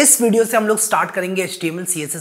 इस वीडियो से हम लोग स्टार्ट करेंगे एच टी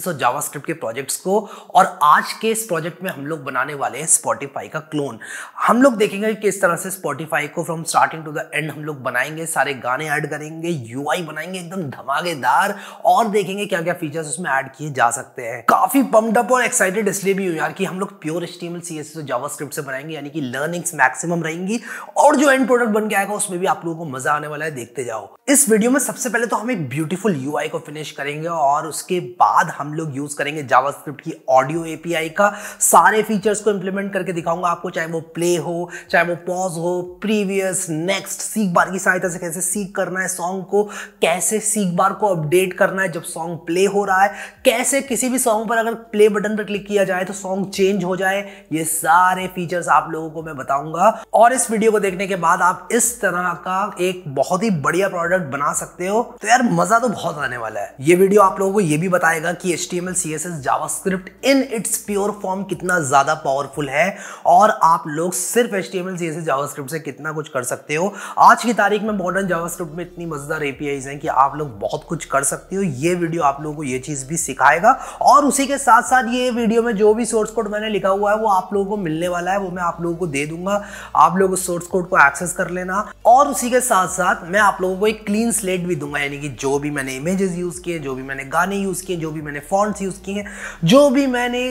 और जावास्क्रिप्ट के प्रोजेक्ट्स को और आज के इस प्रोजेक्ट में हम लोग बनाने वाले हैं स्पॉटिफाई का क्लोन हम लोग देखेंगे कि किस तरह से स्पॉटिफाई को from starting to the end हम लोग बनाएंगे सारे गाने ऐड करेंगे यू बनाएंगे एकदम धमाकेदार और देखेंगे क्या क्या फीचर्स उसमें ऐड किए जा सकते हैं काफी पम्पडअप और एक्साइटेड इसलिए भी हूँ यार कि हम लोग प्योर एच टी और जावास्क्रिप्ट से बनाएंगे यानी कि लर्निंग्स मैक्सिमम रहेंगी और जो एंड प्रोडक्ट बन के आएगा उसमें भी आप लोगों को मजा आने वाला है देखते जाओ इस वीडियो में सबसे पहले तो हम एक ब्यूटीफुल यू एपीआई को फिनिश करेंगे और उसके बाद हम लोग यूज़ करेंगे जावास्क्रिप्ट की ऑडियो एपीआई का सारे फीचर्स को इंप्लीमेंट करके दिखाऊंगा आपको चाहे वो प्ले हो चाहे वो पॉज हो प्रीवियस नेक्स्ट सीख बार की सहायता से कैसे सीख करना है सॉन्ग को कैसे सीख बार को अपडेट करना है जब सॉन्ग प्ले हो रहा है कैसे किसी भी सॉन्ग पर अगर प्ले बटन पर क्लिक किया जाए तो सॉन्ग चेंज हो जाए ये सारे फीचर्स आप लोगों को मैं बताऊंगा और इस वीडियो को देखने के बाद आप इस तरह का एक बहुत ही बढ़िया प्रोडक्ट बना सकते हो तो यार मजा तो बहुत आने वाला है ये वीडियो आप लोगों को ये भी बताएगा कि H T M L C S S JavaScript in its pure form कितना ज़्यादा पावरफुल है और आप लोग सिर्फ H T M L C S S JavaScript से कितना कुछ कर सकते हो आज की तारीख में मॉडर्न जावा स्क्रिप्ट में इतनी मज़ेदार ए पी आईज हैं कि आप लोग बहुत कुछ कर सकते हो ये वीडियो आप लोगों को ये चीज़ भी सिखाएगा और उसी के साथ साथ ये वीडियो में जो भी सोर्स कोड मैंने लिखा हुआ है वो आप लोगों को मिलने वाला है वो मैं आप लोगों को दे दूंगा आप लोग उस सोर्स कोड को एक्सेस कर लेना और उसी के साथ साथ मैं आप लोगों को एक क्लीन स्लेट भी दूंगा यानी कि जो भी मैंने इमेज इमेजेस यूज़ किए जो भी मैंने गाने यूज़ किए जो भी मैंने फॉन्ट्स यूज़ किए हैं जो भी मैंने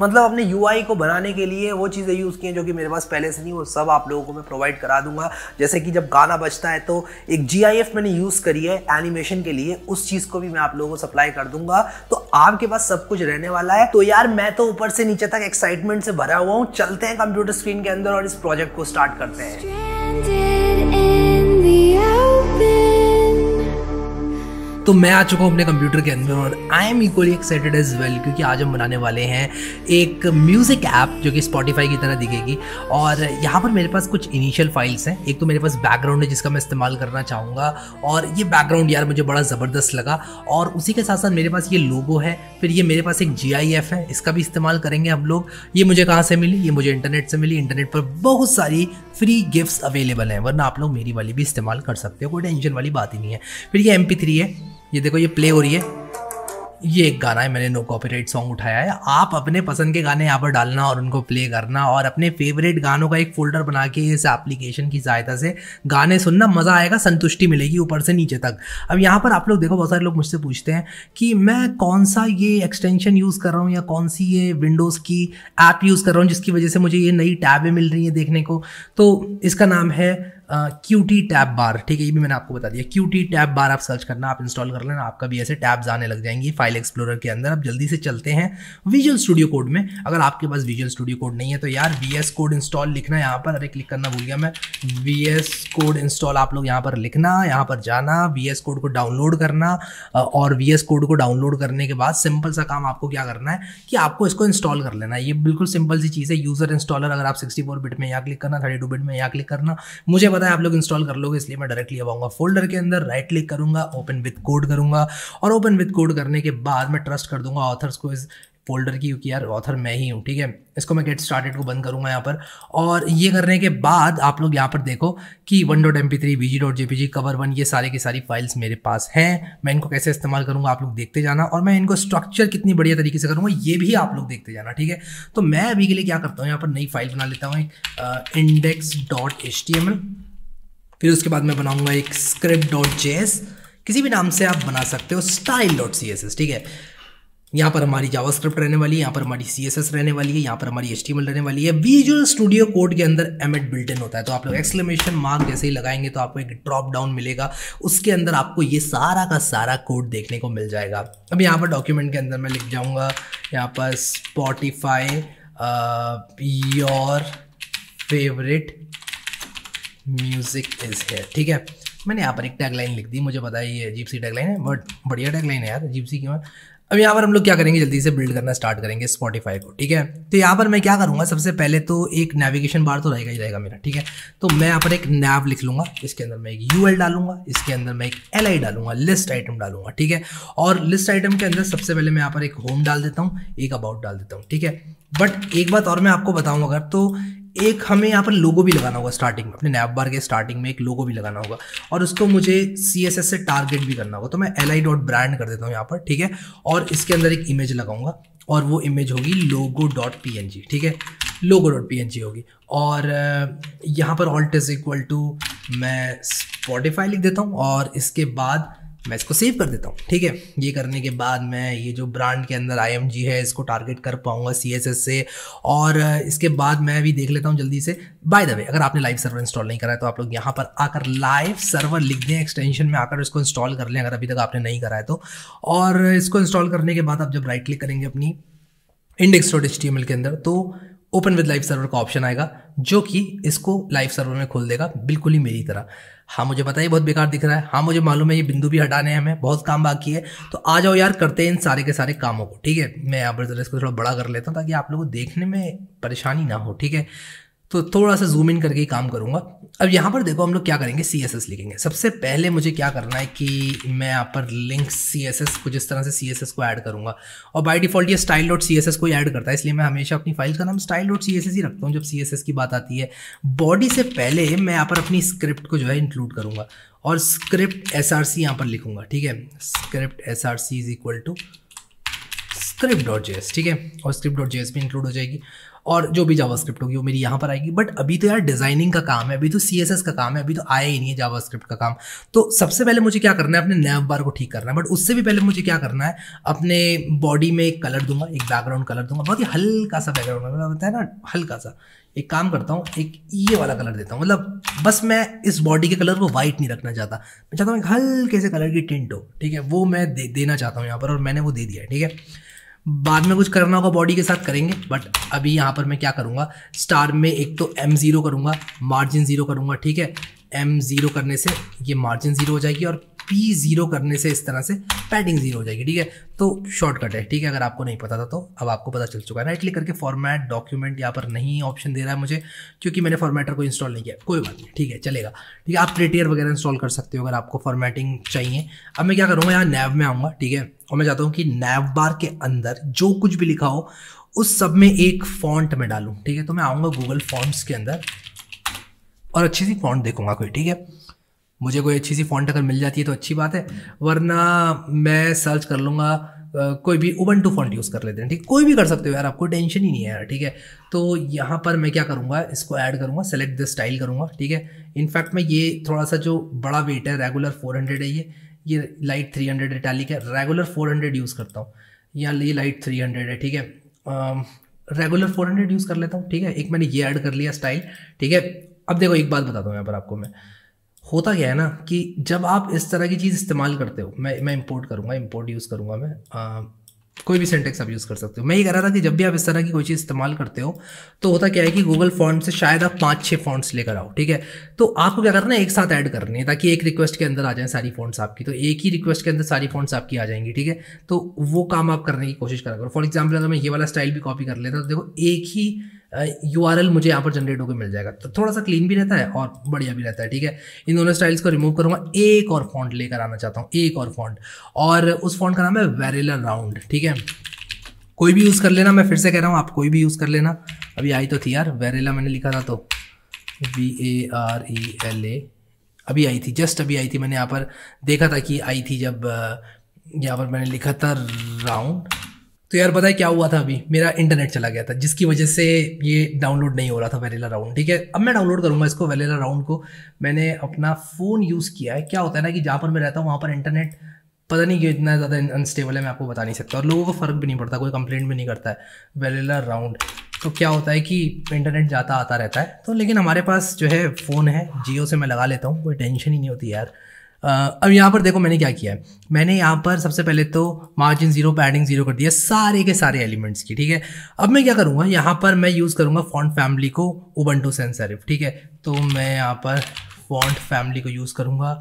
मतलब अपने यू को बनाने के लिए वो चीज़ें यूज़ किए जो कि मेरे पास पहले से नहीं वो सब आप लोगों को मैं प्रोवाइड करा दूंगा जैसे कि जब गाना बजता है तो एक जी मैंने यूज़ करी है एनिमेशन के लिए उस चीज़ को भी मैं आप लोगों को सप्लाई कर दूंगा तो आपके पास सब कुछ रहने वाला है तो यार मैं तो ऊपर से नीचे तक एक्साइटमेंट से भरा हुआ हूँ चलते हैं कंप्यूटर स्क्रीन के अंदर और इस प्रोजेक्ट को स्टार्ट करते हैं तो मैं आ चुका हूँ अपने कंप्यूटर के अंदर और I am equally excited as well क्योंकि आज हम बनाने वाले हैं एक म्यूज़िक ऐप जो कि स्पॉटीफाई की तरह दिखेगी और यहाँ पर मेरे पास कुछ इनिशियल फाइल्स हैं एक तो मेरे पास बैकग्राउंड है जिसका मैं इस्तेमाल करना चाहूँगा और ये बैकग्राउंड यार मुझे बड़ा ज़बरदस्त लगा और उसी के साथ साथ मेरे पास ये लोगो है फिर ये मेरे पास एक जी है इसका भी इस्तेमाल करेंगे हम लोग ये मुझे कहाँ से मिली ये मुझे इंटरनेट से मिली इंटरनेट पर बहुत सारी फ्री गिफ्ट्स अवेलेबल हैं वरना आप लोग मेरी वाली भी इस्तेमाल कर सकते हो कोई टेंशन वाली बात ही नहीं है फिर ये एम है ये देखो ये प्ले हो रही है ये एक गाना है मैंने नो कॉपीराइट सॉन्ग उठाया है आप अपने पसंद के गाने यहाँ पर डालना और उनको प्ले करना और अपने फेवरेट गानों का एक फोल्डर बना के इस एप्लीकेशन की सहायता से गाने सुनना मज़ा आएगा संतुष्टि मिलेगी ऊपर से नीचे तक अब यहाँ पर आप लोग देखो बहुत सारे लोग मुझसे पूछते हैं कि मैं कौन सा ये एक्सटेंशन यूज़ कर रहा हूँ या कौन सी ये विंडोज़ की ऐप यूज़ कर रहा हूँ जिसकी वजह से मुझे ये नई टैबें मिल रही हैं देखने को तो इसका नाम है क्यू टी टैब बार ठीक है ये भी मैंने आपको बता दिया क्यू टी टैब बार आप सर्च करना आप इंस्टॉल कर लेना आपका भी ऐसे टैब्स आने लग जाएंगी फाइल एक्सप्लोरर के अंदर आप जल्दी से चलते हैं विजुअल स्टूडियो कोड में अगर आपके पास विजुअल स्टूडियो कोड नहीं है तो यार वी एस कोड इंस्टॉल लिखना यहाँ पर अरे क्लिक करना भूल गया मैं वी एस कोड इंस्टॉल आप लोग यहाँ पर लिखना यहाँ पर जाना वी एस कोड को डाउनलोड करना और वी एस कोड को डाउनलोड करने के बाद सिंपल सा काम आपको क्या करना है कि आपको इसको इंस्टॉल कर लेना ये बिल्कुल सिंपल सी चीज़ है यूज़र इंस्टॉलर अगर आप सिक्सटी फोर बिट में यहाँ क्लिक करना थर्टी टू बिट में यहाँ क्लिक करना मुझे पता है आप लोग इंस्टॉल कर लोगे इसलिए मैं डायरेक्टली अब आऊंगा फोल्डर के अंदर राइट क्लिक करूंगा ओपन विथ कोड करूंगा और ओपन विथ कोड करने के बाद मैं ट्रस्ट कर दूंगा ऑथर्स को इस फोल्डर की क्योंकि यार ऑथर मैं ही हूँ ठीक है इसको मैं गेट स्टार्टेड को बंद करूंगा यहाँ पर और ये करने के बाद आप लोग यहाँ पर देखो कि one dot M P three V G dot J P G cover one ये सारी की सारी फाइल्स मेरे पास हैं मैं इनको कैसे इस्तेमाल करूंगा आप लोग देखते जाना और मैं इनको स्ट्रक्चर कितनी बढ़िया तरीके से करूँगा ये भी आप लोग देखते जाना ठीक है तो मैं अभी के लिए क्या करता हूँ यहाँ पर नई फाइल बना लेता हूँ एक index dot H T M L फिर उसके बाद मैं बनाऊंगा एक स्क्रिप्ट डॉट जे किसी भी नाम से आप बना सकते हो style dot C S S ठीक है यहाँ पर हमारी जावास्क्रिप्ट रहने वाली है यहाँ पर हमारी सी एस एस रहने वाली है यहाँ पर हमारी एच टी रहने वाली है विजुअल स्टूडियो कोड के अंदर एम बिल्ट इन होता है तो आप लोग एक्सक्लेमेशन मार्क जैसे ही लगाएंगे तो आपको एक ड्रॉप डाउन मिलेगा उसके अंदर आपको ये सारा का सारा कोड देखने को मिल जाएगा अब यहाँ पर डॉक्यूमेंट के अंदर मैं लिख जाऊँगा यहाँ पर Spotify your favourite music is here ठीक है मैंने यहाँ पर एक टैगलाइन लिख दी मुझे पता है ये अजीब सी टैगलाइन है बट बढ़िया टैगलाइन है यार अजीब सी क्यों अब यहाँ पर हम लोग क्या करेंगे जल्दी से बिल्ड करना स्टार्ट करेंगे स्पॉटीफाई को ठीक है तो यहाँ पर मैं क्या करूँगा सबसे पहले तो एक नेविगेशन बार तो रहेगा ही रहेगा मेरा ठीक है तो मैं यहाँ पर एक नैव लिख लूँगा इसके अंदर मैं एक यू एल डालूंगा इसके अंदर मैं एक एल आई डालूंगा लिस्ट आइटम डालूंगा ठीक है और लिस्ट आइटम के अंदर सबसे पहले मैं यहाँ पर एक होम डाल देता हूँ एक अबाउट डाल देता हूँ ठीक है बट एक बात और मैं आपको बताऊँ अगर तो एक हमें यहाँ पर लोगो भी लगाना होगा स्टार्टिंग में अपने नैप बार के स्टार्टिंग में एक लोगो भी लगाना होगा और उसको मुझे सी एस एस से टारगेट भी करना होगा तो मैं एल आई डॉट ब्रांड कर देता हूँ यहाँ पर ठीक है और इसके अंदर एक इमेज लगाऊंगा और वो इमेज होगी logo dot P N G ठीक है logo dot P N G होगी और यहाँ पर ऑल्ट इज इक्वल टू मैं स्पॉटिफाई लिख देता हूँ और इसके बाद मैं इसको सेव कर देता हूँ ठीक है ये करने के बाद मैं ये जो ब्रांड के अंदर आई है इसको टारगेट कर पाऊँगा सी से और इसके बाद मैं भी देख लेता हूँ जल्दी से बाय द वे अगर आपने लाइव सर्वर इंस्टॉल नहीं करा है तो आप लोग यहाँ पर आकर लाइव सर्वर लिख दें एक्सटेंशन में आकर इसको इंस्टॉल कर लें अगर अभी तक आपने नहीं करा है तो और इसको इंस्टॉल करने के बाद आप जब राइट क्लिक करेंगे अपनी इंडेक्स डॉट एच के अंदर तो ओपन विद लाइव सर्वर का ऑप्शन आएगा जो कि इसको लाइव सर्वर में खोल देगा बिल्कुल ही मेरी तरह हाँ मुझे पता है बहुत बेकार दिख रहा है हाँ मुझे मालूम है ये बिंदु भी हटाने हैं हमें बहुत काम बाकी है तो आ जाओ यार करते हैं इन सारे के सारे कामों को ठीक है मैं यहाँ पर जरा इसको थोड़ा बड़ा कर लेता हूँ ताकि आप लोगों को देखने में परेशानी ना हो ठीक है तो थोड़ा सा जूम इन करके काम करूँगा अब यहाँ पर देखो हम लोग क्या करेंगे सी एस एस लिखेंगे सबसे पहले मुझे क्या करना है कि मैं यहाँ पर लिंक सी एस एस कुछ इस तरह से सी एस एस को ऐड करूँगा और बाई डिफॉल्ट ये style dot C S S को ऐड करता है इसलिए मैं हमेशा अपनी फाइल का नाम style dot C S S ही रखता हूँ जब सी एस एस की बात आती है बॉडी से पहले मैं यहाँ पर अपनी स्क्रिप्ट को जो है इंक्लूड करूँगा और स्क्रिप्ट एस आर सी यहाँ पर लिखूंगा ठीक है script S R C is equal to script dot J S ठीक है और स्क्रिप्ट डॉट जे एस भी इंक्लूड हो जाएगी और जो भी जावा स्क्रिप्ट होगी वो मेरी यहाँ पर आएगी बट अभी तो यार डिज़ाइनिंग का काम है अभी तो सी का काम है अभी तो आया ही नहीं है जावा स्क्रिप्ट का काम तो सबसे पहले मुझे क्या करना है अपने नैव बार को ठीक करना है बट उससे भी पहले मुझे क्या करना है अपने बॉडी में एक कलर दूंगा एक बैकग्राउंड कलर दूंगा बहुत ही हल्का सा बैकग्राउंड मतलब कलर होता है ना हल्का सा एक काम करता हूँ एक ये वाला कलर देता हूँ मतलब बस मैं इस बॉडी के कलर को वाइट नहीं रखना चाहता मैं चाहता हूँ एक हल्के से कलर की टिंट हो ठीक है वो मैं दे, देना चाहता हूँ यहाँ पर और मैंने वो दे दिया है ठीक है बाद में कुछ करना होगा बॉडी के साथ करेंगे बट अभी यहाँ पर मैं क्या करूँगा स्टार में एक तो एम ज़ीरो करूँगा मार्जिन ज़ीरो करूँगा ठीक है एम ज़ीरो करने से ये मार्जिन ज़ीरो हो जाएगी और पी जीरो करने से इस तरह से पैडिंग जीरो हो जाएगी ठीक है तो शॉर्टकट है ठीक है अगर आपको नहीं पता था तो अब आपको पता चल चुका है राइट क्लिक करके फॉर्मेट डॉक्यूमेंट यहाँ पर नहीं ऑप्शन दे रहा है मुझे क्योंकि मैंने फॉर्मेटर को इंस्टॉल नहीं किया कोई बात नहीं ठीक है चलेगा ठीक है आप प्रिटियर वगैरह इंस्टॉल कर सकते हो अगर आपको फॉर्मेटिंग चाहिए अब मैं क्या करूँगा यहाँ नैव में आऊँगा ठीक है और मैं चाहता हूँ कि नैव बार के अंदर जो कुछ भी लिखा हो उस सब में एक फॉन्ट में डालूँ ठीक है तो मैं आऊँगा गूगल फॉर्म्स के अंदर और अच्छी सी फॉन्ट देखूंगा कोई ठीक है मुझे कोई अच्छी सी फॉन्ट अगर मिल जाती है तो अच्छी बात है वरना मैं सर्च कर लूँगा कोई भी ओवन टू फॉन्ट यूज़ कर लेते हैं ठीक कोई भी कर सकते हो यार आपको टेंशन ही नहीं है यार ठीक है तो यहाँ पर मैं क्या करूँगा इसको ऐड करूँगा सेलेक्ट द स्टाइल करूँगा ठीक है इनफैक्ट मैं ये थोड़ा सा जो बड़ा वेट है रेगुलर फोर हंड्रेड है ये ये लाइट थ्री हंड्रेड इटैलिक है रेगुलर फोर हंड्रेड यूज़ करता हूँ या ये लाइट थ्री हंड्रेड है ठीक है रेगुलर फोर हंड्रेड यूज़ कर लेता हूँ ठीक है एक मैंने ये ऐड कर लिया स्टाइल ठीक है अब देखो एक बात बताता हूँ यहाँ पर आपको मैं होता क्या है ना कि जब आप इस तरह की चीज़ इस्तेमाल करते हो मैं मैं इम्पोर्ट करूँगा इम्पोर्ट यूज़ करूँगा मैं आ, कोई भी सेंटेक्स आप यूज़ कर सकते हो मैं ये कह रहा था कि जब भी आप इस तरह की कोई चीज़ इस्तेमाल करते हो तो होता क्या है कि गूगल फॉन्ट से शायद आप पाँच छः फॉन्ट्स लेकर आओ ठीक है तो आपको क्या करना है एक साथ ऐड करनी है ताकि एक रिक्वेस्ट के अंदर आ जाएँ सारी फॉन्ट्स आपकी तो एक ही रिक्वेस्ट के अंदर सारी फॉन्ट्स आपकी आ जाएंगी ठीक है तो वो काम आप करने की कोशिश करा करो फॉर एग्जाम्पल अगर मैं ये वाला स्टाइल भी कॉपी कर लेता तो देखो एक ही यू आर एल मुझे यहाँ पर जनरेट होकर मिल जाएगा तो थोड़ा सा क्लीन भी रहता है और बढ़िया भी रहता है ठीक है इन दोनों स्टाइल्स को रिमूव करूँगा एक और फॉन्ट लेकर आना चाहता हूँ एक और फॉन्ट और उस फॉन्ट का नाम है वेरेला राउंड ठीक है कोई भी यूज़ कर लेना मैं फिर से कह रहा हूँ आप कोई भी यूज़ कर लेना अभी आई तो थी यार वेरेला मैंने लिखा था तो V A R E L A अभी आई थी जस्ट अभी आई थी मैंने यहाँ पर देखा था कि आई थी जब यहाँ पर मैंने लिखा था राउंड तो यार पता है क्या हुआ था अभी मेरा इंटरनेट चला गया था जिसकी वजह से ये डाउनलोड नहीं हो रहा था वेलेला राउंड ठीक है अब मैं डाउनलोड करूँगा इसको वेलेला राउंड को मैंने अपना फ़ोन यूज़ किया है क्या होता है ना कि जहाँ पर मैं रहता हूँ वहाँ पर इंटरनेट पता नहीं क्यों इतना ज़्यादा अनस्टेबल है मैं आपको बता नहीं सकता और लोगों को फ़र्क भी नहीं पड़ता कोई कंप्लेंट भी नहीं करता है वेलेला राउंड तो क्या होता है कि इंटरनेट जाता आता रहता है तो लेकिन हमारे पास जो है फ़ोन है जियो से मैं लगा लेता हूँ कोई टेंशन ही नहीं होती यार अब यहाँ पर देखो मैंने क्या किया है मैंने यहाँ पर सबसे पहले तो मार्जिन जीरो पैडिंग जीरो कर दिया सारे के सारे एलिमेंट्स की ठीक है अब मैं क्या करूँगा यहाँ पर मैं यूज़ करूँगा फॉन्ट फैमिली को उबंटू सेंसरिफ ठीक है तो मैं यहाँ पर फॉन्ट फैमिली को यूज़ करूँगा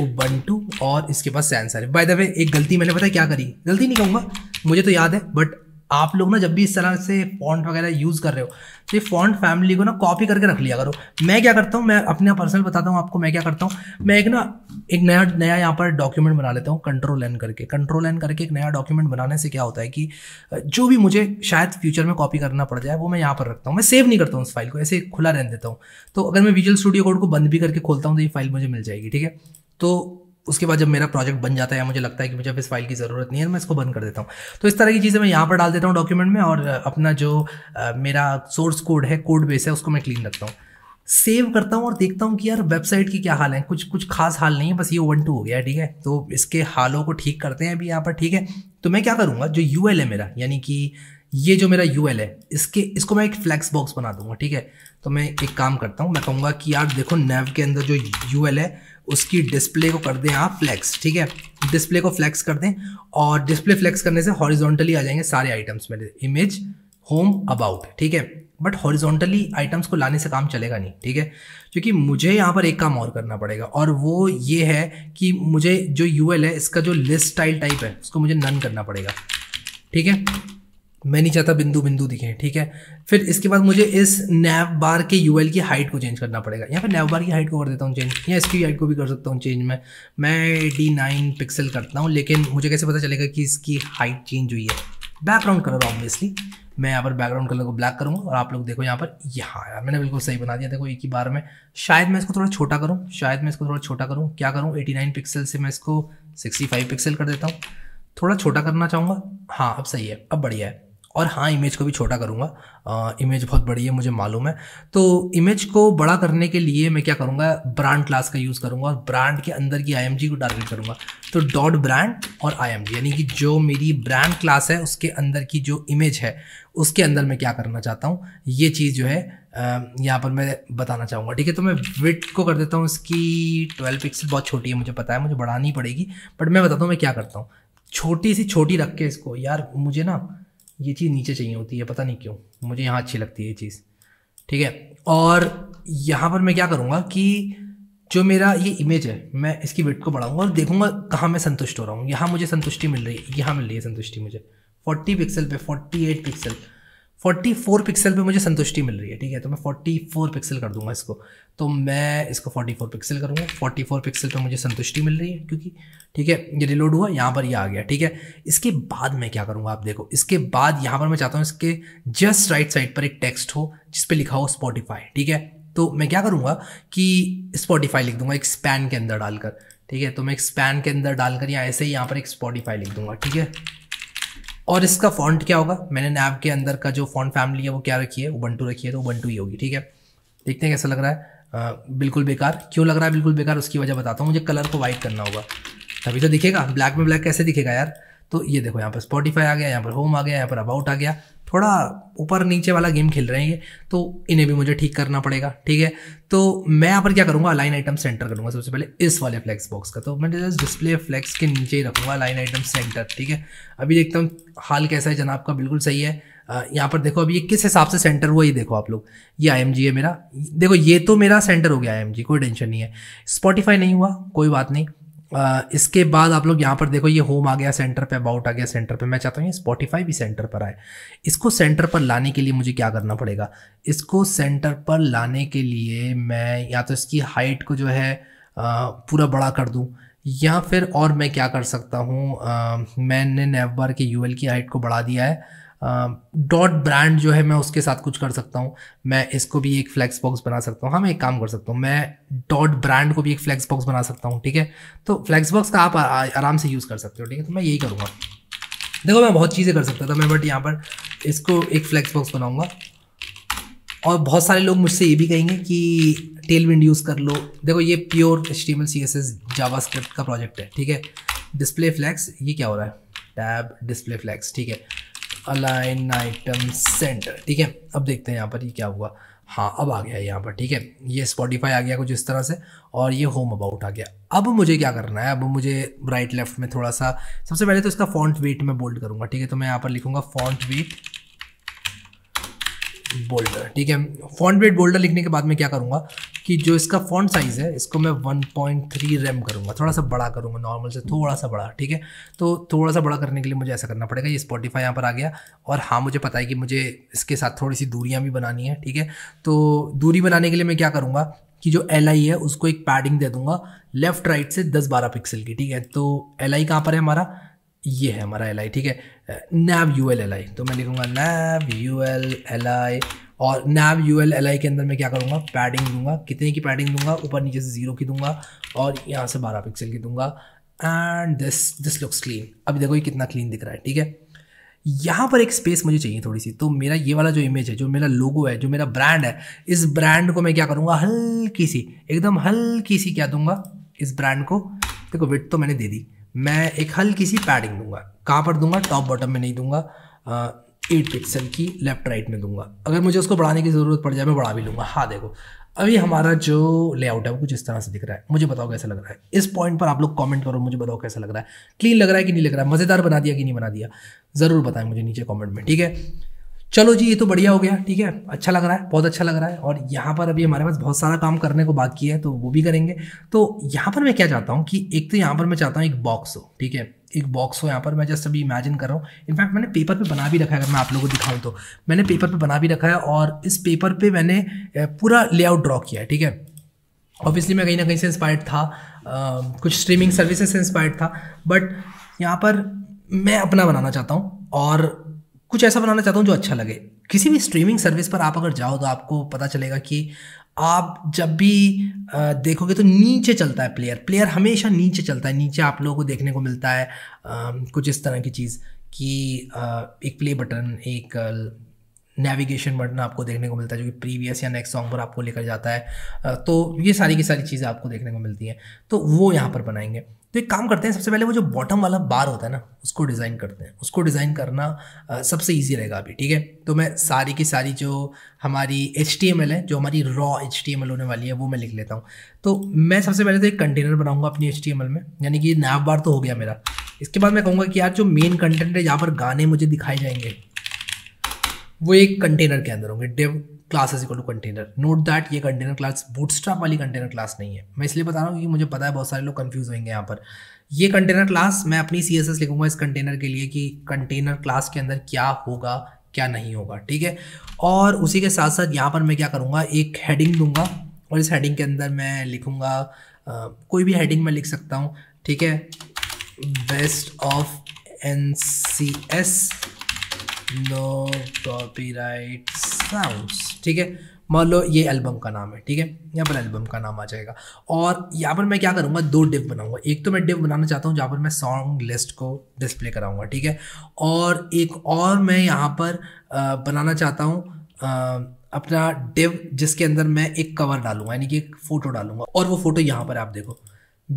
उबंटू और इसके पास सेंसरिफ बाय द वे एक गलती मैंने पता क्या करी गलती नहीं कहूँगा मुझे तो याद है बट आप लोग ना जब भी इस तरह से फॉन्ट वगैरह यूज़ कर रहे हो तो ये फॉन्ट फैमिली को ना कॉपी करके रख लिया करो मैं क्या करता हूँ मैं अपना पर्सनल बताता हूँ आपको मैं क्या करता हूँ मैं एक ना एक नया नया यहाँ पर डॉक्यूमेंट बना लेता हूँ कंट्रोल एन करके कंट्रोल एन करके एक नया डॉक्यूमेंट बनाने से क्या होता है कि जो भी मुझे शायद फ्यूचर में कॉपी करना पड़ जाए वो मैं यहाँ पर रखता हूँ मैं सेव नहीं करता हूँ उस फाइल को ऐसे खुला रहने देता हूँ तो अगर मैं विजुअल स्टूडियो कोड को बंद भी करके खोलता हूँ तो ये फाइल मुझे मिल जाएगी ठीक है तो उसके बाद जब मेरा प्रोजेक्ट बन जाता है मुझे लगता है कि मुझे अब इस फाइल की ज़रूरत नहीं है मैं इसको बंद कर देता हूँ तो इस तरह की चीज़ें मैं यहाँ पर डाल देता हूँ डॉक्यूमेंट में और अपना जो मेरा सोर्स कोड है कोड बेस है उसको मैं क्लीन रखता हूँ सेव करता हूँ और देखता हूँ कि यार वेबसाइट की क्या हाल है कुछ कुछ खास हाल नहीं है बस ये वन टू हो गया ठीक है तो इसके हालों को ठीक करते हैं अभी यहाँ पर ठीक है तो मैं क्या करूँगा जो यू है मेरा यानी कि ये जो मेरा यू है इसके इसको मैं एक फ्लैक्स बॉक्स बना दूंगा ठीक है तो मैं एक काम करता हूँ मैं कहूँगा कि यार देखो नैव के अंदर जो यू है उसकी डिस्प्ले को कर दें आप फ्लैक्स ठीक है डिस्प्ले को फ्लैक्स कर दें और डिस्प्ले फ्लैक्स करने से हॉरिजॉन्टली आ जाएंगे सारे आइटम्स में इमेज होम अबाउट ठीक है बट हॉरिजॉन्टली आइटम्स को लाने से काम चलेगा नहीं ठीक है क्योंकि मुझे यहाँ पर एक काम और करना पड़ेगा और वो ये है कि मुझे जो यू है इसका जो लिस्ट स्टाइल टाइप है उसको मुझे नन करना पड़ेगा ठीक है मैं नहीं चाहता बिंदु बिंदु दिखे ठीक है फिर इसके बाद मुझे इस नैव बार के यू की हाइट को चेंज करना पड़ेगा यहाँ पर नैव बार की हाइट को कर देता हूँ चेंज या इसकी हाइट को भी कर सकता हूँ चेंज में मैं डी नाइन पिक्सल करता हूँ लेकिन मुझे कैसे पता चलेगा कि इसकी हाइट चेंज हुई है बैकग्राउंड कलर ऑब्वियसली मैं यहाँ पर बैकग्राउंड कलर को ब्लैक करूँगा और आप लोग देखो यहाँ पर यहाँ आया मैंने बिल्कुल सही बना दिया देखो एक ही बार में शायद मैं इसको थोड़ा छोटा करूँ शायद मैं इसको थोड़ा छोटा करूँ क्या करूँ नाइन पिक्सल से मैं इसको फाइव पिक्सल कर देता हूँ थोड़ा छोटा करना चाहूँगा हाँ अब सही है अब बढ़िया है और हाँ इमेज को भी छोटा करूँगा इमेज बहुत बड़ी है मुझे मालूम है तो इमेज को बड़ा करने के लिए मैं क्या करूँगा ब्रांड क्लास का यूज़ करूँगा और ब्रांड के अंदर की आई को टारगेट करूँगा तो डॉट ब्रांड और आई यानी कि जो मेरी ब्रांड क्लास है उसके अंदर की जो इमेज है उसके अंदर मैं क्या करना चाहता हूँ ये चीज़ जो है यहाँ पर मैं बताना चाहूँगा ठीक है तो मैं विट को कर देता हूँ इसकी ट्वेल्व पिक्सल बहुत छोटी है मुझे पता है मुझे बढ़ानी पड़ेगी बट मैं बताता हूँ मैं क्या करता हूँ छोटी सी छोटी रख के इसको यार मुझे ना ये चीज़ नीचे चाहिए होती है पता नहीं क्यों मुझे यहाँ अच्छी लगती है ये चीज़ ठीक है और यहाँ पर मैं क्या करूँगा कि जो मेरा ये इमेज है मैं इसकी वेट को बढ़ाऊँगा और देखूँगा कहाँ मैं संतुष्ट हो रहा हूँ यहाँ मुझे संतुष्टि मिल रही है यहाँ मिल रही है संतुष्टि मुझे फोर्टी पिक्सल पे forty eight pixel forty four pixel पर मुझे संतुष्टि मिल रही है ठीक है तो मैं फोर्टी फोर पिक्सल कर दूंगा इसको तो मैं इसको फोर्टी फोर पिक्सल करूंगा फोर पिक्सल पर मुझे संतुष्टि मिल रही है क्योंकि ठीक है ये रिलोड हुआ यहाँ पर ये आ गया ठीक है इसके बाद मैं क्या करूँगा आप देखो इसके बाद यहाँ पर मैं चाहता हूँ इसके जस्ट राइट साइड पर एक टेक्स्ट हो जिस पर लिखा हो स्पॉटिफाई ठीक है तो मैं क्या करूँगा कि स्पॉटिफाई लिख दूंगा एक स्पैन के अंदर डालकर ठीक है तो मैं एक स्पैन के अंदर डालकर या ऐसे ही यहाँ पर एक स्पॉटिफाई लिख दूंगा ठीक है और इसका फॉन्ट क्या होगा मैंने नैब के अंदर का जो फॉन्ट फैमिली है वो क्या रखी है उबंटू रखी है तो उबंटू ही होगी ठीक है देखते हैं कैसा लग रहा है आ, बिल्कुल बेकार क्यों लग रहा है बिल्कुल बेकार उसकी वजह बताता हूँ मुझे कलर को वाइट करना होगा तभी तो दिखेगा ब्लैक में ब्लैक कैसे दिखेगा यार तो ये देखो यहाँ पर स्पॉटीफाई आ गया यहाँ पर होम आ गया यहाँ पर अबाउट आ गया थोड़ा ऊपर नीचे वाला गेम खेल रहे हैं ये तो इन्हें भी मुझे ठीक करना पड़ेगा ठीक है तो मैं यहाँ पर क्या करूँगा लाइन आइटम सेंटर करूँगा सबसे पहले इस वाले फ्लैक्स बॉक्स का तो मैं जस्ट डिस्प्ले फ्लैक्स के नीचे ही रखूँगा लाइन आइटम सेंटर ठीक है अभी देखता हूँ हाल कैसा है जनाब का बिल्कुल सही है यहाँ पर देखो अभी ये किस हिसाब से सेंटर हुआ ये देखो आप लोग ये आई है मेरा देखो ये तो मेरा सेंटर हो गया आई कोई टेंशन नहीं है स्पॉटिफाई नहीं हुआ कोई बात नहीं इसके बाद आप लोग यहाँ पर देखो ये होम आ गया सेंटर पे अबाउट आ गया सेंटर पे मैं चाहता हूँ ये स्पॉटिफाई भी सेंटर पर आए इसको सेंटर पर लाने के लिए मुझे क्या करना पड़ेगा इसको सेंटर पर लाने के लिए मैं या तो इसकी हाइट को जो है पूरा बड़ा कर दूँ या फिर और मैं क्या कर सकता हूँ मैंने नेवबार के यूएल की हाइट को बढ़ा दिया है डॉट ब्रांड जो है मैं उसके साथ कुछ कर सकता हूँ मैं इसको भी एक फ्लैक्स बॉक्स बना सकता हूँ हाँ मैं एक काम कर सकता हूँ मैं डॉट ब्रांड को भी एक फ्लैक्स बॉक्स बना सकता हूँ ठीक है तो फ्लैक्स बॉक्स का आप आराम से यूज़ कर सकते हो ठीक है तो मैं यही करूँगा देखो मैं बहुत चीज़ें कर सकता था मैं बट यहाँ पर इसको एक फ्लैक्स बॉक्स बनाऊँगा और बहुत सारे लोग मुझसे ये भी कहेंगे कि टेल विंड यूज़ कर लो देखो ये pure H T M L C S S JavaScript का प्रोजेक्ट है ठीक है डिस्प्ले फ्लैक्स ये क्या हो रहा है टैब डिस्प्ले फ्लैक्स ठीक है अलाइन आइटम सेंटर ठीक है अब देखते हैं यहाँ पर ये क्या हुआ हाँ अब आ गया है यहाँ पर ठीक है ये स्पॉटीफाई आ गया कुछ इस तरह से और ये होम अबाउट आ गया अब मुझे क्या करना है अब मुझे राइट लेफ्ट में थोड़ा सा सबसे पहले तो इसका फॉन्ट वेट मैं बोल्ड करूँगा ठीक है तो मैं यहाँ पर लिखूँगा फॉन्ट वेट बोल्डर ठीक है फॉन्ट वेट बोल्डर लिखने के बाद मैं क्या करूँगा कि जो इसका फॉन्ट साइज़ है इसको मैं 1.3 रैम करूँगा थोड़ा सा बड़ा करूँगा नॉर्मल से थोड़ा सा बड़ा ठीक है तो थोड़ा सा बड़ा करने के लिए मुझे ऐसा करना पड़ेगा ये स्पॉटीफाई यहाँ पर आ गया और हाँ मुझे पता है कि मुझे इसके साथ थोड़ी सी दूरियाँ भी बनानी है ठीक है तो दूरी बनाने के लिए मैं क्या करूँगा कि जो एल आई है उसको एक पैडिंग दे दूंगा लेफ्ट राइट से दस बारह पिक्सल की ठीक है तो एल आई कहाँ पर है हमारा ये है हमारा एल आई ठीक है nav U L L I तो मैं लिखूंगा nav U L L I और nav U L L I के अंदर मैं क्या करूँगा पैडिंग दूंगा कितने की पैडिंग दूंगा ऊपर नीचे से ज़ीरो की दूंगा और यहाँ से बारह पिक्सल की दूंगा and this this looks clean अब देखो ये कितना क्लीन दिख रहा है ठीक है यहाँ पर एक स्पेस मुझे चाहिए थोड़ी सी तो मेरा ये वाला जो इमेज है जो मेरा लोगो है जो मेरा ब्रांड है इस ब्रांड को मैं क्या करूँगा हल्की सी एकदम हल्की सी क्या दूंगा इस ब्रांड को देखो विट तो मैंने दे दी मैं एक हल्की सी पैडिंग दूंगा कहाँ पर दूंगा टॉप बॉटम में नहीं दूंगा एट पिक्सल की लेफ्ट राइट में दूंगा अगर मुझे उसको बढ़ाने की ज़रूरत पड़ जाए मैं बढ़ा भी लूँगा हाँ देखो अभी हमारा जो लेआउट है वो कुछ इस तरह से दिख रहा है मुझे बताओ कैसा लग रहा है इस पॉइंट पर आप लोग कमेंट करो मुझे बताओ कैसा लग रहा है क्लीन लग रहा है कि नहीं लग रहा है मज़ेदार बना दिया कि नहीं बना दिया ज़रूर बताएं मुझे नीचे कमेंट में ठीक है चलो जी ये तो बढ़िया हो गया ठीक है अच्छा लग रहा है बहुत अच्छा लग रहा है और यहाँ पर अभी हमारे पास बहुत सारा काम करने को बाकी है तो वो भी करेंगे तो यहाँ पर मैं क्या चाहता हूँ कि एक तो यहाँ पर मैं चाहता हूँ एक बॉक्स हो ठीक है एक बॉक्स हो यहाँ पर मैं जस्ट अभी इमेजिन कर रहा हूँ इनफैक्ट मैंने पेपर पे बना भी रखा है अगर मैं आप लोगों को दिखाऊँ तो मैंने पेपर पे बना भी रखा है और इस पेपर पे मैंने पूरा लेआउट ड्रॉ किया है ठीक है ऑब्वियसली मैं कहीं ना कहीं से इंस्पायर्ड था कुछ स्ट्रीमिंग सर्विसेज से इंस्पायर्ड था बट यहाँ पर मैं अपना बनाना चाहता हूँ और कुछ ऐसा बनाना चाहता हूँ जो अच्छा लगे किसी भी स्ट्रीमिंग सर्विस पर आप अगर जाओ तो आपको पता चलेगा कि आप जब भी देखोगे तो नीचे चलता है प्लेयर प्लेयर हमेशा नीचे चलता है नीचे आप लोगों को देखने को मिलता है कुछ इस तरह की चीज़ कि एक प्ले बटन एक नेविगेशन बटन आपको देखने को मिलता है जो कि प्रीवियस या नेक्स्ट सॉन्ग पर आपको लेकर जाता है तो ये सारी की सारी चीज़ें आपको देखने को मिलती हैं तो वो यहाँ पर बनाएंगे तो एक काम करते हैं सबसे पहले वो जो बॉटम वाला बार होता है ना उसको डिज़ाइन करते हैं उसको डिज़ाइन करना सबसे ईजी रहेगा अभी ठीक है तो मैं सारी की सारी जो हमारी एच है जो हमारी रॉ एच होने वाली है वो मैं लिख लेता हूँ तो मैं सबसे पहले तो एक कंटेनर बनाऊँगा अपनी एच में यानी कि नैब बार तो हो गया मेरा इसके बाद मैं कहूँगा कि यार जो मेन कंटेंट है जहाँ पर गाने मुझे दिखाए जाएंगे वो एक कंटेनर के अंदर होंगे div class is equal to container note that ये कंटेनर क्लास बूटस्ट्रैप वाली कंटेनर क्लास नहीं है मैं इसलिए बता रहा हूँ कि मुझे पता है बहुत सारे लोग कन्फ्यूज होंगे यहाँ पर ये कंटेनर क्लास मैं अपनी सी लिखूंगा इस कंटेनर के लिए कि कंटेनर क्लास के अंदर क्या होगा क्या नहीं होगा ठीक है और उसी के साथ साथ यहाँ पर मैं क्या करूँगा एक हेडिंग दूंगा और इस हेडिंग के अंदर मैं लिखूँगा कोई भी हेडिंग मैं लिख सकता हूँ ठीक है best of N C S no copyrights स्ट्राउस ठीक है मान लो ये एल्बम का नाम है ठीक है यहाँ पर एल्बम का नाम आ जाएगा और यहाँ पर मैं क्या करूँगा दो डिव बनाऊँगा एक तो मैं डिव बनाना चाहता हूँ जहाँ पर मैं सॉन्ग लिस्ट को डिस्प्ले कराऊँगा ठीक है और एक और मैं यहाँ पर बनाना चाहता हूँ अपना डिव जिसके अंदर मैं एक कवर डालूंगा यानी कि एक फ़ोटो डालूंगा और वो फ़ोटो यहाँ पर आप देखो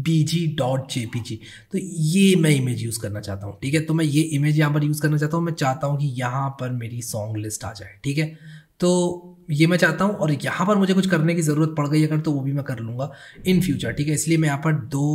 B G dot J P G तो ये मैं इमेज यूज़ करना चाहता हूँ ठीक है तो मैं ये इमेज यहाँ पर यूज़ करना चाहता हूँ मैं चाहता हूँ कि यहाँ पर मेरी सॉन्ग लिस्ट आ जाए ठीक है तो ये मैं चाहता हूँ और यहाँ पर मुझे कुछ करने की ज़रूरत पड़ गई अगर तो वो भी मैं कर लूँगा इन फ्यूचर ठीक है इसलिए मैं यहाँ पर दो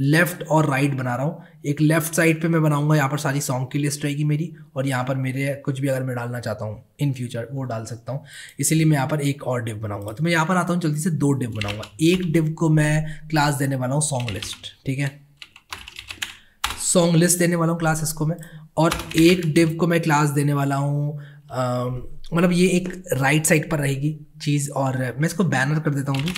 लेफ़्ट और राइट right बना रहा हूँ एक लेफ़्ट साइड पे मैं बनाऊँगा यहाँ पर सारी सॉन्ग की लिस्ट रहेगी मेरी और यहाँ पर मेरे कुछ भी अगर मैं डालना चाहता हूँ इन फ्यूचर वो डाल सकता हूँ इसीलिए मैं यहाँ पर एक और डिव बनाऊँगा तो मैं यहाँ पर आता हूँ जल्दी से दो डिव बनाऊँगा एक डिव को मैं क्लास देने वाला हूँ सॉन्ग लिस्ट ठीक है सॉन्ग लिस्ट देने वाला हूँ क्लास इसको मैं और एक डिव को मैं क्लास देने वाला हूँ मतलब ये एक राइट साइड पर रहेगी चीज़ और मैं इसको बैनर कर देता हूँ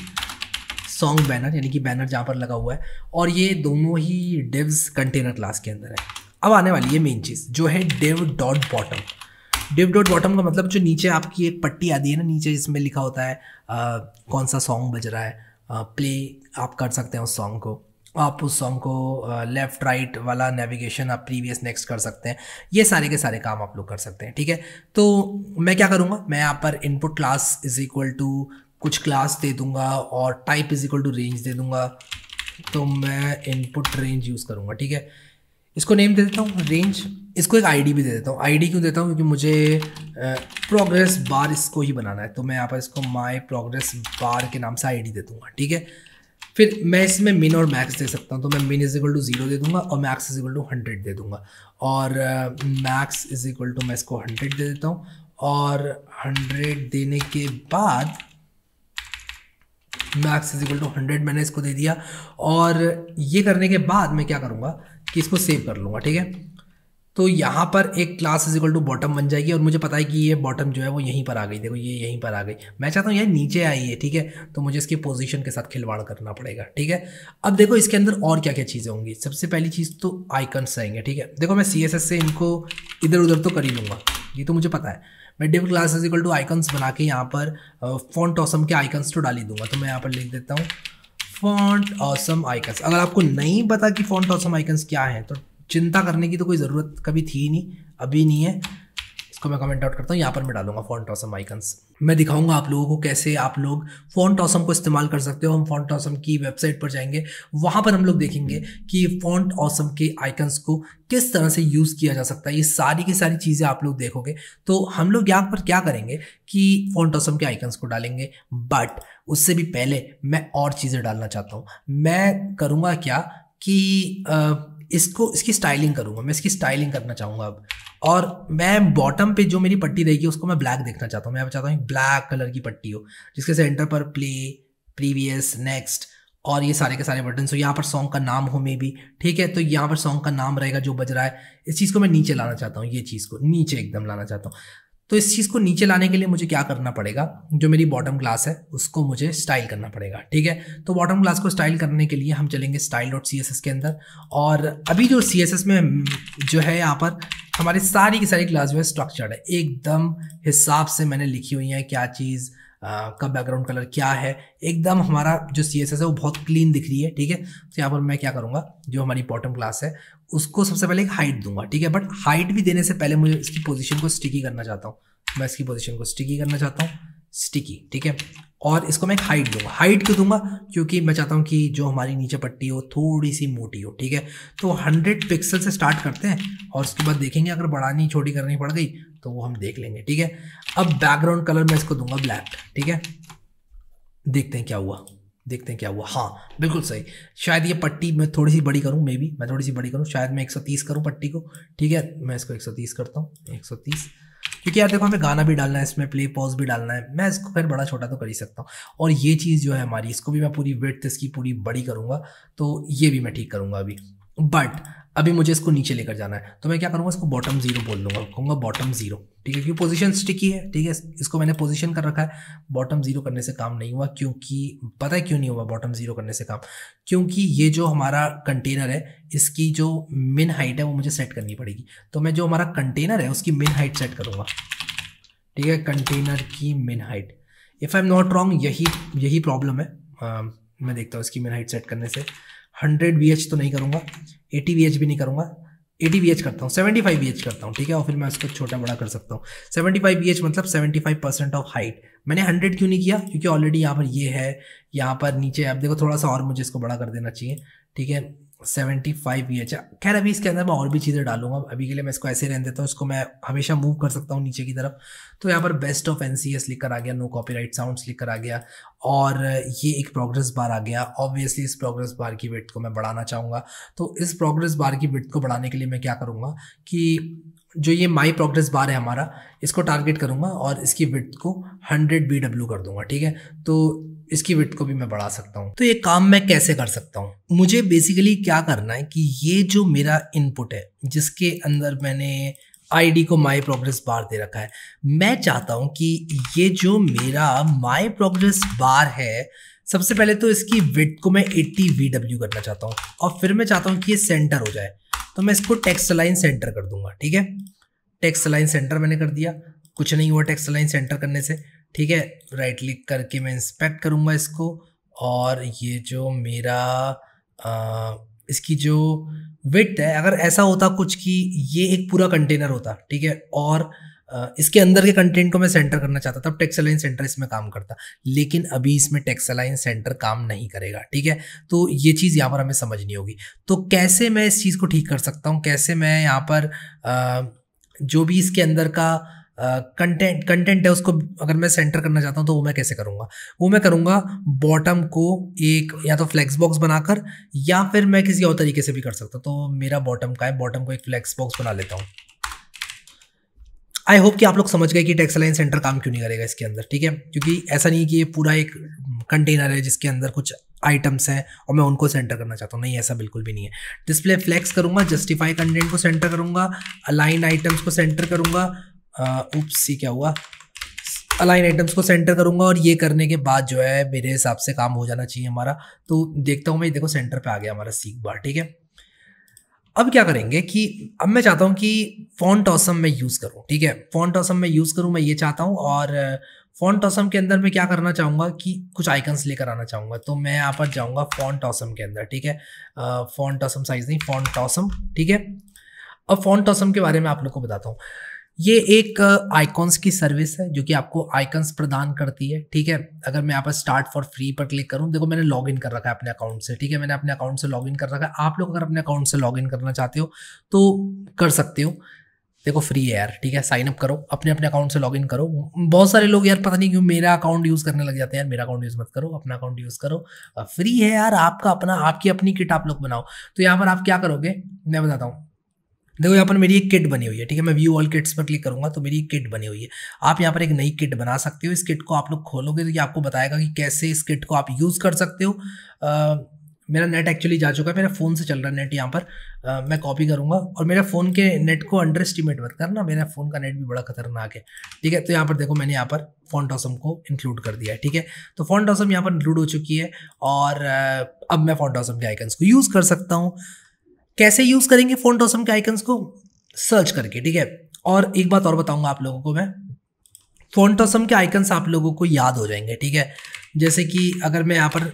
सॉन्ग बैनर यानी कि बैनर जहाँ पर लगा हुआ है और ये दोनों ही डिव्स कंटेनर क्लास के अंदर है अब आने वाली है मेन चीज़ जो है div dot bottom div dot bottom का मतलब जो नीचे आपकी एक पट्टी आती है ना नीचे जिसमें लिखा होता है आ, कौन सा सॉन्ग बज रहा है आ, प्ले आप कर सकते हैं उस सॉन्ग को आप उस सॉन्ग को लेफ़्ट राइट वाला नेविगेशन आप प्रीवियस नेक्स्ट कर सकते हैं ये सारे के सारे काम आप लोग कर सकते हैं ठीक है तो मैं क्या करूँगा मैं यहाँ पर input class is equal to कुछ क्लास दे दूंगा और type is equal to range दे दूंगा तो मैं इनपुट रेंज यूज़ करूँगा ठीक है इसको नेम दे देता हूँ रेंज इसको एक आईडी भी दे देता हूँ आईडी क्यों देता हूँ क्योंकि मुझे प्रोग्रेस बार इसको ही बनाना है तो मैं यहाँ पर इसको माय प्रोग्रेस बार के नाम से आईडी दे दूँगा ठीक है फिर मैं इसमें मिन और मैक्स दे सकता हूँ तो मैं min is equal to zero दे दूंगा और max is equal to hundred दे दूंगा और मैक्स इज इक्वल टू मैं इसको हंड्रेड दे देता हूँ और हंड्रेड देने के बाद max is equal to hundred मैंने इसको दे दिया और ये करने के बाद मैं क्या करूँगा कि इसको सेव कर लूँगा ठीक है तो यहाँ पर एक class is equal to bottom बन जाएगी और मुझे पता है कि ये बॉटम जो है वो यहीं पर आ गई देखो ये यहीं पर आ गई मैं चाहता हूँ यह नीचे आई है ठीक है तो मुझे इसकी पोजीशन के साथ खिलवाड़ करना पड़ेगा ठीक है अब देखो इसके अंदर और क्या क्या चीज़ें होंगी सबसे पहली चीज़ तो आइकन्स आएंगे ठीक है देखो मैं सी से इनको इधर उधर तो कर ही लूँगा ये तो मुझे पता है मैं div class is equal to icons बना के यहाँ पर फॉन्ट ऑसम के आइकन्स तो डाल ही दूंगा तो मैं यहाँ पर लिख देता हूँ फॉन्ट ऑसम आइकन्स अगर आपको नहीं पता कि फॉन्ट ऑसम आइकन्स क्या हैं तो चिंता करने की तो कोई ज़रूरत कभी थी नहीं अभी नहीं है इसको मैं कमेंट आउट करता हूँ यहाँ पर मैं डालूंगा फॉन्ट ऑसम आइकन्स मैं दिखाऊंगा आप लोगों को कैसे आप लोग फॉन्ट ऑसम को इस्तेमाल कर सकते हो हम फॉन्ट ऑसम की वेबसाइट पर जाएंगे वहाँ पर हम लोग देखेंगे कि फॉन्ट ऑसम के आइकन्स को किस तरह से यूज़ किया जा सकता है ये सारी की सारी चीज़ें आप लोग देखोगे तो हम लोग यहाँ पर क्या करेंगे कि फॉन्ट ऑसम के आइकन्स को डालेंगे बट उससे भी पहले मैं और चीज़ें डालना चाहता हूँ मैं करूँगा क्या कि आ, इसको इसकी स्टाइलिंग करूँगा मैं इसकी स्टाइलिंग करना चाहूँगा अब और मैं बॉटम पे जो मेरी पट्टी रहेगी उसको मैं ब्लैक देखना चाहता हूँ मैं चाहता हूँ ब्लैक कलर की पट्टी हो जिसके सेंटर पर प्ले प्रीवियस नेक्स्ट और ये सारे के सारे बटन हो यहाँ पर सॉन्ग का नाम हो मे भी ठीक है तो यहाँ पर सॉन्ग का नाम रहेगा जो बज रहा है इस चीज़ को मैं नीचे लाना चाहता हूँ ये चीज़ को नीचे एकदम लाना चाहता हूँ तो इस चीज़ को नीचे लाने के लिए मुझे क्या करना पड़ेगा जो मेरी बॉटम क्लास है उसको मुझे स्टाइल करना पड़ेगा ठीक है तो बॉटम क्लास को स्टाइल करने के लिए हम चलेंगे style dot C S S के अंदर और अभी जो सी एस एस में हम्म, जो है यहाँ पर हमारी सारी की सारी क्लास जो है स्ट्रक्चर्ड है एकदम हिसाब से मैंने लिखी हुई है क्या चीज़ का बैकग्राउंड कलर क्या है एकदम हमारा जो सी है वो बहुत क्लीन दिख रही है ठीक है तो यहाँ पर मैं क्या करूँगा जो हमारी बॉटम क्लास है उसको सबसे पहले एक हाइट दूंगा ठीक है बट हाइट भी देने से पहले मुझे इसकी पोजीशन को स्टिकी करना चाहता हूँ मैं इसकी पोजीशन को स्टिकी करना चाहता हूँ स्टिकी ठीक है और इसको मैं एक हाइट दूंगा हाइट क्यों दूंगा क्योंकि मैं चाहता हूँ कि जो हमारी नीचे पट्टी हो थोड़ी सी मोटी हो ठीक है तो 100 पिक्सल से स्टार्ट करते हैं और उसके बाद देखेंगे अगर बढ़ानी छोटी करनी पड़ गई तो वो हम देख लेंगे ठीक है अब बैकग्राउंड कलर मैं इसको दूंगा ब्लैक ठीक है देखते हैं क्या हुआ देखते हैं क्या हुआ हाँ बिल्कुल सही शायद ये पट्टी मैं थोड़ी सी बड़ी करूँ मे बी मैं थोड़ी सी बड़ी करूँ शायद मैं एक सौ तीस करूँ पट्टी को ठीक है मैं इसको एक सौ तीस करता हूँ एक सौ तीस क्योंकि यार देखो हमें गाना भी डालना है इसमें प्ले पॉज भी डालना है मैं इसको खैर बड़ा छोटा तो कर ही सकता हूँ और ये चीज़ जो है हमारी इसको भी मैं पूरी वेट इसकी पूरी बड़ी करूँगा तो ये भी मैं ठीक करूँगा अभी बट अभी मुझे इसको नीचे लेकर जाना है तो मैं क्या करूँगा इसको बॉटम जीरो बोल लूँगा कहूँगा बॉटम जीरो ठीक है क्योंकि पोजीशन स्टिकी है ठीक है इसको मैंने पोजीशन कर रखा है बॉटम जीरो करने से काम नहीं हुआ क्योंकि पता है क्यों नहीं हुआ बॉटम जीरो करने से काम क्योंकि ये जो हमारा कंटेनर है इसकी जो मिन हाइट है वो मुझे सेट करनी पड़ेगी तो मैं जो हमारा कंटेनर है उसकी मिन हाइट सेट करूँगा ठीक है कंटेनर की min height if I am not wrong यही यही प्रॉब्लम है आ, मैं देखता हूँ इसकी मिन हाइट सेट करने से हंड्रेड वी तो नहीं करूँगा एटी वी भी नहीं करूँगा एटी वी करता हूँ सेवेंटी फाइव वी करता हूँ ठीक है और फिर मैं उसको छोटा बड़ा कर सकता हूँ सेवेंटी फाइव वी मतलब seventy five percent of height मैंने हंड्रेड क्यों नहीं किया क्योंकि ऑलरेडी यहाँ पर ये है यहाँ पर नीचे आप देखो थोड़ा सा और मुझे इसको बड़ा कर देना चाहिए ठीक है सेवेंटी फाइव बी एच अच्छा, खैर अभी इसके अंदर मैं और भी चीज़ें डालूंगा अभी के लिए मैं इसको ऐसे रहने देता हूँ इसको मैं हमेशा मूव कर सकता हूँ नीचे की तरफ तो यहाँ पर best of N C S लिख कर आ गया नो कॉपी राइट साउंड लिख कर आ गया और ये एक प्रोग्रेस बार आ गया ऑब्वियसली इस प्रोग्रेस बार की वेट को मैं बढ़ाना चाहूँगा तो इस प्रोग्रेस बार की वेट को बढ़ाने के लिए मैं क्या करूँगा कि जो ये माई प्रोग्रेस बार है हमारा इसको टारगेट करूँगा और इसकी विथ को हंड्रेड बी डब्ल्यू कर दूँगा ठीक है तो इसकी विट को भी मैं बढ़ा सकता हूँ तो ये काम मैं कैसे कर सकता हूँ मुझे बेसिकली क्या करना है कि ये जो मेरा इनपुट है जिसके अंदर मैंने आईडी को माय प्रोग्रेस बार दे रखा है मैं चाहता हूँ कि ये जो मेरा माय प्रोग्रेस बार है सबसे पहले तो इसकी विट को मैं एट्टी वी डब्ल्यू करना चाहता हूँ और फिर मैं चाहता हूँ कि ये सेंटर हो जाए तो मैं इसको टेक्स्ट लाइन सेंटर कर दूंगा ठीक है टेक्स्ट लाइन सेंटर मैंने कर दिया कुछ नहीं हुआ टेक्स्ट लाइन सेंटर करने से ठीक है राइट क्लिक करके मैं इंस्पेक्ट करूँगा इसको और ये जो मेरा आ, इसकी जो विथ है अगर ऐसा होता कुछ कि ये एक पूरा कंटेनर होता ठीक है और इसके अंदर के कंटेंट को मैं सेंटर करना चाहता था टेक्स अलाइन सेंटर इसमें काम करता लेकिन अभी इसमें टेक्स अलाइन सेंटर काम नहीं करेगा ठीक है तो ये चीज़ यहाँ पर हमें समझनी होगी तो कैसे मैं इस चीज़ को ठीक कर सकता हूँ कैसे मैं यहाँ पर जो भी इसके अंदर का कंटेंट कंटेंट है उसको अगर मैं सेंटर करना चाहता हूँ तो वो मैं कैसे करूँगा वो मैं करूँगा बॉटम को एक या तो फ्लैक्स बॉक्स बनाकर या फिर मैं किसी और तरीके से भी कर सकता तो मेरा बॉटम का है बॉटम को एक फ्लैक्स बॉक्स बना लेता हूँ आई होप कि आप लोग समझ गए कि टेक्स लाइन सेंटर काम क्यों नहीं करेगा इसके अंदर ठीक है क्योंकि ऐसा नहीं कि ये पूरा एक कंटेनर है जिसके अंदर कुछ आइटम्स हैं और मैं उनको सेंटर करना चाहता हूँ नहीं ऐसा बिल्कुल भी नहीं है डिस्प्ले फ्लैक्स करूँगा जस्टिफाई कंटेंट को सेंटर करूँगा अलाइन आइटम्स को सेंटर करूँगा सी क्या हुआ अलाइन आइटम्स को सेंटर करूँगा और ये करने के बाद जो है मेरे हिसाब से काम हो जाना चाहिए हमारा तो देखता हूँ मैं देखो सेंटर पे आ गया हमारा सीख बार ठीक है अब क्या करेंगे कि अब मैं चाहता हूँ कि फॉन्ट ऑसम मैं यूज़ करूँ ठीक है फॉन्ट ऑसम मैं यूज़ करूँ मैं ये चाहता हूँ और फॉन्ट ऑसम के अंदर मैं क्या करना चाहूँगा कि कुछ आइकन्स लेकर आना चाहूँगा तो मैं यहाँ पर जाऊँगा फॉन्ट ऑसम के अंदर ठीक है फॉन्ट ऑसम साइज़ नहीं फॉन्ट ऑसम ठीक है अब फॉन्ट ऑसम के बारे में आप लोग को बताता हूँ ये एक आइकॉन्स की सर्विस है जो कि आपको आइकन्स प्रदान करती है ठीक है अगर मैं यहाँ पर स्टार्ट फॉर फ्री पर क्लिक करूँ देखो मैंने लॉग इन कर रखा है अपने अकाउंट से ठीक है मैंने अपने अकाउंट से लॉग इन कर रखा है आप लोग अगर अपने अकाउंट से लॉग इन करना चाहते हो तो कर सकते हो देखो फ्री है यार ठीक है साइन अप करो अपने अपने अकाउंट से लॉगिन करो बहुत सारे लोग यार पता नहीं क्यों मेरा अकाउंट यूज़ करने लग जाते हैं यार मेरा अकाउंट यूज़ मत करो अपना अकाउंट यूज़ करो फ्री है यार आपका अपना आपकी अपनी किट आप लोग बनाओ तो यहाँ पर आप क्या करोगे मैं बताता हूँ देखो यहाँ पर मेरी एक किट बनी हुई है ठीक है मैं व्यू ऑल किट्स पर क्लिक करूंगा तो मेरी एक किट बनी हुई है आप यहाँ पर एक नई किट बना सकते हो इस किट को आप लोग खोलोगे तो ये आपको बताएगा कि कैसे इस किट को आप यूज़ कर सकते हो आ, मेरा नेट एक्चुअली जा चुका है मेरा फ़ोन से चल रहा है नेट यहाँ पर आ, मैं कॉपी करूँगा और मेरे फ़ोन के नेट को अंडर एस्टिमेट मत करना मेरा फ़ोन का नेट भी बड़ा खतरनाक है ठीक है तो यहाँ पर देखो मैंने यहाँ पर फॉन्ट ऑसम को इंक्लूड कर दिया है ठीक है तो फॉन्ट ऑसम यहाँ पर इंक्लूड हो चुकी है और अब मैं फॉन्ट ऑसम के आइकन्स को यूज़ कर सकता हूँ कैसे यूज़ करेंगे फोन टॉसम के आइकन्स को सर्च करके ठीक है और एक बात और बताऊंगा आप लोगों को मैं फोन टॉसम के आइकन्स आप लोगों को याद हो जाएंगे ठीक है जैसे कि अगर मैं यहाँ पर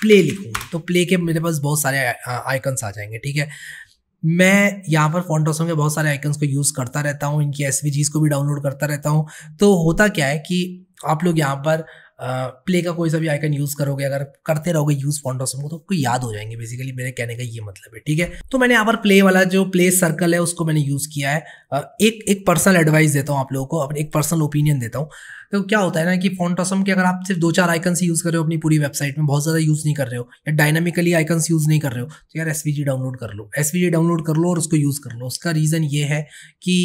प्ले लिखूँ तो प्ले के मेरे पास बहुत सारे आइकन्स आ जाएंगे ठीक है मैं यहाँ पर फोन टॉसम के बहुत सारे आइकन्स को यूज़ करता रहता हूँ इनकी एस को भी डाउनलोड करता रहता हूँ तो होता क्या है कि आप लोग यहाँ पर प्ले का कोई सा भी आइकन यूज़ करोगे अगर करते रहोगे यूज़ ऑफ को तो आपको याद हो जाएंगे बेसिकली मेरे कहने का ये मतलब है ठीक है तो मैंने यहाँ पर प्ले वाला जो प्ले सर्कल है उसको मैंने यूज़ किया है एक एक पर्सनल एडवाइस देता हूँ आप लोगों को अपने एक पर्सनल ओपिनियन देता हूँ तो क्या होता है ना कि फॉन्टोसम के अगर आप सिर्फ दो चार आइकन्स यूज़ कर रहे हो अपनी पूरी वेबसाइट में बहुत ज़्यादा यूज़ नहीं कर रहे हो या डायनामिकली आइकन्स यूज़ नहीं कर रहे हो तो यार एस डाउनलोड कर लो एस डाउनलोड कर लो और उसको यूज़ कर लो उसका रीज़न ये है कि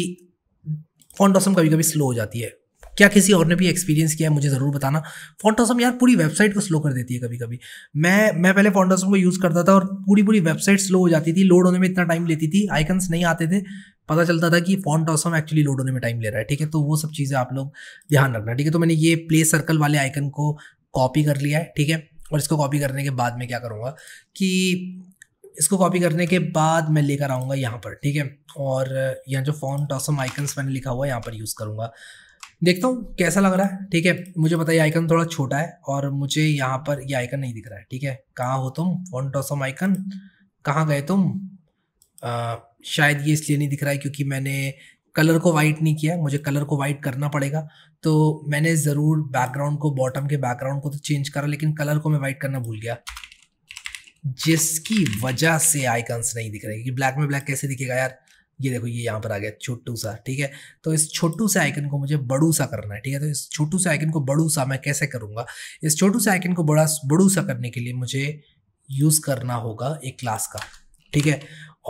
फॉन्टोसम कभी कभी स्लो हो जाती है क्या किसी और ने भी एक्सपीरियंस किया है मुझे ज़रूर बताना फोटोसम यार पूरी वेबसाइट को स्लो कर देती है कभी कभी मैं मैं पहले फोटोसम को यूज़ करता था और पूरी पूरी वेबसाइट स्लो हो जाती थी लोड होने में इतना टाइम लेती थी आइकन्स नहीं आते थे पता चलता था कि फॉन्ट ऑसम एक्चुअली लोड होने में टाइम ले रहा है ठीक है तो वो सब चीज़ें आप लोग ध्यान रखना ठीक है तो मैंने ये प्ले सर्कल वाले आइकन को कॉपी कर लिया है ठीक है और इसको कॉपी करने के बाद मैं क्या करूँगा कि इसको कॉपी करने के बाद मैं लेकर आऊँगा यहाँ पर ठीक है और यहाँ जो फॉन्ट ऑसम आइकन्स मैंने लिखा हुआ है यहाँ पर यूज़ करूँगा देखता हूँ कैसा लग रहा है ठीक है मुझे पता है आइकन थोड़ा छोटा है और मुझे यहाँ पर ये आइकन नहीं दिख रहा है ठीक है कहाँ हो तुम फॉन्ट टॉसम आइकन कहाँ गए तुम आ, शायद ये इसलिए नहीं दिख रहा है क्योंकि मैंने कलर को वाइट नहीं किया मुझे कलर को वाइट करना पड़ेगा तो मैंने ज़रूर बैकग्राउंड को बॉटम के बैकग्राउंड को तो चेंज करा लेकिन कलर को मैं वाइट करना भूल गया जिसकी वजह से आइकन्स नहीं दिख रहे क्योंकि ब्लैक में ब्लैक कैसे दिखेगा यार ये देखो ये यहाँ पर आ गया छोटू सा ठीक है तो इस छोटू से आइकन को मुझे बड़ू सा करना है ठीक है तो इस छोटू से आइकन को बड़ू सा मैं कैसे करूँगा इस छोटू से आइकन को बड़ा बड़ू सा करने के लिए मुझे यूज़ करना होगा एक क्लास का ठीक है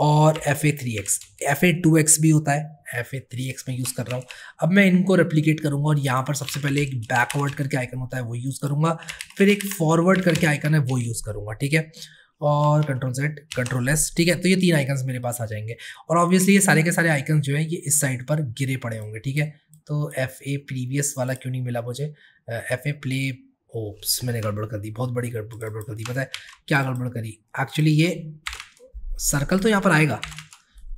और F A three X F A two X भी होता है एफ ए थ्री एक्स में यूज़ कर रहा हूँ अब मैं इनको रेप्लीकेट करूँगा और यहाँ पर सबसे पहले एक बैकवर्ड करके आइकन होता है वो यूज़ करूँगा फिर एक फॉरवर्ड करके आइकन है वो यूज़ करूँगा ठीक है और कंट्रोल सेट कंट्रोल एस ठीक है तो ये तीन आइकन्स मेरे पास आ जाएंगे और ऑब्वियसली ये सारे के सारे आइकन्स जो है ये इस साइड पर गिरे पड़े होंगे ठीक है तो एफ़ ए प्रीवियस वाला क्यों नहीं मिला मुझे एफ़ ए प्ले ओप्स मैंने गड़बड़ कर दी बहुत बड़ी गड़बड़ गड़बड़ कर दी पता है क्या गड़बड़ करी एक्चुअली ये सर्कल तो यहाँ पर आएगा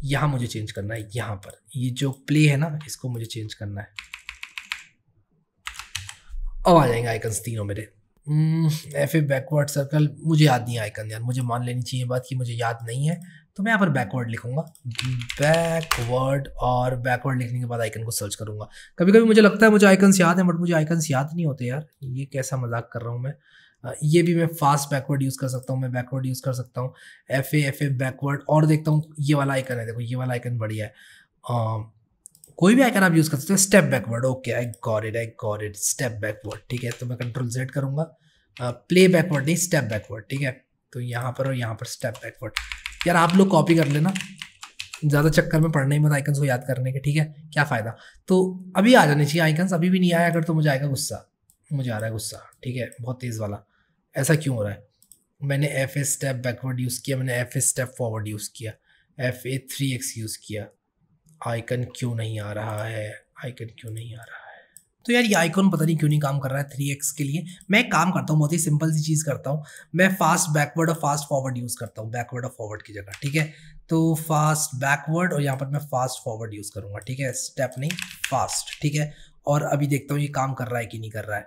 यहाँ मुझे चेंज करना है यहाँ पर ये जो प्ले है ना इसको मुझे चेंज करना है अब आ जाएंगे आइकन्स तीनों मेरे एफ ए बैकवर्ड सर्कल मुझे याद नहीं आइकन यार मुझे मान लेनी चाहिए बात कि मुझे याद नहीं है तो मैं यहाँ पर बैकवर्ड लिखूंगा बैकवर्ड और बैकवर्ड लिखने के बाद आइकन को सर्च करूंगा कभी कभी मुझे लगता है मुझे आइकन्स याद हैं बट मुझे आइकन्स याद नहीं होते यार ये कैसा मजाक कर रहा हूँ मैं ये भी मैं फास्ट बैकवर्ड यूज़ कर सकता हूँ मैं बैकवर्ड यूज़ कर सकता हूँ F A F A backward और देखता हूँ ये वाला आइकन है देखो ये वाला आइकन बढ़िया है कोई भी आइकन आप यूज़ कर सकते हो step backward okay I got it I got it step backward ठीक है तो मैं कंट्रोल जेड करूंगा प्ले बैकवर्ड नहीं स्टेप बैकवर्ड ठीक है तो यहाँ पर और यहाँ पर स्टेप बैकवर्ड यार आप लोग कॉपी कर लेना ज़्यादा चक्कर में पढ़ने ही मत आइकन्स को याद करने के ठीक है क्या फ़ायदा तो अभी आ जाने चाहिए आइकन्स अभी भी नहीं आया अगर तो मुझे आएगा गुस्सा मुझे आ रहा है गुस्सा ठीक है बहुत तेज़ वाला ऐसा क्यों हो रहा है मैंने F A step backward use किया मैंने F A step forward use किया F A three X use किया आइकन क्यों नहीं आ रहा है आइकन क्यों नहीं आ रहा है तो यार ये आइकन पता नहीं क्यों नहीं काम कर रहा है थ्री एक्स के लिए मैं काम करता हूँ बहुत ही सिंपल सी चीज़ करता हूँ मैं फास्ट बैकवर्ड और फास्ट फॉरवर्ड यूज़ करता हूँ बैकवर्ड और फॉरवर्ड की जगह ठीक है तो फास्ट बैकवर्ड और यहाँ पर मैं फास्ट फॉरवर्ड यूज़ करूँगा ठीक है स्टेप नहीं फास्ट ठीक है और अभी देखता हूँ ये काम कर रहा है कि नहीं कर रहा है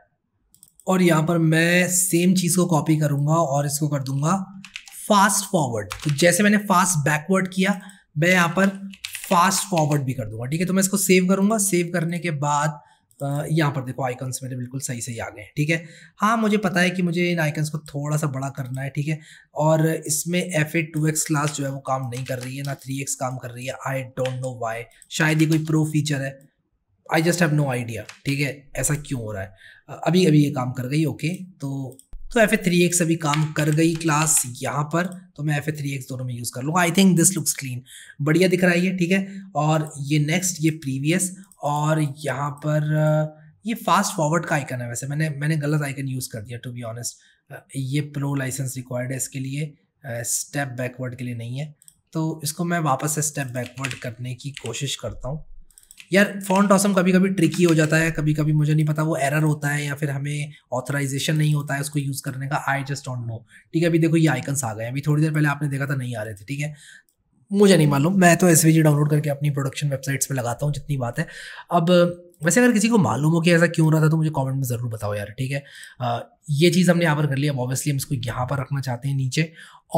और यहाँ पर मैं सेम चीज़ को कॉपी करूँगा और इसको कर दूँगा फास्ट फॉरवर्ड तो जैसे मैंने फास्ट बैकवर्ड किया मैं यहाँ पर फास्ट फॉरवर्ड भी कर दूंगा ठीक है तो मैं इसको सेव करूंगा सेव करने के बाद यहाँ पर देखो आइकन्स मेरे बिल्कुल सही सही आ गए हैं ठीक है हाँ मुझे पता है कि मुझे इन आइकन्स को थोड़ा सा बड़ा करना है ठीक है और इसमें F A two X class जो है वो काम नहीं कर रही है ना थ्री एक्स काम कर रही है आई डोंट नो वाई शायद ये कोई प्रो फीचर है I just have no idea ठीक है ऐसा क्यों हो रहा है अभी अभी ये काम कर गई ओके तो तो एफ ए थ्री एक्स अभी काम कर गई क्लास यहाँ पर तो मैं एफ ए थ्री एक्स दोनों में यूज़ कर लूँगा I think this looks clean बढ़िया दिख रहा है ये ठीक है और ये नेक्स्ट ये प्रीवियस और यहाँ पर ये फास्ट फॉरवर्ड का आइकन है वैसे मैंने मैंने गलत आइकन यूज़ कर दिया टू बी ऑनेस्ट ये प्रो लाइसेंस रिक्वायर्ड है इसके लिए स्टेप बैकवर्ड के लिए नहीं है तो इसको मैं वापस से स्टेप बैकवर्ड करने की कोशिश करता हूँ यार फॉन्ट ऑसम कभी कभी ट्रिकी हो जाता है कभी कभी मुझे नहीं पता वो एरर होता है या फिर हमें ऑथराइजेशन नहीं होता है उसको यूज़ करने का आई जस्ट डोंट नो ठीक है अभी देखो ये आइकन्स आ गए अभी थोड़ी देर पहले आपने देखा था नहीं आ रहे थे ठीक है मुझे नहीं मालूम मैं तो एस डाउनलोड करके अपनी प्रोडक्शन वेबसाइट्स पर लगाता हूँ जितनी बात है अब वैसे अगर किसी को मालूम हो कि ऐसा क्यों हो रहा था तो मुझे कमेंट में ज़रूर बताओ यार ठीक है आ, ये चीज़ हमने यहाँ पर कर लिया अब ऑब्वियसली हम इसको यहाँ पर रखना चाहते हैं नीचे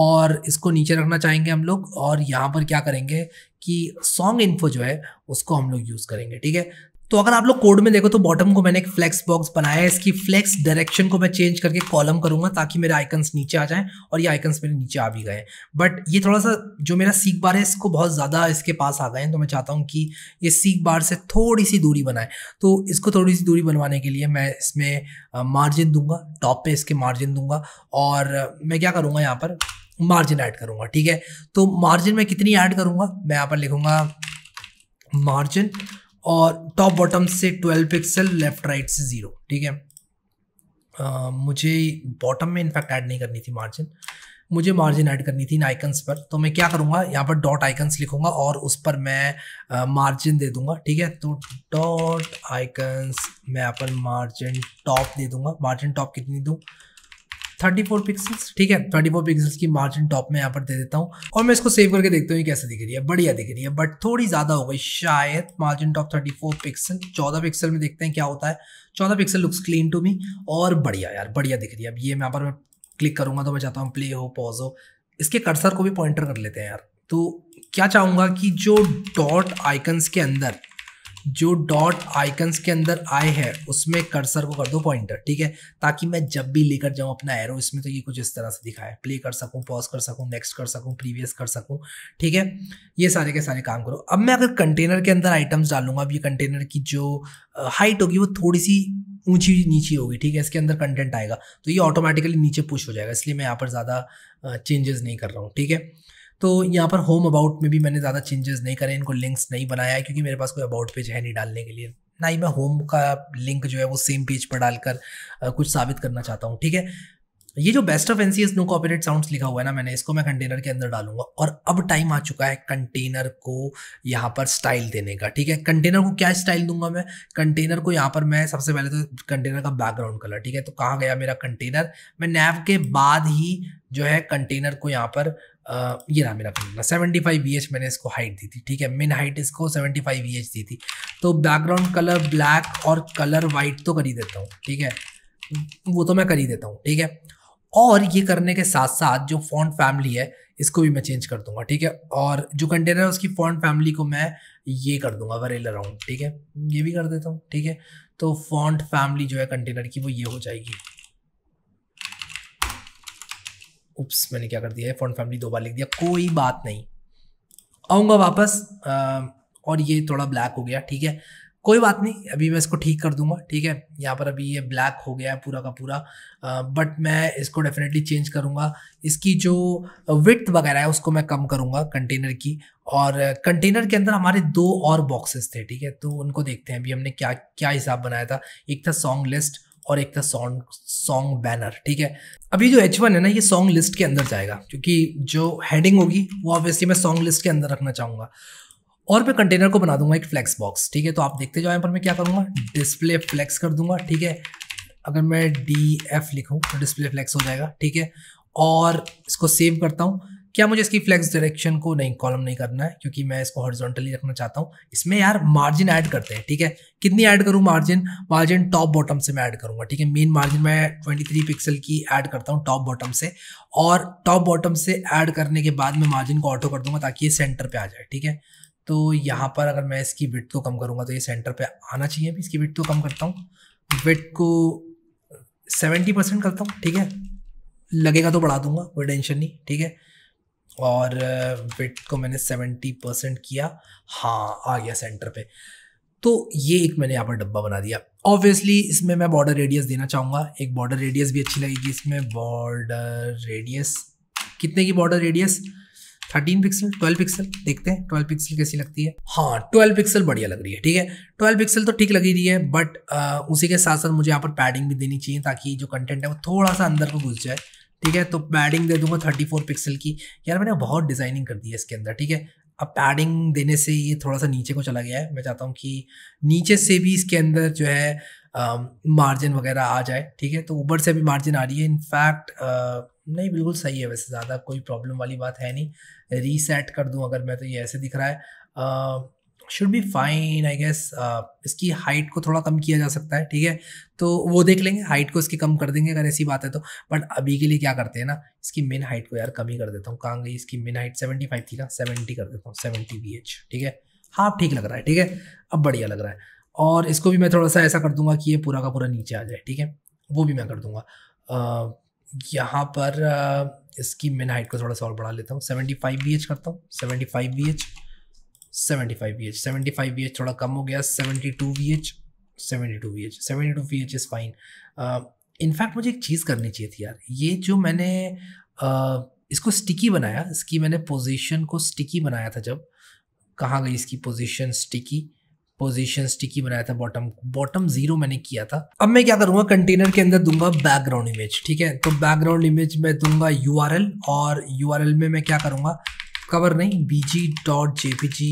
और इसको नीचे रखना चाहेंगे हम लोग और यहाँ पर क्या करेंगे कि सॉन्ग इन्फो जो है उसको हम लोग यूज़ करेंगे ठीक है तो अगर आप लोग कोड में देखो तो बॉटम को मैंने एक फ्लेक्स बॉक्स बनाया है इसकी फ्लेक्स डायरेक्शन को मैं चेंज करके कॉलम करूंगा ताकि मेरे आइकन्स नीचे आ जाएं और ये आइकन्स मेरे नीचे आ भी गए बट ये थोड़ा सा जो मेरा सीख बार है इसको बहुत ज़्यादा इसके पास आ गए हैं तो मैं चाहता हूँ कि ये सीख बार से थोड़ी सी दूरी बनाए तो इसको थोड़ी सी दूरी बनवाने के लिए मैं इसमें मार्जिन दूंगा टॉप पर इसके मार्जिन दूंगा और मैं क्या करूँगा यहाँ पर मार्जिन ऐड करूँगा ठीक है तो मार्जिन मैं कितनी ऐड करूँगा मैं यहाँ पर लिखूँगा मार्जिन और टॉप बॉटम से 12 पिक्सल लेफ्ट राइट से ज़ीरो ठीक है आ, मुझे बॉटम में इनफैक्ट ऐड नहीं करनी थी मार्जिन मुझे मार्जिन ऐड करनी थी इन आइकन्स पर तो मैं क्या करूँगा यहाँ पर डॉट आइकन्स लिखूँगा और उस पर मैं मार्जिन दे दूँगा ठीक है तो डॉट आइकन्स मैं यहाँ पर मार्जिन टॉप दे दूँगा मार्जिन टॉप कितनी दूँ थर्टी फोर पिक्सल्स ठीक है थर्टी फोर पिक्सल्स की मार्जिन टॉप में यहाँ पर दे देता हूँ और मैं इसको सेव करके देखता हूँ कैसे दिख रही है बढ़िया दिख रही है बट थोड़ी ज़्यादा हो गई शायद margin top thirty four pixel चौदह पिक्सल में देखते हैं क्या होता है चौदह pixel looks clean to me और बढ़िया यार बढ़िया दिख रही है अब ये यहाँ पर मैं क्लिक करूंगा तो मैं चाहता हूँ प्ले हो पॉज हो इसके कर्सर को भी पॉइंटर कर लेते हैं यार तो क्या चाहूँगा कि जो डॉट आइकन्स के अंदर जो डॉट आइकन्स के अंदर आए हैं उसमें कर्सर को कर दो पॉइंटर ठीक है ताकि मैं जब भी लेकर जाऊँ अपना एरो इसमें तो ये कुछ इस तरह से दिखाए प्ले कर सकूँ पॉज कर सकूँ नेक्स्ट कर सकूँ प्रीवियस कर सकूँ ठीक है ये सारे के सारे काम करो अब मैं अगर कंटेनर के अंदर आइटम्स डालूंगा अब ये कंटेनर की जो हाइट होगी वो थोड़ी सी ऊंची नीची होगी ठीक है इसके अंदर कंटेंट आएगा तो ये ऑटोमेटिकली नीचे पुश हो जाएगा इसलिए मैं यहाँ पर ज़्यादा चेंजेस नहीं कर रहा हूँ ठीक है तो यहाँ पर होम अबाउट में भी मैंने ज़्यादा चेंजेस नहीं करे इनको लिंक्स नहीं बनाया है क्योंकि मेरे पास कोई अबाउट पेज है नहीं डालने के लिए ना ही मैं होम का लिंक जो है वो सेम पेज पर डालकर कुछ साबित करना चाहता हूँ ठीक है ये जो best of N no copyright sounds लिखा हुआ है ना मैंने इसको मैं कंटेनर के अंदर डालूंगा और अब टाइम आ चुका है कंटेनर को यहाँ पर स्टाइल देने का ठीक है कंटेनर को क्या स्टाइल दूंगा मैं कंटेनर को यहाँ पर मैं सबसे पहले तो कंटेनर का बैकग्राउंड कलर ठीक है तो कहाँ गया मेरा कंटेनर मैं नैव के बाद ही जो है कंटेनर को यहाँ पर ये रहा मेरा पन्ना सेवेंटी फाइव बी मैंने इसको हाइट दी थी ठीक है मेन हाइट इसको सेवेंटी फाइव बी दी थी तो बैकग्राउंड कलर ब्लैक और कलर वाइट तो कर ही देता हूँ ठीक है वो तो मैं कर ही देता हूँ ठीक है और ये करने के साथ साथ जो फॉन्ट फैमिली है इसको भी मैं चेंज कर दूंगा ठीक है और जो कंटेनर है उसकी फॉन्ट फैमिली को मैं ये कर दूंगा वरेला अराउंड ठीक है ये भी कर देता हूँ ठीक है तो फॉन्ट फैमिली जो है कंटेनर की वो ये हो जाएगी उप्स मैंने क्या कर दिया है फॉरन फैमिली दो बार लिख दिया कोई बात नहीं आऊँगा वापस आ, और ये थोड़ा ब्लैक हो गया ठीक है कोई बात नहीं अभी मैं इसको ठीक कर दूंगा ठीक है यहाँ पर अभी ये ब्लैक हो गया है पूरा का पूरा आ, बट मैं इसको डेफिनेटली चेंज करूँगा इसकी जो विथ वगैरह है उसको मैं कम करूँगा कंटेनर की और कंटेनर के अंदर हमारे दो और बॉक्सेस थे ठीक है तो उनको देखते हैं अभी हमने क्या क्या हिसाब बनाया था एक था सॉन्ग लिस्ट और एक था सॉन्ग सॉन्ग बैनर ठीक है अभी जो एच वन है ना ये सॉन्ग लिस्ट के अंदर जाएगा क्योंकि जो हेडिंग होगी वो ऑब्वियसली मैं सॉन्ग लिस्ट के अंदर रखना चाहूँगा और मैं कंटेनर को बना दूंगा एक फ्लेक्स बॉक्स ठीक है तो आप देखते जाओ यहाँ पर मैं क्या करूँगा डिस्प्ले फ्लेक्स कर दूंगा ठीक है अगर मैं डी एफ लिखूँ तो डिस्प्ले फ्लेक्स हो जाएगा ठीक है और इसको सेव करता हूँ क्या मुझे इसकी फ्लेक्स डायरेक्शन को नहीं कॉलम नहीं करना है क्योंकि मैं इसको हॉरिजॉन्टली रखना चाहता हूँ इसमें यार मार्जिन ऐड करते हैं ठीक है कितनी ऐड करूँ मार्जिन मार्जिन टॉप बॉटम से मैं ऐड करूँगा ठीक है मेन मार्जिन मैं 23 पिक्सल की ऐड करता हूँ टॉप बॉटम से और टॉप बॉटम से ऐड करने के बाद मैं मार्जिन को ऑटो कर दूंगा ताकि ये सेंटर पर आ जाए ठीक है तो यहाँ पर अगर मैं इसकी विथ को कम करूँगा तो ये सेंटर पर आना चाहिए अभी इसकी विथ को कम करता हूँ विथ को सेवेंटी परसेंट करता हूँ ठीक है लगेगा तो बढ़ा दूंगा कोई टेंशन नहीं ठीक है और विट uh, को मैंने सेवेंटी परसेंट किया हाँ आ गया सेंटर पे तो ये एक मैंने यहाँ पर डब्बा बना दिया ऑब्वियसली इसमें मैं बॉर्डर रेडियस देना चाहूँगा एक बॉर्डर रेडियस भी अच्छी लगेगी इसमें बॉर्डर रेडियस कितने की border radius thirteen pixel twelve pixel देखते हैं ट्वेल्व पिक्सल कैसी लगती है हाँ ट्वेल्व पिक्सल बढ़िया लग रही है ठीक है ट्वेल्व पिक्सल तो ठीक लगी रही है बट आ, uh, उसी के साथ साथ मुझे यहाँ पर पैडिंग भी देनी चाहिए ताकि जो कंटेंट है वो थोड़ा सा अंदर को घुस जाए ठीक है तो पैडिंग दे दूंगा थर्टी फोर पिक्सल की यार मैंने बहुत डिज़ाइनिंग कर दी है इसके अंदर ठीक है अब पैडिंग देने से ये थोड़ा सा नीचे को चला गया है मैं चाहता हूँ कि नीचे से भी इसके अंदर जो है मार्जिन वगैरह आ जाए ठीक है तो ऊपर से भी मार्जिन आ रही है इनफैक्ट नहीं बिल्कुल सही है वैसे ज़्यादा कोई प्रॉब्लम वाली बात है नहीं रीसेट कर दूँ अगर मैं तो ये ऐसे दिख रहा है should be fine I guess इसकी हाइट को थोड़ा कम किया जा सकता है ठीक है तो वो देख लेंगे हाइट को इसकी कम कर देंगे अगर ऐसी बात है तो बट अभी के लिए क्या करते हैं ना इसकी मेन हाइट को यार कम ही कर देता हूँ कहाँ गई इसकी मेन हाइट सेवेंटी फाइव थी ना सेवेंटी कर देता हूँ सेवेंटी बी एच ठीक है हाफ ठीक लग रहा है ठीक है अब बढ़िया लग रहा है और इसको भी मैं थोड़ा सा ऐसा कर दूंगा कि ये पूरा का पूरा नीचे आ जाए ठीक है वो भी मैं कर दूंगा यहाँ पर इसकी मेन हाइट को थोड़ा सा और बढ़ा लेता हूँ सेवेंटी फाइव बी एच करता हूँ seventy five B H seventy five 75 H seventy five H थोड़ा कम हो गया 72 two 72 H 72 two V H seventy two V H is fine in fact मुझे एक चीज़ करनी चाहिए थी यार ये जो मैंने uh, इसको स्टिकी बनाया इसकी मैंने पोजीशन को स्टिकी बनाया था जब कहाँ गई इसकी पोजीशन स्टिकी पोजीशन स्टिकी बनाया था बॉटम बॉटम जीरो मैंने किया था अब मैं क्या करूँगा कंटेनर के अंदर दूंगा बैकग्राउंड इमेज ठीक है तो बैकग्राउंड इमेज मैं दूंगा यू और यू में मैं क्या करूँगा कवर नहीं B G dot J P G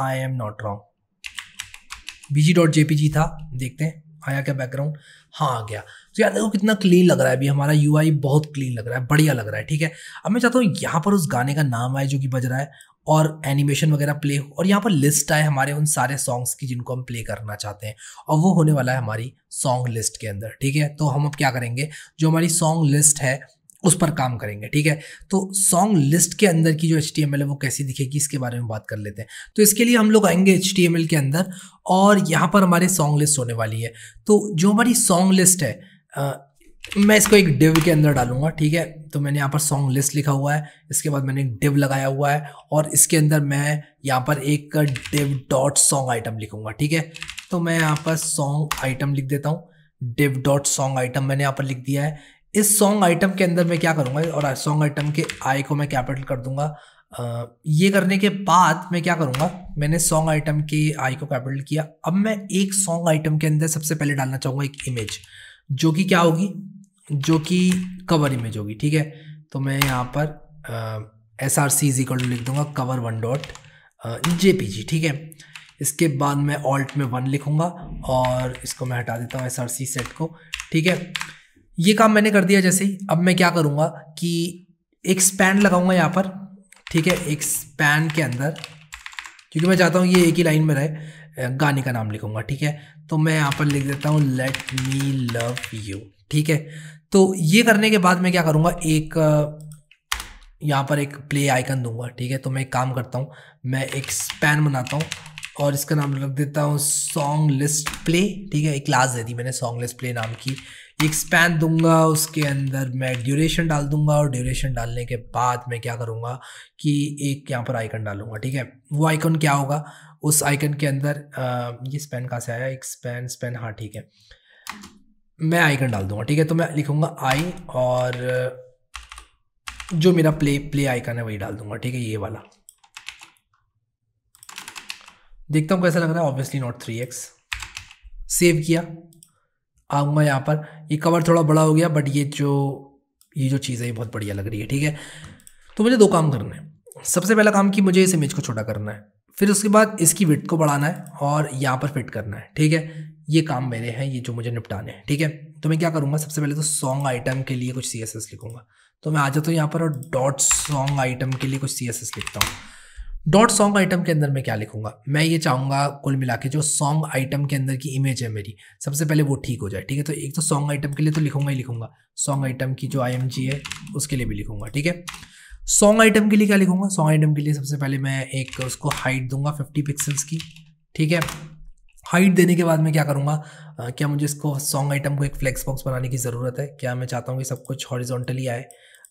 I am not wrong B G dot J P G था देखते हैं आया क्या बैकग्राउंड हाँ आ गया तो यार देखो कितना क्लीन लग रहा है अभी हमारा यू बहुत क्लीन लग रहा है बढ़िया लग रहा है ठीक है अब मैं चाहता हूँ यहाँ पर उस गाने का नाम आए जो कि बज रहा है और एनिमेशन वगैरह प्ले हो और यहाँ पर लिस्ट आए हमारे उन सारे सॉन्ग्स की जिनको हम प्ले करना चाहते हैं और वो होने वाला है हमारी सॉन्ग लिस्ट के अंदर ठीक है तो हम अब क्या करेंगे जो हमारी सॉन्ग लिस्ट है उस पर काम करेंगे ठीक है तो सॉन्ग लिस्ट के अंदर की जो एच है वो कैसी दिखेगी इसके बारे में बात कर लेते हैं तो इसके लिए हम लोग आएंगे एच के अंदर और यहाँ पर हमारे सॉन्ग लिस्ट होने वाली है तो जो हमारी सॉन्ग लिस्ट है आ, मैं इसको एक डिव के अंदर डालूंगा ठीक है तो मैंने यहाँ पर सॉन्ग लिस्ट लिखा हुआ है इसके बाद मैंने एक डिव लगाया हुआ है और इसके अंदर मैं यहाँ पर एक डिव डॉट सॉन्ग आइटम लिखूंगा ठीक है तो मैं यहाँ पर सॉन्ग आइटम लिख देता हूँ डिव डॉट सॉन्ग आइटम मैंने यहाँ पर लिख दिया है इस सॉन्ग आइटम के अंदर मैं क्या करूँगा और सॉन्ग आइटम के आई को मैं कैपिटल कर दूंगा आ, ये करने के बाद मैं क्या करूँगा मैंने सॉन्ग आइटम के आई को कैपिटल किया अब मैं एक सॉन्ग आइटम के अंदर सबसे पहले डालना चाहूँगा एक इमेज जो कि क्या होगी जो कि कवर इमेज होगी ठीक है तो मैं यहाँ पर S R C is equal to लिख दूंगा cover one dot J P G ठीक है इसके बाद मैं ऑल्ट में वन लिखूँगा और इसको मैं हटा देता हूँ एस आर सी सेट को ठीक है ये काम मैंने कर दिया जैसे ही अब मैं क्या करूँगा कि एक स्पैन लगाऊंगा यहाँ पर ठीक है एक स्पैन के अंदर क्योंकि मैं चाहता हूँ ये एक ही लाइन में रहे गाने का नाम लिखूँगा ठीक है तो मैं यहाँ पर लिख देता हूँ लेट मी लव यू ठीक है तो ये करने के बाद मैं क्या करूँगा एक यहाँ पर एक प्ले आइकन दूंगा ठीक है तो मैं एक काम करता हूँ मैं एक स्पैन बनाता हूँ और इसका नाम रख देता हूँ सॉन्ग लिस्ट प्ले ठीक है एक क्लास दे दी मैंने सॉन्ग लिस्ट प्ले नाम की एक्सपैंड दूंगा उसके अंदर मैं ड्यूरेशन डाल दूंगा और ड्यूरेशन डालने के बाद मैं क्या करूँगा कि एक यहाँ पर आइकन डालूंगा ठीक है वो आइकन क्या होगा उस आइकन के अंदर आ, ये स्पेन कहाँ से आया एक स्पेन स्पेन हाँ ठीक है मैं आइकन डाल दूंगा ठीक है तो मैं लिखूंगा आई और जो मेरा प्ले प्ले आइकन है वही डाल दूंगा ठीक है ये वाला देखता हूँ कैसा लग रहा है obviously not three X save किया आऊँगा यहाँ पर ये कवर थोड़ा बड़ा हो गया बट ये जो ये जो चीज़ है ये बहुत बढ़िया लग रही है ठीक है तो मुझे दो काम करना है सबसे पहला काम कि मुझे इस इमेज को छोटा करना है फिर उसके बाद इसकी विथ को बढ़ाना है और यहाँ पर फिट करना है ठीक है ये काम मेरे हैं ये जो मुझे निपटाने हैं ठीक है तो मैं क्या करूँगा सबसे पहले तो सॉन्ग आइटम के लिए कुछ सी लिखूंगा तो मैं आ जाता हूँ यहाँ पर और डॉट सॉन्ग आइटम के लिए कुछ सी लिखता हूँ डॉट सॉन्ग आइटम के अंदर मैं क्या लिखूंगा मैं ये चाहूंगा कुल मिला के जो सॉन्ग आइटम के अंदर की इमेज है मेरी सबसे पहले वो ठीक हो जाए ठीक है तो एक तो सॉन्ग आइटम के लिए तो लिखूंगा ही लिखूंगा सॉन्ग आइटम की जो आई है उसके लिए भी लिखूंगा ठीक है सॉन्ग आइटम के लिए क्या लिखूंगा सॉन्ग आइटम के लिए सबसे पहले मैं एक उसको हाइट दूंगा फिफ्टी पिक्सल्स की ठीक है हाइट देने के बाद मैं क्या करूँगा क्या मुझे इसको सॉन्ग आइटम को एक फ्लेक्स बॉक्स बनाने की ज़रूरत है क्या मैं चाहता हूँ कि सब कुछ हॉरिजॉन्टली आए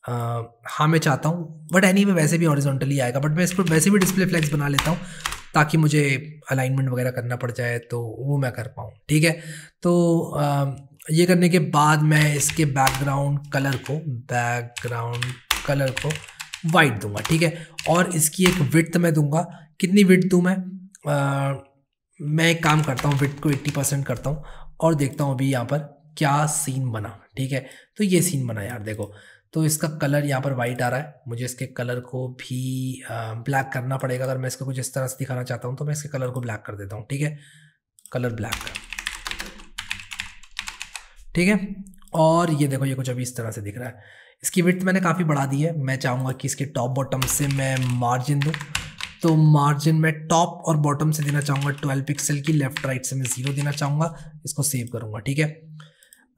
uh, हाँ मैं चाहता हूँ बट एनी वे वैसे भी हॉरिजॉन्टली आएगा बट मैं इसको वैसे भी डिस्प्ले फ्लैक्स बना लेता हूँ ताकि मुझे अलाइनमेंट वगैरह करना पड़ जाए तो वो मैं कर पाऊँ ठीक है तो uh, ये करने के बाद मैं इसके बैकग्राउंड कलर को बैकग्राउंड कलर को वाइट दूंगा ठीक है और इसकी एक विथ मैं दूंगा कितनी विथ दूँ मैं आ, मैं एक काम करता हूँ विथ को 80 परसेंट करता हूँ और देखता हूँ अभी यहाँ पर क्या सीन बना ठीक है तो ये सीन बना यार देखो तो इसका कलर यहाँ पर वाइट आ रहा है मुझे इसके कलर को भी ब्लैक करना पड़ेगा अगर मैं इसको कुछ इस तरह से दिखाना चाहता हूँ तो मैं इसके कलर को ब्लैक कर देता हूँ ठीक है कलर ब्लैक ठीक है और ये देखो ये कुछ अभी इस तरह से दिख रहा है इसकी विथ मैंने काफ़ी बढ़ा दी है मैं चाहूँगा कि इसके टॉप बॉटम से मैं मार्जिन दूँ तो मार्जिन मैं टॉप और बॉटम से देना चाहूँगा ट्वेल्व पिक्सल की लेफ्ट राइट से मैं ज़ीरो देना चाहूँगा इसको सेव करूँगा ठीक है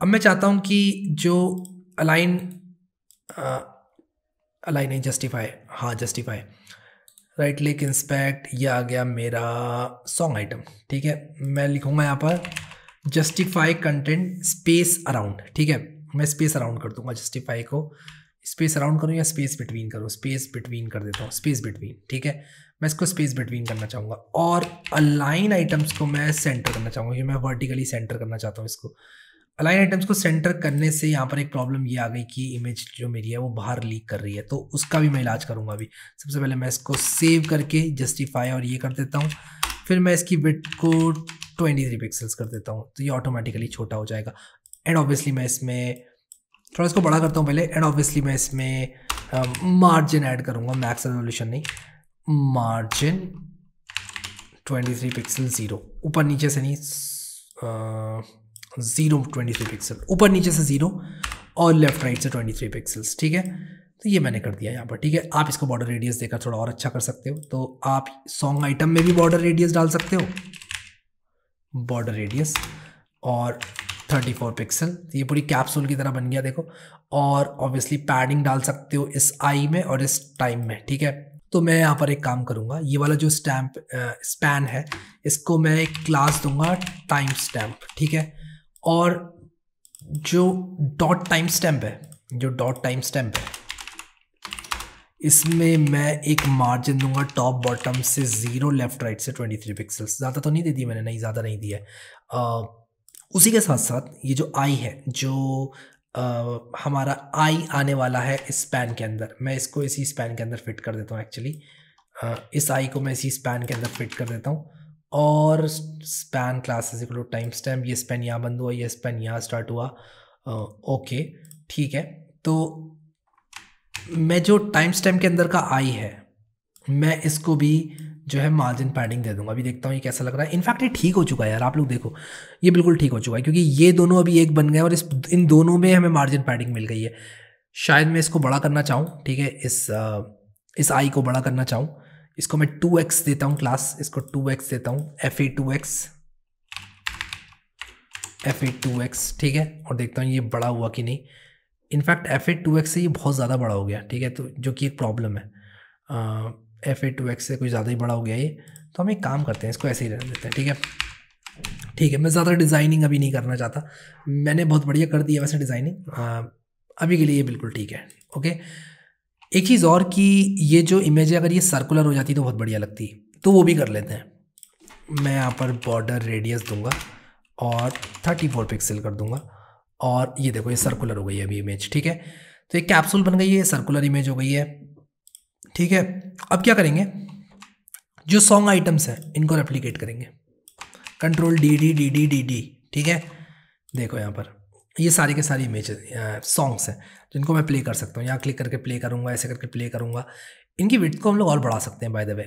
अब मैं चाहता हूँ कि जो अलाइन अलाई नहीं जस्टिफाई हाँ जस्टिफाई राइट क्लिक इंस्पेक्ट ये आ गया मेरा सॉन्ग आइटम ठीक है मैं लिखूँगा यहाँ पर जस्टिफाई कंटेंट स्पेस अराउंड ठीक है मैं स्पेस अराउंड कर दूंगा जस्टिफाई को स्पेस अराउंड करूँ या स्पेस बिटवीन करूँ स्पेस बिटवीन कर देता हूँ स्पेस बिटवीन ठीक है मैं इसको स्पेस बिटवीन करना चाहूँगा और अलाइन आइटम्स को मैं सेंटर करना चाहूँगा क्योंकि मैं वर्टिकली सेंटर करना चाहता हूँ इसको अलाइन आइटम्स को सेंटर करने से यहाँ पर एक प्रॉब्लम ये आ गई कि इमेज जो मेरी है वो बाहर लीक कर रही है तो उसका भी मैं इलाज करूँगा अभी सबसे पहले मैं इसको सेव करके जस्टिफाई और ये कर देता हूँ फिर मैं इसकी विथ को 23 पिक्सल्स कर देता हूँ तो ये ऑटोमेटिकली छोटा हो जाएगा एंड ऑब्वियसली मैं इसमें थोड़ा इसको बड़ा करता हूँ पहले एंड ऑब्वियसली मैं इसमें मार्जिन ऐड करूँगा मैक्स रेजोल्यूशन नहीं मार्जिन 23 पिक्सल ज़ीरो ऊपर नीचे से नहीं जीरो ट्वेंटी थ्री पिक्सल ऊपर नीचे से ज़ीरो और लेफ्ट राइट से ट्वेंटी थ्री पिक्सल्स ठीक है तो ये मैंने कर दिया यहाँ पर ठीक है आप इसको बॉर्डर रेडियस देकर थोड़ा और अच्छा कर सकते हो तो आप सॉन्ग आइटम में भी बॉर्डर रेडियस डाल सकते हो बॉर्डर रेडियस और थर्टी फोर पिक्सल ये पूरी कैप्सूल की तरह बन गया देखो और ऑब्वियसली पैडिंग डाल सकते हो इस आई में और इस टाइम में ठीक है तो मैं यहाँ पर एक काम करूँगा ये वाला जो स्टैम्प स्पैन है इसको मैं एक क्लास दूंगा टाइम स्टैम्प ठीक है और जो डॉट टाइम स्टैम्प है जो डॉट टाइम स्टैम्प है इसमें मैं एक मार्जिन दूंगा टॉप बॉटम से ज़ीरो लेफ्ट राइट से ट्वेंटी थ्री पिक्सल्स ज़्यादा तो नहीं दे दी मैंने नहीं ज़्यादा नहीं दिया है उसी के साथ साथ ये जो आई है जो आ, हमारा आई आने वाला है इस स्पैन के अंदर मैं इसको इसी स्पैन के अंदर फिट कर देता हूँ एक्चुअली इस आई को मैं इसी स्पैन के अंदर फिट कर देता हूँ और span classes equal timestamp ये स्पेन यहाँ बंद हुआ ये स्पेन यहाँ स्टार्ट हुआ ओके ठीक है तो मैं जो टाइम स्टैम्प के अंदर का आई है मैं इसको भी जो है मार्जिन पैडिंग दे दूंगा अभी देखता हूँ ये कैसा लग रहा है इनफैक्ट ये ठीक हो चुका है यार आप लोग देखो ये बिल्कुल ठीक हो चुका है क्योंकि ये दोनों अभी एक बन गए और इस इन दोनों में हमें मार्जिन पैडिंग मिल गई है शायद मैं इसको बड़ा करना चाहूँ ठीक है इस इस आई को बड़ा करना चाहूँ इसको मैं टू एक्स देता हूँ क्लास इसको टू एक्स देता हूँ F A two X F A two X ठीक है और देखता हूँ ये बड़ा हुआ कि नहीं in fact F A two X से ये बहुत ज़्यादा बड़ा हो गया ठीक है तो जो कि एक प्रॉब्लम है एफ ए टू एक्स से कुछ ज़्यादा ही बड़ा हो गया ये तो हम एक काम करते हैं इसको ऐसे ही रहने देते हैं ठीक है ठीक है मैं ज़्यादा डिज़ाइनिंग अभी नहीं करना चाहता मैंने बहुत बढ़िया कर दिया वैसे डिज़ाइनिंग अभी के लिए ये बिल्कुल ठीक है ओके एक चीज़ और कि ये जो इमेज है अगर ये सर्कुलर हो जाती तो बहुत बढ़िया लगती तो वो भी कर लेते हैं मैं यहाँ पर बॉर्डर रेडियस दूंगा और 34 पिक्सल कर दूंगा और ये देखो ये सर्कुलर हो गई है अभी इमेज ठीक है तो एक कैप्सूल बन गई है सर्कुलर इमेज हो गई है ठीक है अब क्या करेंगे जो सॉन्ग आइटम्स हैं इनको रेप्लीकेट करेंगे control D D D D D D ठीक है देखो यहाँ पर ये सारे के सारे इमेज सॉन्ग्स हैं जिनको मैं प्ले कर सकता हूँ यहाँ क्लिक करके प्ले करूँगा ऐसे करके प्ले करूँगा इनकी विथ को हम लोग और बढ़ा सकते हैं बाय द वे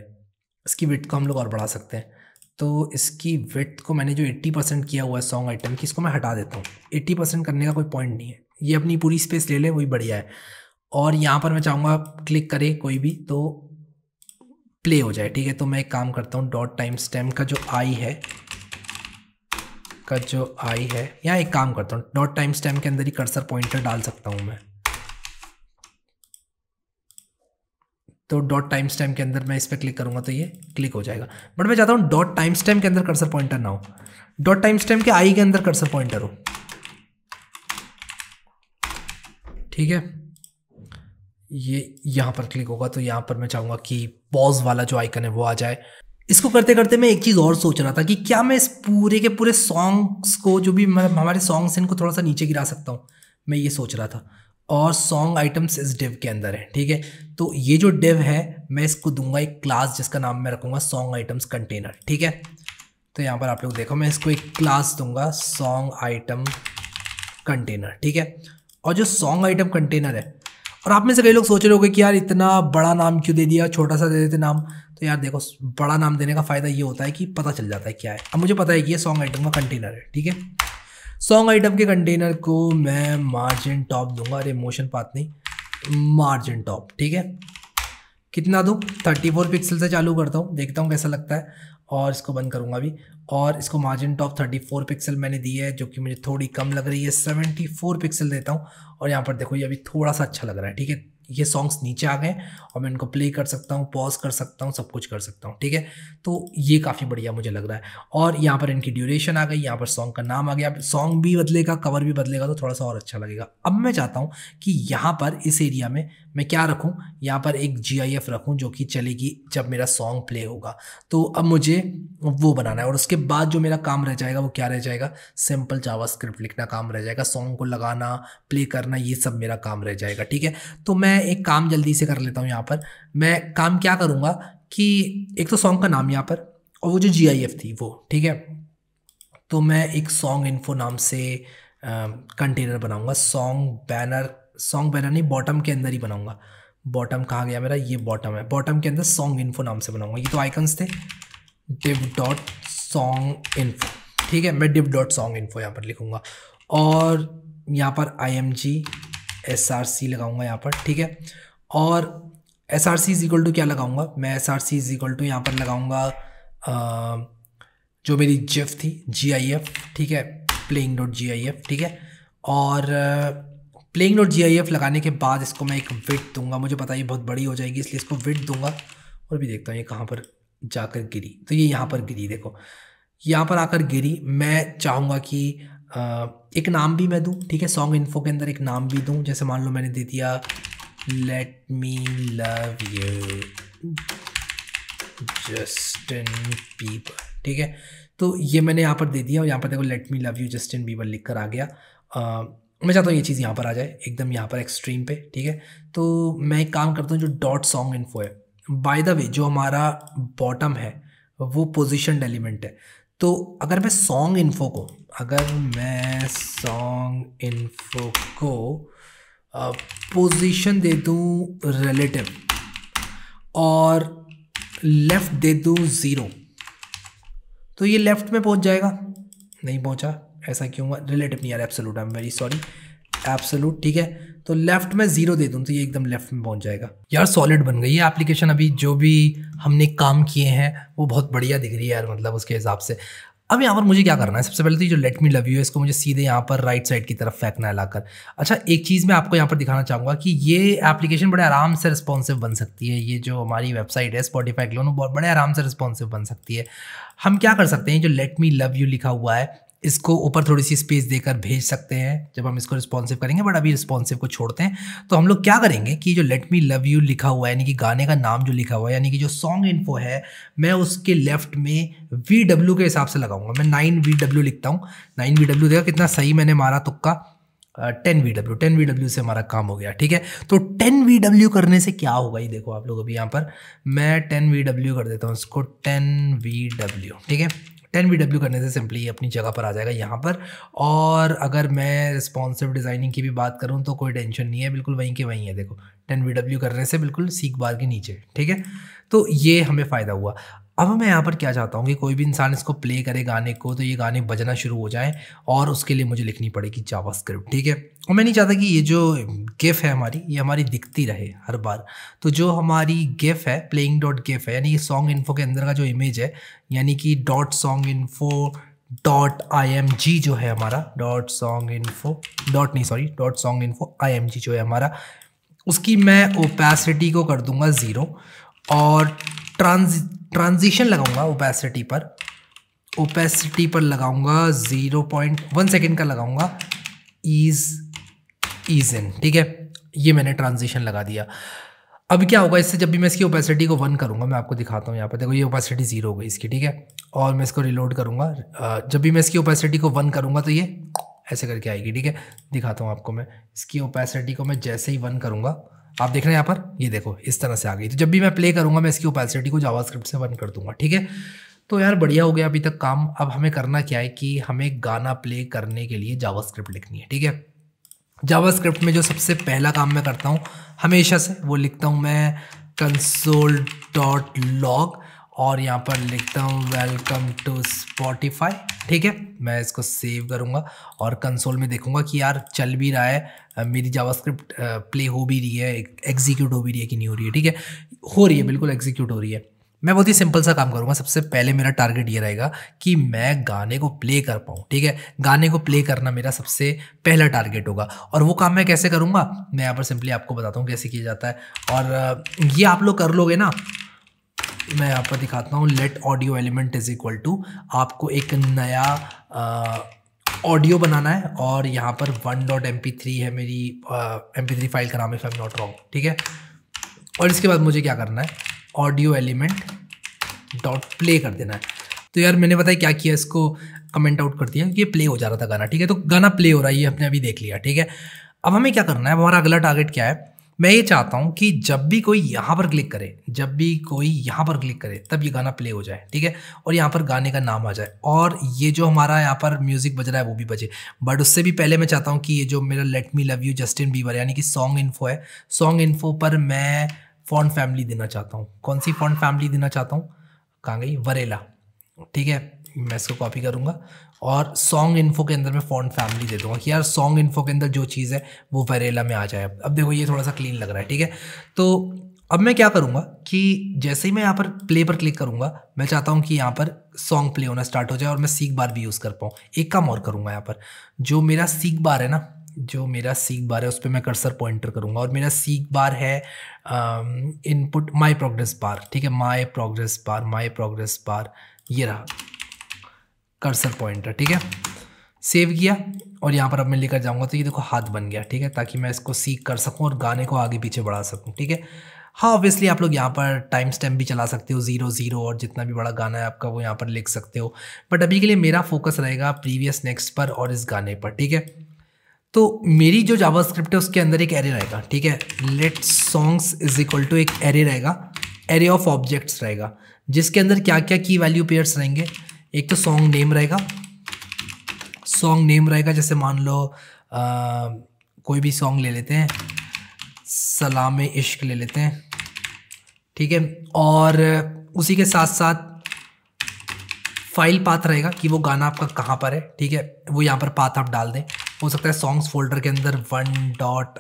इसकी विथ को हम लोग और बढ़ा सकते हैं तो इसकी विथ को मैंने जो 80 परसेंट किया हुआ है सॉन्ग आइटम की इसको मैं हटा देता हूँ 80 परसेंट करने का कोई पॉइंट नहीं है ये अपनी पूरी स्पेस ले ले वही बढ़िया है और यहाँ पर मैं चाहूँगा क्लिक करे कोई भी तो प्ले हो जाए ठीक है तो मैं एक काम करता हूँ डॉट टाइम स्टैम्प का जो आई है का जो आई है यहाँ एक काम करता हूँ डॉट टाइम स्टैम्प के अंदर ही कर्सर पॉइंटर डाल सकता हूँ मैं तो डॉट टाइम स्टैम के अंदर मैं इस पर क्लिक करूँगा तो ये क्लिक हो जाएगा बट मैं चाहता हूँ डॉट टाइम स्टैम के अंदर कर्सर पॉइंटर ना हो डॉट टाइम स्टैम के आई के अंदर कर्सर पॉइंटर हो ठीक है ये यहाँ पर क्लिक होगा तो यहाँ पर मैं चाहूँगा कि पॉज वाला जो आइकन है वो आ जाए इसको करते करते मैं एक चीज़ और सोच रहा था कि क्या मैं इस पूरे के पूरे सॉन्ग्स को जो भी हमारे सॉन्ग्स हैं इनको थोड़ा सा नीचे गिरा सकता हूँ मैं ये सोच रहा था और सॉन्ग आइटम्स इस डिव के अंदर है ठीक है तो ये जो डिव है मैं इसको दूंगा एक क्लास जिसका नाम मैं रखूँगा सॉन्ग आइटम्स कंटेनर ठीक है तो यहाँ पर आप लोग देखो मैं इसको एक क्लास दूंगा सॉन्ग आइटम कंटेनर ठीक है और जो सॉन्ग आइटम कंटेनर है और आप में से कई लोग सोच रहे होंगे कि यार इतना बड़ा नाम क्यों दे दिया छोटा सा दे देते नाम तो यार देखो बड़ा नाम देने का फ़ायदा ये होता है कि पता चल जाता है क्या है अब मुझे पता है कि ये सॉन्ग आइटम का कंटेनर है ठीक है सॉन्ग आइटम के कंटेनर को मैं मार्जिन टॉप दूंगा अरे मोशन पाथ नहीं मार्जिन टॉप ठीक है कितना दूँ थर्टी फोर पिक्सल से चालू करता हूँ देखता हूँ कैसा लगता है और इसको बंद करूँगा अभी और इसको margin top thirty four pixel मैंने दी है जो कि मुझे थोड़ी कम लग रही है सेवेंटी फोर पिक्सल देता हूँ और यहाँ पर देखो ये अभी थोड़ा सा अच्छा लग रहा है ठीक है ये सॉन्ग्स नीचे आ गए और मैं इनको प्ले कर सकता हूँ पॉज कर सकता हूँ सब कुछ कर सकता हूँ ठीक है तो ये काफ़ी बढ़िया मुझे लग रहा है और यहाँ पर इनकी ड्यूरेशन आ गई यहाँ पर सॉन्ग का नाम आ गया सॉन्ग भी बदलेगा कवर भी बदलेगा तो थोड़ा सा और अच्छा लगेगा अब मैं चाहता हूँ कि यहाँ पर इस एरिया में मैं क्या रखूँ यहाँ पर एक जी आई एफ रखूँ जो कि चलेगी जब मेरा सॉन्ग प्ले होगा तो अब मुझे वो बनाना है और उसके बाद जो मेरा काम रह जाएगा वो क्या रह जाएगा सिंपल जावा लिखना काम रह जाएगा सॉन्ग को लगाना प्ले करना ये सब मेरा काम रह जाएगा ठीक है तो मैं मैं एक काम जल्दी से कर लेता हूँ यहाँ पर मैं काम क्या करूँगा कि एक तो सॉन्ग का नाम यहाँ पर और वो जो जी आई एफ थी वो ठीक है तो मैं एक सॉन्ग इन्फो नाम से कंटेनर बनाऊँगा सॉन्ग बैनर सॉन्ग बैनर नहीं बॉटम के अंदर ही बनाऊँगा बॉटम कहाँ गया मेरा ये बॉटम है बॉटम के अंदर सॉन्ग इन्फो नाम से बनाऊँगा ये तो आइकन्स थे डिव डॉट सॉन्ग इन्फो ठीक है मैं डिव डॉट सॉन्ग इन्फो यहाँ पर लिखूँगा और यहाँ पर I M G S R C लगाऊंगा यहाँ पर ठीक है और S R C is equal to क्या लगाऊंगा मैं S R C is equal to यहाँ पर लगाऊंगा जो मेरी जेफ थी जी आई एफ ठीक है playing dot G I F ठीक है और playing dot G I F लगाने के बाद इसको मैं एक विट दूंगा मुझे पता है बहुत बड़ी हो जाएगी इसलिए इसको विट दूंगा और भी देखता हूँ ये कहाँ पर जाकर गिरी तो ये यहाँ पर गिरी देखो यहाँ पर आकर गिरी मैं चाहूँगा कि आ, एक नाम भी मैं दूँ ठीक है सॉन्ग इन्फो के अंदर एक नाम भी दूँ जैसे मान लो मैंने दे दिया let me love you Justin पीपल ठीक है तो ये मैंने यहाँ पर दे दिया और यहाँ पर देखो let me love you Justin Bieber लिख कर आ गया आ, मैं चाहता हूँ ये चीज़ यहाँ पर आ जाए एकदम यहाँ पर एक्सट्रीम पे ठीक है तो मैं एक काम करता हूँ जो डॉट सॉन्ग इन्फो है बाय द वे जो हमारा बॉटम है वो पोजिशन एलिमेंट है तो अगर मैं सॉन्ग इन्फो को अगर मैं सॉन्ग इन्फो को पोजीशन दे दूँ रिलेटिव और लेफ़्ट दे दूँ ज़ीरो तो ये लेफ़्ट में पहुंच जाएगा नहीं पहुंचा ऐसा क्यों हुआ रिलेटिव नहीं यार absolute I am very sorry absolute ठीक है तो लेफ्ट में ज़ीरो दे दूँ तो ये एकदम लेफ्ट में पहुंच जाएगा यार सॉलिड बन गई है एप्लीकेशन अभी जो भी हमने काम किए हैं वो बहुत बढ़िया दिख रही है यार मतलब उसके हिसाब से अब यहाँ पर मुझे क्या करना है सबसे पहले तो जो लेट मी लव यू है इसको मुझे सीधे यहाँ पर राइट साइड की तरफ फेंकना है लाकर अच्छा एक चीज़ मैं आपको यहाँ पर दिखाना चाहूँगा कि ये एप्लीकेशन बड़े आराम से रिस्पॉन्सिव बन सकती है ये जो हमारी वेबसाइट है स्पॉटीफाई क्लोन बहुत बड़े आराम से रिस्पॉन्सिव बन सकती है हम क्या कर सकते हैं जो लेट मी लव यू लिखा हुआ है इसको ऊपर थोड़ी सी स्पेस देकर भेज सकते हैं जब हम इसको रिस्पॉन्सिव करेंगे बट अभी रिस्पॉन्सिव को छोड़ते हैं तो हम लोग क्या करेंगे कि जो लेट मी लव यू लिखा हुआ है यानी कि गाने का नाम जो लिखा हुआ है यानी कि जो सॉन्ग इन्फो है मैं उसके लेफ्ट में वी डब्ल्यू के हिसाब से लगाऊंगा मैं नाइन वी डब्ल्यू लिखता हूँ नाइन वी डब्ल्यू देखा कितना सही मैंने मारा तुक्का ten V W ten V W से हमारा काम हो गया ठीक है तो टेन वी डब्ल्यू करने से क्या होगा ये देखो आप लोग अभी यहाँ पर मैं टेन वी डब्ल्यू कर देता हूँ इसको टेन वी डब्ल्यू ठीक है टेन वी डब्ल्यू करने से सिंपली अपनी जगह पर आ जाएगा यहाँ पर और अगर मैं रिस्पॉन्सिव डिज़ाइनिंग की भी बात करूँ तो कोई टेंशन नहीं है बिल्कुल वहीं के वहीं है देखो टेन वी डब्ल्यू करने से बिल्कुल सीख बार के नीचे ठीक है तो ये हमें फ़ायदा हुआ अब मैं यहाँ पर क्या चाहता हूँ कि कोई भी इंसान इसको प्ले करे गाने को तो ये गाने बजना शुरू हो जाए और उसके लिए मुझे लिखनी पड़ेगी जावा स्क्रिप्ट ठीक है और मैं नहीं चाहता कि ये जो गिफ है हमारी ये हमारी दिखती रहे हर बार तो जो हमारी गिफ है प्लेइंग डॉट गिफ है यानी कि सॉन्ग इन्फो के अंदर का जो इमेज है यानी कि dot song info dot I M G जो है हमारा डॉट सॉन्ग इन्फो डॉट नहीं sorry dot song info I M G जो है हमारा उसकी मैं ओपेसिटी को कर दूंगा ज़ीरो और ट्रांज ट्रांजिशन लगाऊंगा ओपेसिटी पर ओपेसिटी पर लगाऊंगा ज़ीरो पॉइंट वन सेकेंड का लगाऊंगा ईज ईज इन ठीक है ये मैंने ट्रांजिशन लगा दिया अब क्या होगा इससे जब भी मैं इसकी ओपेसिटी को वन करूँगा मैं आपको दिखाता हूँ यहाँ पर देखो ये ओपेसिटी ज़ीरो हो गई इसकी ठीक है और मैं इसको रिलोड करूँगा जब भी मैं इसकी ओपेसिटी को वन करूँगा तो ये ऐसे करके आएगी ठीक है दिखाता हूँ आपको मैं इसकी ओपेसिटी को मैं जैसे ही वन करूँगा आप देख रहे हैं यहाँ पर ये देखो इस तरह से आ गई तो जब भी मैं प्ले करूँगा मैं इसकी ओपेसिटी को जावास्क्रिप्ट से बन कर दूंगा ठीक है तो यार बढ़िया हो गया अभी तक काम अब हमें करना क्या है कि हमें गाना प्ले करने के लिए जावास्क्रिप्ट लिखनी है ठीक है जावास्क्रिप्ट में जो सबसे पहला काम मैं करता हूँ हमेशा से वो लिखता हूँ मैं कंसोल डॉट लॉग और यहाँ पर लिखता हूँ वेलकम टू स्पॉटिफाई ठीक है मैं इसको सेव करूँगा और कंसोल में देखूँगा कि यार चल भी रहा है मेरी जावास्क्रिप्ट प्ले हो भी रही है एग्जीक्यूट हो भी रही है कि नहीं हो रही है ठीक है हो रही है बिल्कुल एग्जीक्यूट हो रही है मैं बहुत ही सिंपल सा काम करूँगा सबसे पहले मेरा टारगेट ये रहेगा कि मैं गाने को प्ले कर पाऊँ ठीक है गाने को प्ले करना मेरा सबसे पहला टारगेट होगा और वो काम मैं कैसे करूँगा मैं यहाँ पर सिंपली आपको बताता हूँ कैसे किया जाता है और ये आप लोग कर लोगे ना मैं यहाँ पर दिखाता हूँ let audio element is equal to आपको एक नया ऑडियो बनाना है और यहाँ पर one dot M P three है मेरी एम पी थ्री फाइल का नाम है फैम नॉट रॉन्ग ठीक है और इसके बाद मुझे क्या करना है ऑडियो एलिमेंट डॉट प्ले कर देना है तो यार मैंने बताया क्या किया इसको कमेंट आउट कर दिया ये प्ले हो जा रहा था गाना ठीक है तो गाना प्ले हो रहा है ये हमने अभी देख लिया ठीक है अब हमें क्या करना है अब हमारा अगला टारगेट क्या है मैं ये चाहता हूँ कि जब भी कोई यहाँ पर क्लिक करे जब भी कोई यहाँ पर क्लिक करे तब ये गाना प्ले हो जाए ठीक है और यहाँ पर गाने का नाम आ जाए और ये जो हमारा यहाँ पर म्यूज़िक बज रहा है वो भी बजे बट उससे भी पहले मैं चाहता हूँ कि ये जो मेरा let me love you Justin Bieber यानी कि सॉन्ग इन्फो है सॉन्ग इन्फो पर मैं फॉन्ट फैमिली देना चाहता हूँ कौन सी फॉन्ट फैमिली देना चाहता हूँ कहाँ गई वरेला ठीक है मैं इसको कॉपी करूँगा और सॉन्ग इन्फो के अंदर मैं फॉन्ट फैमिली दे दूँगा कि यार सॉन्ग इन्फो के अंदर जो चीज़ है वो वेरेला में आ जाए अब देखो ये थोड़ा सा क्लीन लग रहा है ठीक है तो अब मैं क्या करूँगा कि जैसे ही मैं यहाँ पर प्ले पर क्लिक करूँगा मैं चाहता हूँ कि यहाँ पर सॉन्ग प्ले होना स्टार्ट हो जाए और मैं सीख बार भी यूज़ कर पाऊँ एक काम और करूँगा यहाँ पर जो मेरा सीख बार है ना जो मेरा सीख बार है उस पर मैं कर्सर पॉइंटर करूँगा और मेरा सीख बार है इनपुट माई प्रोग्रेस बार ठीक है my progress bar my progress बार ये रहा कर्सर पॉइंटर ठीक है सेव किया और यहाँ पर अब मैं लेकर जाऊँगा तो ये देखो हाथ बन गया ठीक है ताकि मैं इसको सीख कर सकूँ और गाने को आगे पीछे बढ़ा सकूँ ठीक है हाँ ऑब्वियसली आप लोग यहाँ पर टाइम स्टैम्प भी चला सकते हो ज़ीरो ज़ीरो और जितना भी बड़ा गाना है आपका वो यहाँ पर लिख सकते हो बट अभी के लिए मेरा फोकस रहेगा प्रीवियस नेक्स्ट पर और इस गाने पर ठीक है तो मेरी जो जावा स्क्रिप्ट है उसके अंदर एक एरे रहेगा ठीक है let songs is equal to एक एरे रहेगा एरे ऑफ ऑब्जेक्ट्स रहेगा जिसके अंदर क्या क्या की वैल्यू पेयर्स रहेंगे एक तो सॉन्ग नेम रहेगा सॉन्ग नेम रहेगा जैसे मान लो आ, कोई भी सॉन्ग ले लेते हैं सलाम इश्क ले लेते हैं ठीक है और उसी के साथ साथ फाइल पाथ रहेगा कि वो गाना आपका कहाँ पर है ठीक है वो यहाँ पर पाथ आप डाल दें हो सकता है सॉन्ग्स फोल्डर के अंदर one dot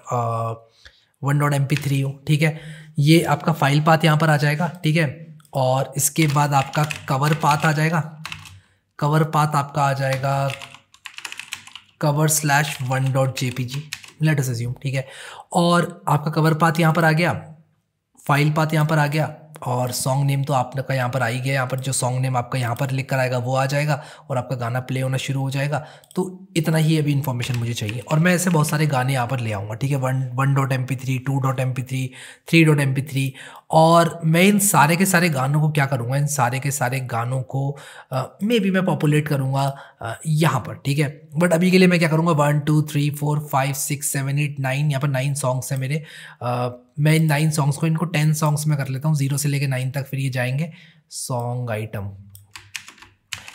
one dot M P three हो ठीक है ये आपका फाइल पाथ यहाँ पर आ जाएगा ठीक है और इसके बाद आपका कवर पाथ आ जाएगा कवर पाथ आपका आ जाएगा cover slash one dot J P G let's assume ठीक है और आपका कवर पाथ यहाँ पर आ गया फाइल पाथ यहाँ पर आ गया और सॉन्ग नेम तो आपका यहाँ पर आ ही गया यहाँ पर जो सॉन्ग नेम आपका यहाँ पर लिख कर आएगा वो आ जाएगा और आपका गाना प्ले होना शुरू हो जाएगा तो इतना ही अभी इन्फॉर्मेशन मुझे चाहिए और मैं ऐसे बहुत सारे गाने यहाँ पर ले आऊँगा ठीक है one one dot M P three two dot M P three three dot M P three और मैं इन सारे के सारे गानों को क्या करूँगा इन सारे के सारे गानों को मे बी मैं पॉपुलेट करूँगा यहाँ पर ठीक है बट अभी के लिए मैं क्या करूँगा one two three four five six seven eight nine यहाँ पर नाइन सॉन्ग्स हैं मेरे आ, मैं इन नाइन सॉन्ग्स को इनको टेन सॉन्ग्स में कर लेता हूँ ज़ीरो से लेकर नाइन तक फिर ये जाएंगे सॉन्ग आइटम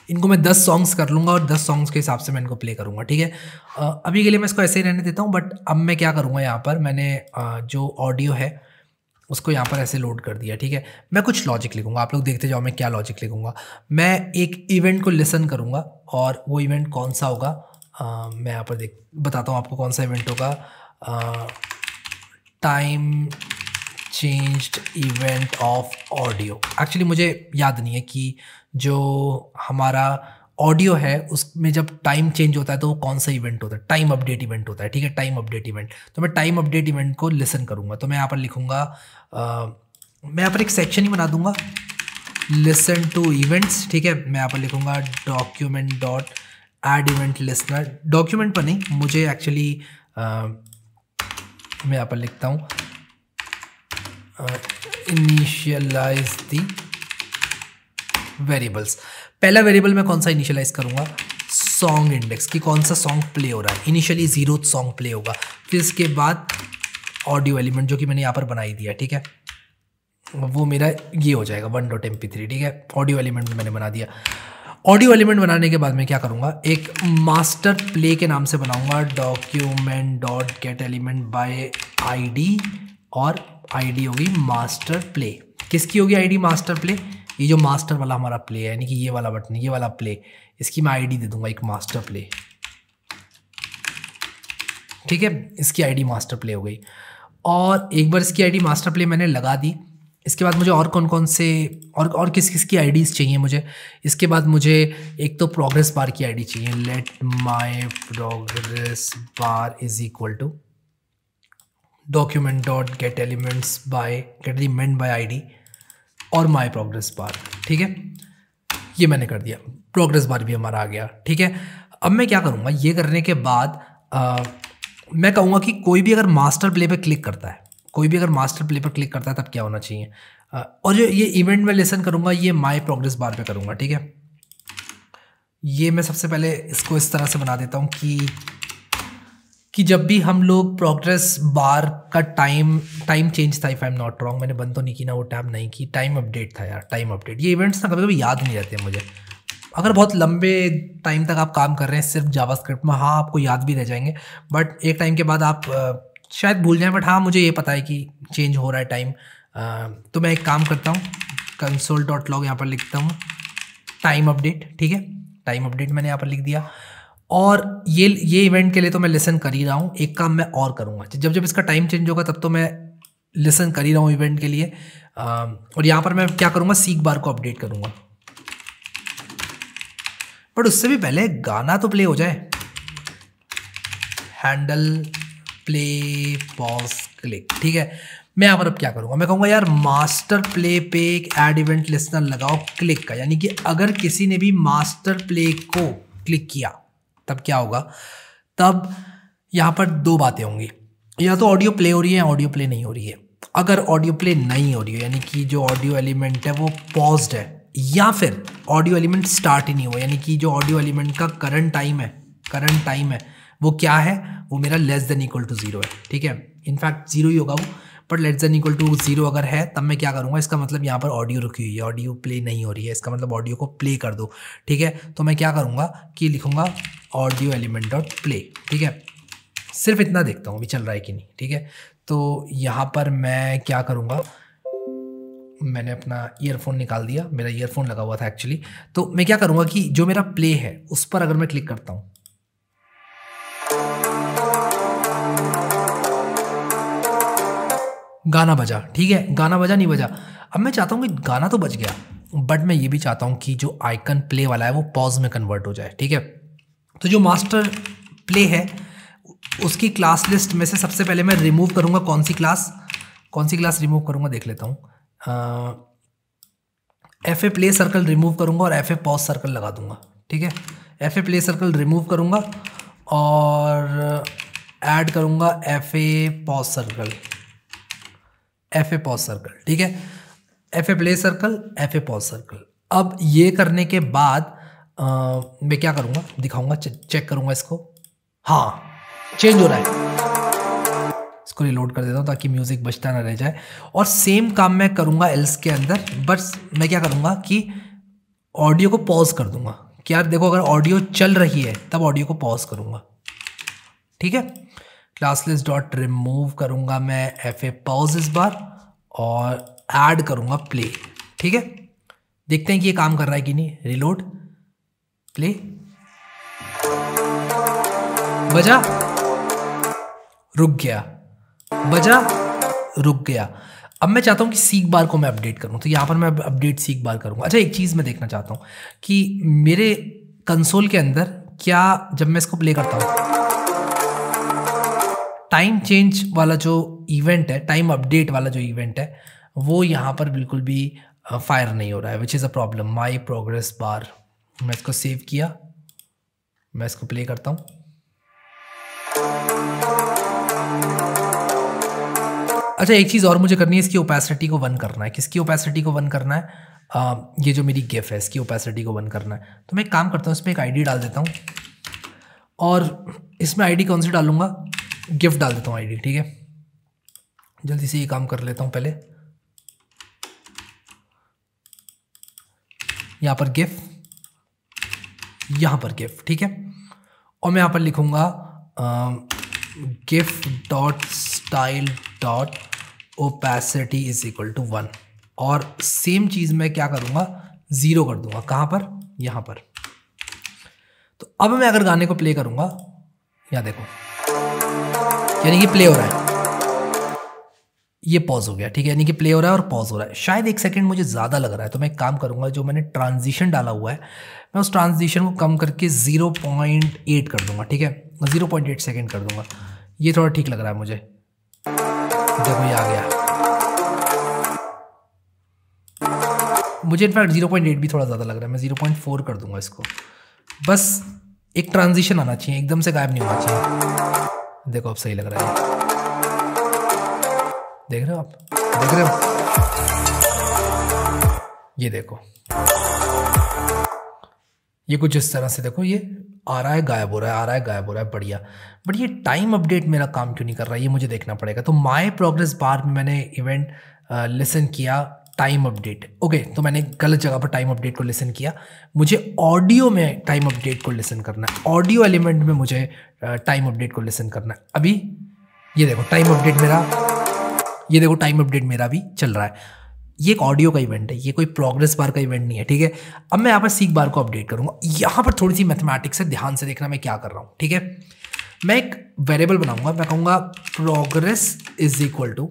इनको मैं दस सॉन्ग्स कर लूँगा और दस सॉन्ग्स के हिसाब से मैं इनको प्ले करूँगा ठीक है अभी के लिए मैं इसको ऐसे ही रहने देता हूँ बट अब मैं क्या करूँगा यहाँ पर मैंने जो ऑडियो है उसको यहाँ पर ऐसे लोड कर दिया ठीक है मैं कुछ लॉजिक लिखूंगा आप लोग देखते जाओ मैं क्या लॉजिक लिखूंगा मैं एक इवेंट को लिसन करूँगा और वो इवेंट कौन सा होगा आ, मैं यहाँ पर देख बताता हूँ आपको कौन सा इवेंट होगा time changed event of audio actually मुझे याद नहीं है कि जो हमारा ऑडियो है उसमें जब टाइम चेंज होता है तो वो कौन सा इवेंट होता है टाइम अपडेट इवेंट होता है ठीक है टाइम अपडेट इवेंट तो मैं टाइम अपडेट इवेंट को लिसन करूंगा तो मैं यहाँ पर आ, मैं यहाँ पर एक सेक्शन ही बना दूंगा लिसन टू इवेंट्स ठीक है मैं यहाँ पर लिखूंगा document dot add event listener document पर नहीं मुझे एक्चुअली मैं यहाँ पर लिखता हूँ इनिशियलाइज दी वेरिएबल्स पहला वेरिएबल मैं कौन सा इनिशियलाइज करूंगा सॉन्ग इंडेक्स कि कौन सा सॉन्ग प्ले हो रहा है इनिशियली जीरो सॉन्ग प्ले होगा फिर इसके बाद ऑडियो एलिमेंट जो कि मैंने यहाँ पर बनाई दिया ठीक है वो मेरा ये हो जाएगा one dot M P three ठीक है ऑडियो एलिमेंट मैंने बना दिया ऑडियो एलिमेंट बनाने के बाद मैं क्या करूँगा एक मास्टर प्ले के नाम से बनाऊँगा document dot get element by D और डी होगी मास्टर प्ले किसकी होगी डी मास्टर प्ले ये जो मास्टर वाला हमारा प्ले है यानी कि ये वाला बटन ये वाला प्ले इसकी मैं आईडी दे दूंगा एक मास्टर प्ले ठीक है इसकी आईडी मास्टर प्ले हो गई और एक बार इसकी आईडी मास्टर प्ले मैंने लगा दी इसके बाद मुझे और कौन कौन से और और किस किस की आई चाहिए मुझे इसके बाद मुझे एक तो प्रोग्रेस बार की आई चाहिए let my progress bar is equal to document dot get elements by get element by I और माई प्रोग्रेस बार ठीक है ये मैंने कर दिया प्रोग्रेस बार भी हमारा आ गया ठीक है अब मैं क्या करूँगा ये करने के बाद आ, मैं कहूँगा कि कोई भी अगर मास्टर प्ले पर क्लिक करता है कोई भी अगर मास्टर प्ले पर क्लिक करता है तब क्या होना चाहिए और जो ये इवेंट में लेसन करूँगा ये माई प्रोग्रेस बार पे करूँगा ठीक है ये मैं सबसे पहले इसको इस तरह से बना देता हूँ कि कि जब भी हम लोग प्रोग्रेस बार का टाइम टाइम चेंज था if I am not wrong मैंने बंद तो नहीं की ना वो टैब नहीं की टाइम अपडेट था यार टाइम अपडेट ये इवेंट्स ना कभी कभी याद नहीं रहते मुझे अगर बहुत लंबे टाइम तक आप काम कर रहे हैं सिर्फ जावास्क्रिप्ट में हाँ आपको याद भी रह जाएंगे बट एक टाइम के बाद आप शायद भूल जाएं बट हाँ मुझे ये पता है कि चेंज हो रहा है टाइम तो मैं एक काम करता हूँ कंसोल डॉट लॉग यहाँ पर लिखता हूँ टाइम अपडेट ठीक है टाइम अपडेट मैंने यहाँ पर लिख दिया और ये ये इवेंट के लिए तो मैं लिसन कर ही रहा हूँ एक काम मैं और करूँगा जब जब इसका टाइम चेंज होगा तब तो मैं लिसन कर ही रहा हूँ इवेंट के लिए और यहाँ पर मैं क्या करूँगा सीख बार को अपडेट करूँगा बट उससे भी पहले गाना तो प्ले हो जाए हैंडल प्ले पॉज क्लिक ठीक है मैं यहाँ पर अब क्या करूँगा मैं कहूँगा यार मास्टर प्ले पे एक एड इवेंट लिसनर लगाओ क्लिक का यानी कि अगर किसी ने भी मास्टर प्ले को क्लिक किया तब क्या होगा तब यहाँ पर दो बातें होंगी या तो ऑडियो प्ले हो रही है या ऑडियो प्ले नहीं हो रही है अगर ऑडियो प्ले नहीं हो रही है यानी कि जो ऑडियो एलिमेंट है वो पॉज्ड है या फिर ऑडियो एलिमेंट स्टार्ट ही नहीं हुआ यानी कि जो ऑडियो एलिमेंट का करंट टाइम है करंट टाइम है वो क्या है वो मेरा less than equal to zero है ठीक है इनफैक्ट ज़ीरो ही होगा वो पर let N equal to zero अगर है तब मैं क्या करूँगा इसका मतलब यहाँ पर ऑडियो रुकी हुई है ऑडियो प्ले नहीं हो रही है इसका मतलब ऑडियो को प्ले कर दो ठीक है तो मैं क्या करूँगा कि लिखूँगा ऑडियो एलिमेंट डॉट प्ले ठीक है सिर्फ इतना देखता हूँ अभी चल रहा है कि नहीं ठीक है तो यहाँ पर मैं क्या करूँगा मैंने अपना ईयरफोन निकाल दिया मेरा ईयरफोन लगा हुआ था एक्चुअली तो मैं क्या करूँगा कि जो मेरा प्ले है उस पर अगर मैं क्लिक करता हूँ गाना बजा ठीक है गाना बजा नहीं बजा अब मैं चाहता हूँ कि गाना तो बज गया बट मैं ये भी चाहता हूँ कि जो आइकन प्ले वाला है वो पॉज में कन्वर्ट हो जाए ठीक है तो जो मास्टर प्ले है उसकी क्लास लिस्ट में से सबसे पहले मैं रिमूव करूँगा कौन सी क्लास कौन सी क्लास रिमूव करूँगा देख लेता हूँ F A play circle remove करूँगा और एफ ए पॉज सर्कल लगा दूंगा ठीक है F A play circle remove करूँगा और ऐड करूँगा F A pause circle F A pause circle ठीक है F A play circle F A pause circle अब ये करने के बाद आ, मैं क्या करूँगा दिखाऊंगा चेक करूँगा इसको हाँ चेंज हो रहा है इसको रिलोड कर देता हूँ ताकि म्यूज़िक बचता ना रह जाए और सेम काम मैं करूँगा एल्स के अंदर बट मैं क्या करूँगा कि ऑडियो को पॉज कर दूंगा कि यार देखो अगर ऑडियो चल रही है तब ऑडियो को पॉज करूँगा ठीक है क्लास लिस्ट डॉट रिमूव करूँगा मैं एफ ए पॉज इस बार और ऐड करूँगा प्ले ठीक है देखते हैं कि ये काम कर रहा है कि नहीं रिलोड प्ले बजा रुक गया बजा रुक गया अब मैं चाहता हूँ कि सीख बार को मैं अपडेट करूँ तो यहाँ पर मैं अपडेट सीख बार करूँगा अच्छा एक चीज़ मैं देखना चाहता हूँ कि मेरे कंसोल के अंदर क्या जब मैं इसको प्ले करता हूँ टाइम चेंज वाला जो इवेंट है टाइम अपडेट वाला जो इवेंट है वो यहाँ पर बिल्कुल भी फायर नहीं हो रहा है which is a problem my progress bar मैं इसको सेव किया मैं इसको प्ले करता हूँ अच्छा एक चीज़ और मुझे करनी है इसकी ओपेसिटी को वन करना है किसकी ओपेसिटी को वन करना है आ, ये जो मेरी गिफ है इसकी ओपेसिटी को वन करना है तो मैं एक काम करता हूँ इसमें एक आईडी डाल देता हूँ और इसमें आईडी कौन सी डालूंगा गिफ्ट डाल देता हूँ आईडी ठीक है जल्दी से ये काम कर लेता हूँ पहले यहाँ पर गिफ्ट यहाँ पर गिफ्ट ठीक है और मैं यहाँ पर लिखूँगा gift dot style dot opacity is equal to one और सेम चीज़ मैं क्या करूँगा ज़ीरो कर दूंगा कहाँ पर यहाँ पर तो अब मैं अगर गाने को प्ले करूँगा यहाँ देखो यानी कि प्ले हो रहा है ये पॉज हो गया ठीक है यानी कि प्ले हो रहा है और पॉज हो रहा है शायद एक सेकंड मुझे ज़्यादा लग रहा है तो मैं एक काम करूँगा जो मैंने ट्रांजिशन डाला हुआ है मैं उस ट्रांजिशन को कम करके 0.8 कर दूंगा ठीक है 0.8 सेकेंड कर दूंगा ये थोड़ा ठीक लग रहा है मुझे देखो ये आ गया मुझे इनफैक्ट जीरो पॉइंट एट भी थोड़ा ज़्यादा लग रहा है मैं जीरो पॉइंट फोर कर दूंगा इसको बस एक ट्रांजिशन आना चाहिए एकदम से गायब नहीं होना चाहिए देखो आप सही लग रहा है देख रहे हो आप देख रहे हो ये देखो ये कुछ इस तरह से देखो ये आ रहा है गायब हो रहा है आ रहा है गायब हो रहा है बढ़िया बट ये टाइम अपडेट मेरा काम क्यों नहीं कर रहा है ये मुझे देखना पड़ेगा तो माय प्रोग्रेस बार में मैंने इवेंट लिसन किया टाइम अपडेट ओके तो मैंने गलत जगह पर टाइम अपडेट को लेसन किया मुझे ऑडियो में टाइम अपडेट को लेसन करना है ऑडियो एलिमेंट में मुझे टाइम अपडेट को लेसन करना है अभी ये देखो टाइम अपडेट मेरा ये देखो टाइम अपडेट मेरा भी चल रहा है ये एक ऑडियो का इवेंट है ये कोई प्रोग्रेस बार का इवेंट नहीं है ठीक है अब मैं यहाँ पर सीख बार को अपडेट करूँगा यहाँ पर थोड़ी सी मैथमेटिक्स है ध्यान से देखना मैं क्या कर रहा हूँ ठीक है मैं एक वेरिएबल बनाऊंगा मैं कहूँगा प्रोग्रेस इज इक्वल टू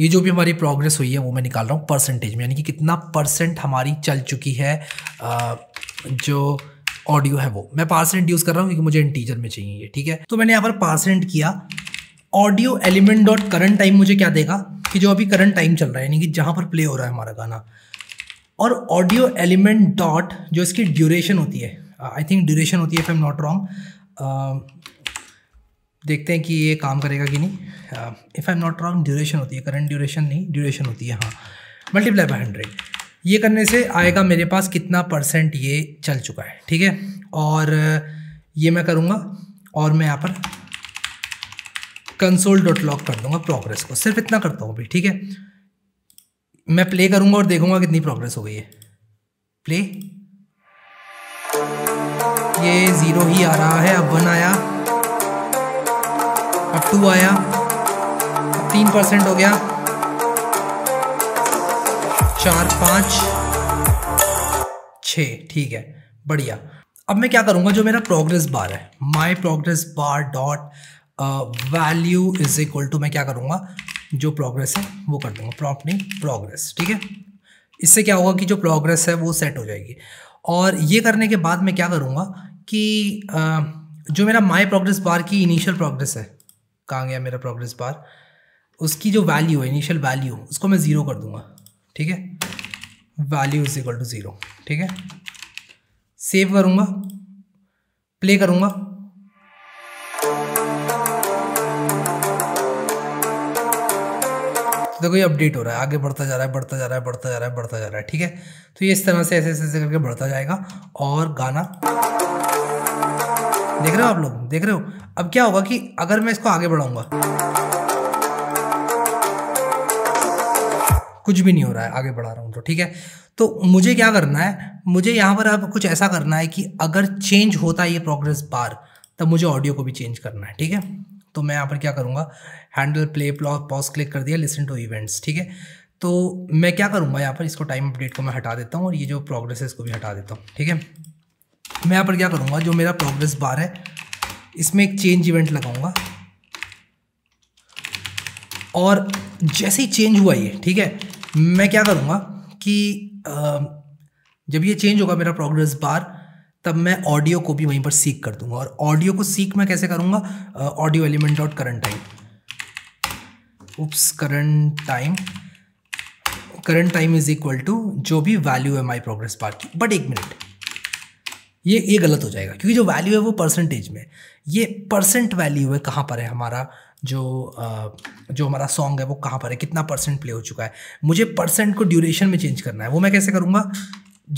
ये जो भी हमारी प्रोग्रेस हुई है वो मैं निकाल रहा हूँ परसेंटेज में यानी कि कितना परसेंट हमारी चल चुकी है आ, जो ऑडियो है वो मैं परसेंट यूज़ कर रहा हूँ क्योंकि मुझे इंटीजर में चाहिए ये ठीक है तो मैंने यहाँ पर परसेंट किया audio element dot current time मुझे क्या देगा कि जो अभी करंट टाइम चल रहा है यानी कि जहाँ पर प्ले हो रहा है हमारा गाना और ऑडियो एलिमेंट डॉट जो इसकी ड्यूरेशन होती है आई थिंक ड्यूरेशन होती है इफ एम नॉट रॉन्ग देखते हैं कि ये काम करेगा कि नहीं if I am not wrong duration होती है करंट ड्यूरेशन नहीं ड्यूरेशन होती है हाँ मल्टीप्लाई बाय हंड्रेड ये करने से आएगा मेरे पास कितना परसेंट ये चल चुका है ठीक है और uh, ये मैं करूँगा और मैं यहाँ पर कंसोल डॉट लॉक कर दूंगा प्रोग्रेस को सिर्फ इतना करता हूँ अभी ठीक है मैं प्ले करूँगा और देखूँगा कितनी प्रोग्रेस हो गई है प्ले ये ज़ीरो ही आ रहा है अब वन आया अब टू आया अब तीन परसेंट हो गया चार पाँच छ ठीक है बढ़िया अब मैं क्या करूँगा जो मेरा प्रोग्रेस बार है my progress bar dot value is equal to मैं क्या करूँगा जो प्रोग्रेस है वो कर दूंगा प्रॉपनी प्रोग्रेस ठीक है इससे क्या होगा कि जो प्रोग्रेस है वो सेट हो जाएगी और ये करने के बाद मैं क्या करूँगा कि आ, जो मेरा माई प्रोग्रेस बार की इनिशियल प्रोग्रेस है कहाँ गया मेरा प्रोग्रेस बार उसकी जो वैल्यू है इनिशियल वैल्यू उसको मैं ज़ीरो कर दूंगा ठीक है value is equal to zero ठीक है सेव करूँगा प्ले करूँगा तो देखो ये अपडेट हो रहा है आगे बढ़ता जा रहा है बढ़ता जा रहा है बढ़ता जा रहा है बढ़ता जा रहा है ठीक है तो ये इस तरह से ऐसे ऐसे ऐसे करके बढ़ता जाएगा और गाना देख रहे हो आप लोग देख रहे हो अब क्या होगा कि अगर मैं इसको आगे बढ़ाऊंगा कुछ भी नहीं हो रहा है आगे बढ़ा रहा हूँ तो ठीक है तो मुझे क्या करना है मुझे यहाँ पर अब कुछ ऐसा करना है कि अगर चेंज होता है ये प्रोग्रेस बार तब मुझे ऑडियो को भी चेंज करना है ठीक है तो मैं यहाँ पर क्या करूँगा हैंडल प्ले पॉज क्लिक कर दिया लिसन टू इवेंट्स ठीक है तो मैं क्या करूँगा यहाँ पर इसको टाइम अपडेट को मैं हटा देता हूँ और ये जो प्रोग्रेस है इसको भी हटा देता हूँ ठीक है मैं यहाँ पर क्या करूँगा जो मेरा प्रोग्रेस बार है इसमें एक चेंज इवेंट लगाऊंगा और जैसे ही चेंज हुआ ये ठीक है मैं क्या करूँगा कि आ, जब ये चेंज होगा मेरा प्रोग्रेस बार तब मैं ऑडियो को भी वहीं पर सीख कर दूंगा और ऑडियो को सीख मैं कैसे करूँगा audio element dot current time oops current time current time is equal to जो भी वैल्यू है माई प्रोग्रेस बार की बट एक मिनट ये ये गलत हो जाएगा क्योंकि जो वैल्यू है वो परसेंटेज में ये परसेंट वैल्यू है कहाँ पर है हमारा जो जो हमारा सॉन्ग है वो कहाँ पर है कितना परसेंट प्ले हो चुका है मुझे परसेंट को ड्यूरेशन में चेंज करना है वो मैं कैसे करूँगा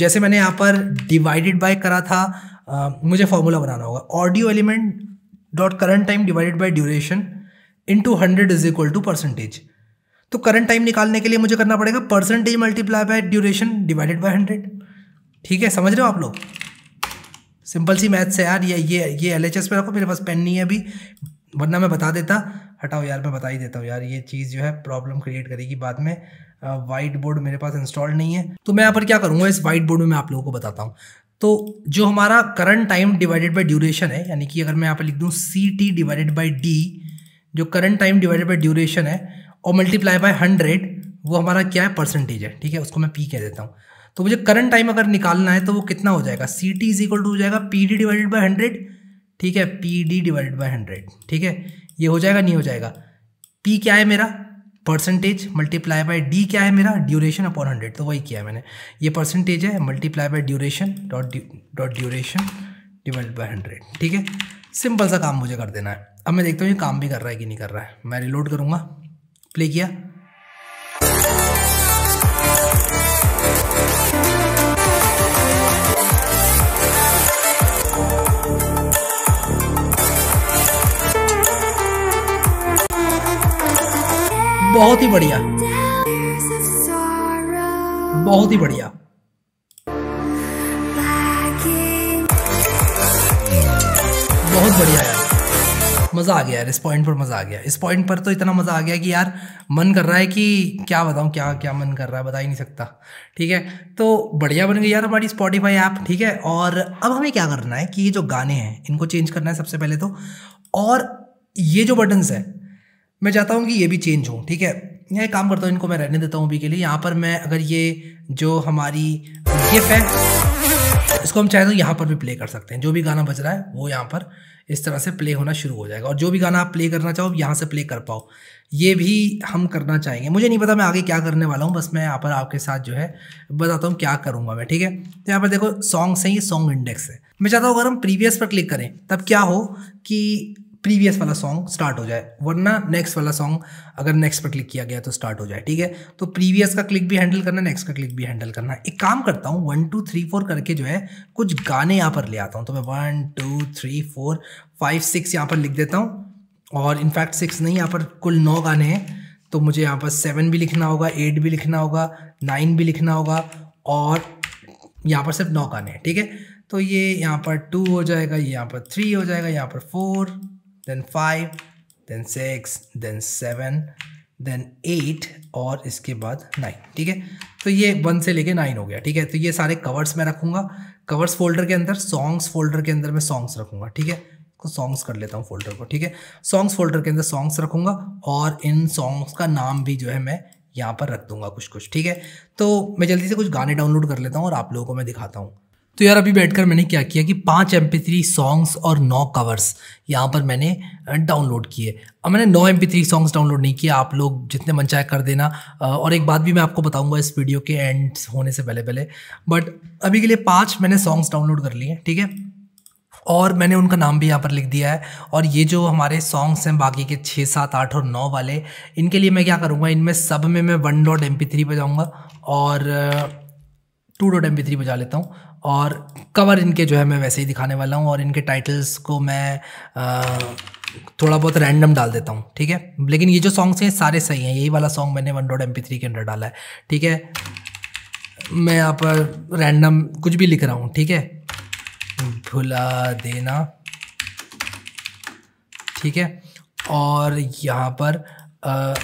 जैसे मैंने यहाँ पर डिवाइडेड बाय करा था आ, मुझे फॉर्मूला बनाना होगा audio element dot current time divided by duration into hundred is equal to percentage तो करंट टाइम निकालने के लिए मुझे करना पड़ेगा percentage multiply by duration divided by hundred ठीक है समझ रहे हो आप लोग सिंपल सी मैथ्स है यार ये ये ये एल एच एस पे रखो मेरे पास पेन नहीं है अभी वरना मैं बता देता हटाओ यार मैं बता ही देता हूँ यार ये चीज़ जो है प्रॉब्लम क्रिएट करेगी बाद में वाइट बोर्ड मेरे पास इंस्टॉल नहीं है तो मैं यहाँ पर क्या करूँगा इस वाइट बोर्ड में मैं आप लोगों को बताता हूँ तो जो हमारा current time divided by duration है यानी कि अगर मैं यहाँ पर लिख दूँ C T divided by D जो current time divided by duration है और मल्टीप्लाई बाय हंड्रेड वो हमारा क्या है परसेंटेज है ठीक है उसको मैं पी कह देता हूँ तो मुझे करंट टाइम अगर निकालना है तो वो कितना हो जाएगा C T is equal to हो जाएगा P D divided by hundred ठीक है P D divided by hundred ठीक है ये हो जाएगा नहीं हो जाएगा पी क्या है मेरा परसेंटेज मल्टीप्लाई बाय डी क्या है मेरा ड्यूरेशन अपॉन हंड्रेड तो वही किया है मैंने ये परसेंटेज है multiply by duration dot dot duration divide by hundred ठीक है सिंपल सा काम मुझे कर देना है अब मैं देखता हूँ ये काम भी कर रहा है कि नहीं कर रहा है मैं रिलोड करूँगा प्ले किया बहुत ही बढ़िया बहुत ही बढ़िया बहुत बढ़िया यार मज़ा आ गया यार इस पॉइंट पर मज़ा आ गया इस पॉइंट पर तो इतना मज़ा आ गया कि यार मन कर रहा है कि क्या बताऊं क्या क्या मन कर रहा है बता ही नहीं सकता ठीक है तो बढ़िया बन गई यार हमारी स्पॉटिफाई ऐप ठीक है और अब हमें क्या करना है कि ये जो गाने हैं इनको चेंज करना है सबसे पहले तो और ये जो बटन्स हैं मैं चाहता हूँ कि ये भी चेंज हो ठीक है यह काम करता हूँ इनको मैं रहने देता हूँ अभी के लिए यहाँ पर मैं अगर ये जो हमारी गिफ है इसको हम चाहे तो यहाँ पर भी प्ले कर सकते हैं जो भी गाना बज रहा है वो यहाँ पर इस तरह से प्ले होना शुरू हो जाएगा और जो भी गाना आप प्ले करना चाहो यहाँ से प्ले कर पाओ ये भी हम करना चाहेंगे मुझे नहीं पता मैं आगे क्या करने वाला हूँ बस मैं यहाँ पर आपके साथ जो है बताता हूँ क्या करूँगा मैं ठीक है तो यहाँ पर देखो सॉन्ग्स हैं ये सॉन्ग इंडेक्स है मैं चाहता हूँ अगर हम प्रीवियस पर क्लिक करें तब क्या हो कि प्रीवियस वाला सॉन्ग स्टार्ट हो जाए वरना नेक्स्ट वाला सॉन्ग अगर नेक्स्ट पर क्लिक किया गया तो स्टार्ट हो जाए ठीक है तो प्रीवियस का क्लिक भी हैंडल करना नेक्स्ट का क्लिक भी हैंडल करना एक काम करता हूँ वन टू थ्री फोर करके जो है कुछ गाने यहाँ पर ले आता हूँ तो मैं one two three four five six यहाँ पर लिख देता हूँ और इनफैक्ट सिक्स नहीं यहाँ पर कुल नौ गाने हैं तो मुझे यहाँ पर सेवन भी लिखना होगा एट भी लिखना होगा नाइन भी लिखना होगा और यहाँ पर सिर्फ नौ गाने हैं ठीक है तो ये यहाँ पर टू हो जाएगा ये यहाँ पर थ्री हो जाएगा यहाँ पर four then five then six then seven then eight और इसके बाद नाइन ठीक है तो ये वन से लेके नाइन हो गया ठीक है तो ये सारे कवर्स मैं रखूँगा कवर्स फोल्डर के अंदर सॉन्ग्स फोल्डर के अंदर मैं सॉन्ग्स रखूँगा ठीक है को तो सॉन्ग्स कर लेता हूँ फोल्डर को ठीक है सॉन्ग्स फोल्डर के अंदर सॉन्ग्स रखूँगा और इन सॉन्ग्स का नाम भी जो है मैं यहाँ पर रख दूंगा कुछ कुछ ठीक है तो मैं जल्दी से कुछ गाने डाउनलोड कर लेता हूँ और आप लोगों को मैं दिखाता हूँ तो यार अभी बैठकर मैंने क्या किया कि पाँच एम पी सॉन्ग्स और नौ कवर्स यहाँ पर मैंने डाउनलोड किए अब मैंने नौ एम पी सॉन्ग्स डाउनलोड नहीं किए आप लोग जितने मन चाहे कर देना और एक बात भी मैं आपको बताऊंगा इस वीडियो के एंड होने से पहले पहले बट अभी के लिए पाँच मैंने सॉन्ग्स डाउनलोड कर लिए ठीक है और मैंने उनका नाम भी यहाँ पर लिख दिया है और ये जो हमारे सॉन्ग्स हैं बाकी के छः सात आठ और नौ वाले इनके लिए मैं क्या करूँगा इनमें सब में मैं one dot M P three बजाऊँगा और two dot M P three बजा लेता हूँ और कवर इनके जो है मैं वैसे ही दिखाने वाला हूँ और इनके टाइटल्स को मैं आ, थोड़ा बहुत रैंडम डाल देता हूँ ठीक है लेकिन ये जो सॉन्ग्स हैं सारे सही हैं यही वाला सॉन्ग मैंने one dot M P three के अंडर डाला है ठीक है मैं यहाँ पर रैंडम कुछ भी लिख रहा हूँ ठीक है भुला देना ठीक है और यहाँ पर आ,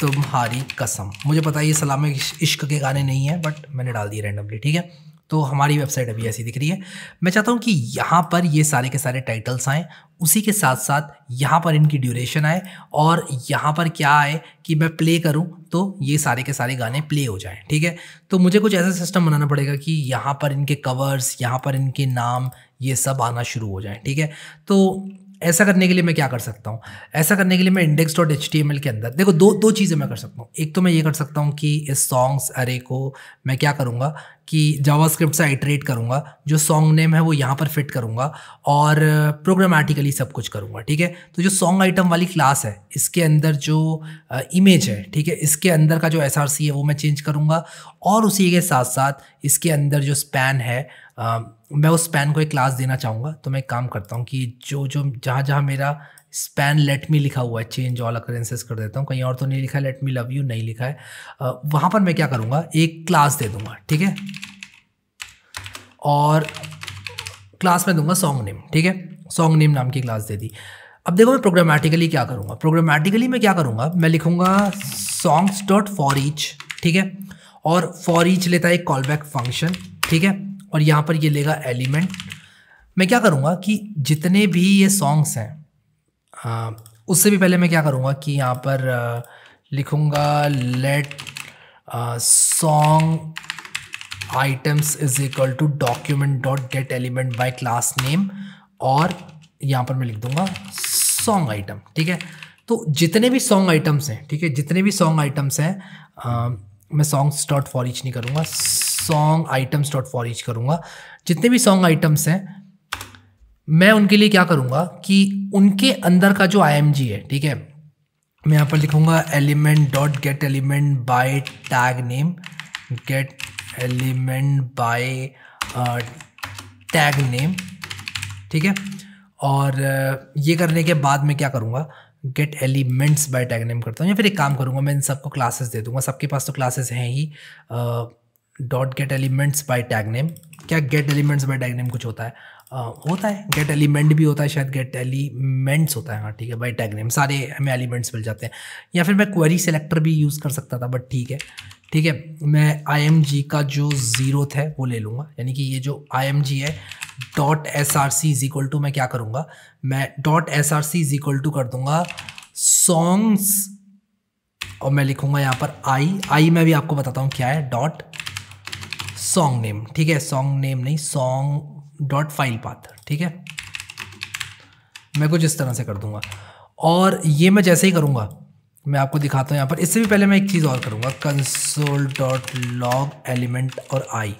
तुम्हारी कसम मुझे पता है ये सलाम इश्क के गाने नहीं है बट मैंने डाल दिए रैंडमली ठीक है तो हमारी वेबसाइट अभी ऐसी दिख रही है मैं चाहता हूँ कि यहाँ पर ये सारे के सारे टाइटल्स आएँ उसी के साथ साथ यहाँ पर इनकी ड्यूरेशन आए और यहाँ पर क्या आए कि मैं प्ले करूँ तो ये सारे के सारे गाने प्ले हो जाएँ ठीक है तो मुझे कुछ ऐसा सिस्टम बनाना पड़ेगा कि यहाँ पर इनके कवर्स यहाँ पर इनके नाम ये सब आना शुरू हो जाए ठीक है तो ऐसा करने के लिए मैं क्या कर सकता हूँ ऐसा करने के लिए मैं index dot H T M L के अंदर देखो दो दो चीज़ें मैं कर सकता हूँ एक तो मैं ये कर सकता हूँ कि इस सॉन्ग्स अरे को मैं क्या करूँगा कि जावा स्क्रिप्ट से आइट्रेट करूँगा जो सॉन्ग नेम है वो यहाँ पर फिट करूँगा और प्रोग्रामेटिकली सब कुछ करूँगा ठीक है तो जो सॉन्ग आइटम वाली क्लास है इसके अंदर जो इमेज है ठीक है इसके अंदर का जो एस आर सी है वो मैं चेंज करूँगा और उसी के साथ साथ इसके अंदर जो स्पैन है मैं उस स्पैन को एक क्लास देना चाहूँगा तो मैं काम करता हूँ कि जो जो जहाँ जहाँ मेरा स्पैन लेट मी लिखा हुआ है चेंज ऑल अकरेंसेस कर देता हूँ कहीं और तो नहीं लिखा है लेट मी लव यू नहीं लिखा है वहाँ पर मैं क्या करूँगा एक क्लास दे दूँगा ठीक है और क्लास में दूंगा सॉन्ग नेम ठीक है सॉन्ग नेम नाम की क्लास दे दी अब देखो मैं प्रोग्रामेटिकली क्या करूँगा प्रोग्रामेटिकली मैं क्या करूँगा मैं लिखूँगा सॉन्ग्स डॉट फॉर ईच ठीक है और फॉर ईच लेता है एक कॉल बैक फंक्शन ठीक है और यहाँ पर ये लेगा एलिमेंट मैं क्या करूँगा कि जितने भी ये सॉन्ग्स हैं उससे भी पहले मैं क्या करूँगा कि यहाँ पर लिखूँगा let song items is equal to document dot get element by class name और यहाँ पर मैं लिख दूँगा सॉन्ग आइटम ठीक है तो जितने भी सॉन्ग आइटम्स हैं ठीक है जितने भी सॉन्ग आइटम्स हैं मैं सॉन्ग्स डॉट फॉर इच नहीं करूँगा song items dot for each करूँगा जितने भी सॉन्ग आइटम्स हैं मैं उनके लिए क्या करूँगा कि उनके अंदर का जो आई है ठीक है मैं यहाँ पर लिखूँगा element dot get element by tag name get element by tag name ठीक है और ये करने के बाद मैं क्या करूँगा get elements by tag name करता हूँ या फिर एक काम करूँगा मैं इन सबको क्लासेस दे दूँगा सबके पास तो क्लासेस हैं ही uh, dot get elements by tag name क्या get elements by tag name कुछ होता है आ, होता है गेट एलिमेंट भी होता है शायद गेट एलिमेंट्स होता है हाँ ठीक है बाई टैग नेम सारे हमें एलिमेंट्स मिल जाते हैं या फिर मैं क्वेरी सेलेक्टर भी यूज़ कर सकता था बट ठीक है ठीक है मैं आई एम जी का जो जीरो है वो ले लूँगा यानी कि ये जो आई एम जी है dot S R C is equal to मैं क्या करूँगा मैं dot S R C is equal to कर दूँगा सॉन्ग्स और मैं लिखूंगा यहाँ पर आई आई मैं भी आपको बताता हूँ क्या है डॉट सॉन्ग नेम ठीक है सॉन्ग नेम नहीं सॉन्ग डॉट फाइल पाथ ठीक है मैं कुछ इस तरह से कर दूंगा और ये मैं जैसे ही करूँगा मैं आपको दिखाता हूँ यहाँ पर इससे भी पहले मैं एक चीज़ और करूँगा कंसोल डॉट लॉग एलिमेंट और आई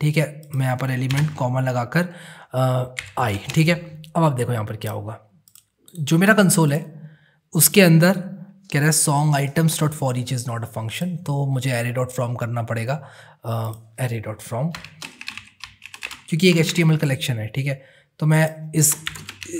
ठीक है मैं यहाँ पर एलिमेंट कॉमा लगाकर आई ठीक है अब आप देखो यहाँ पर क्या होगा जो मेरा कंसोल है उसके अंदर कह रहा है song items dot for each is not a function तो मुझे एरे डॉट फ्रॉम करना पड़ेगा एरे डॉट फ्रॉम क्योंकि एक एच एम एल कलेक्शन है ठीक है तो मैं इस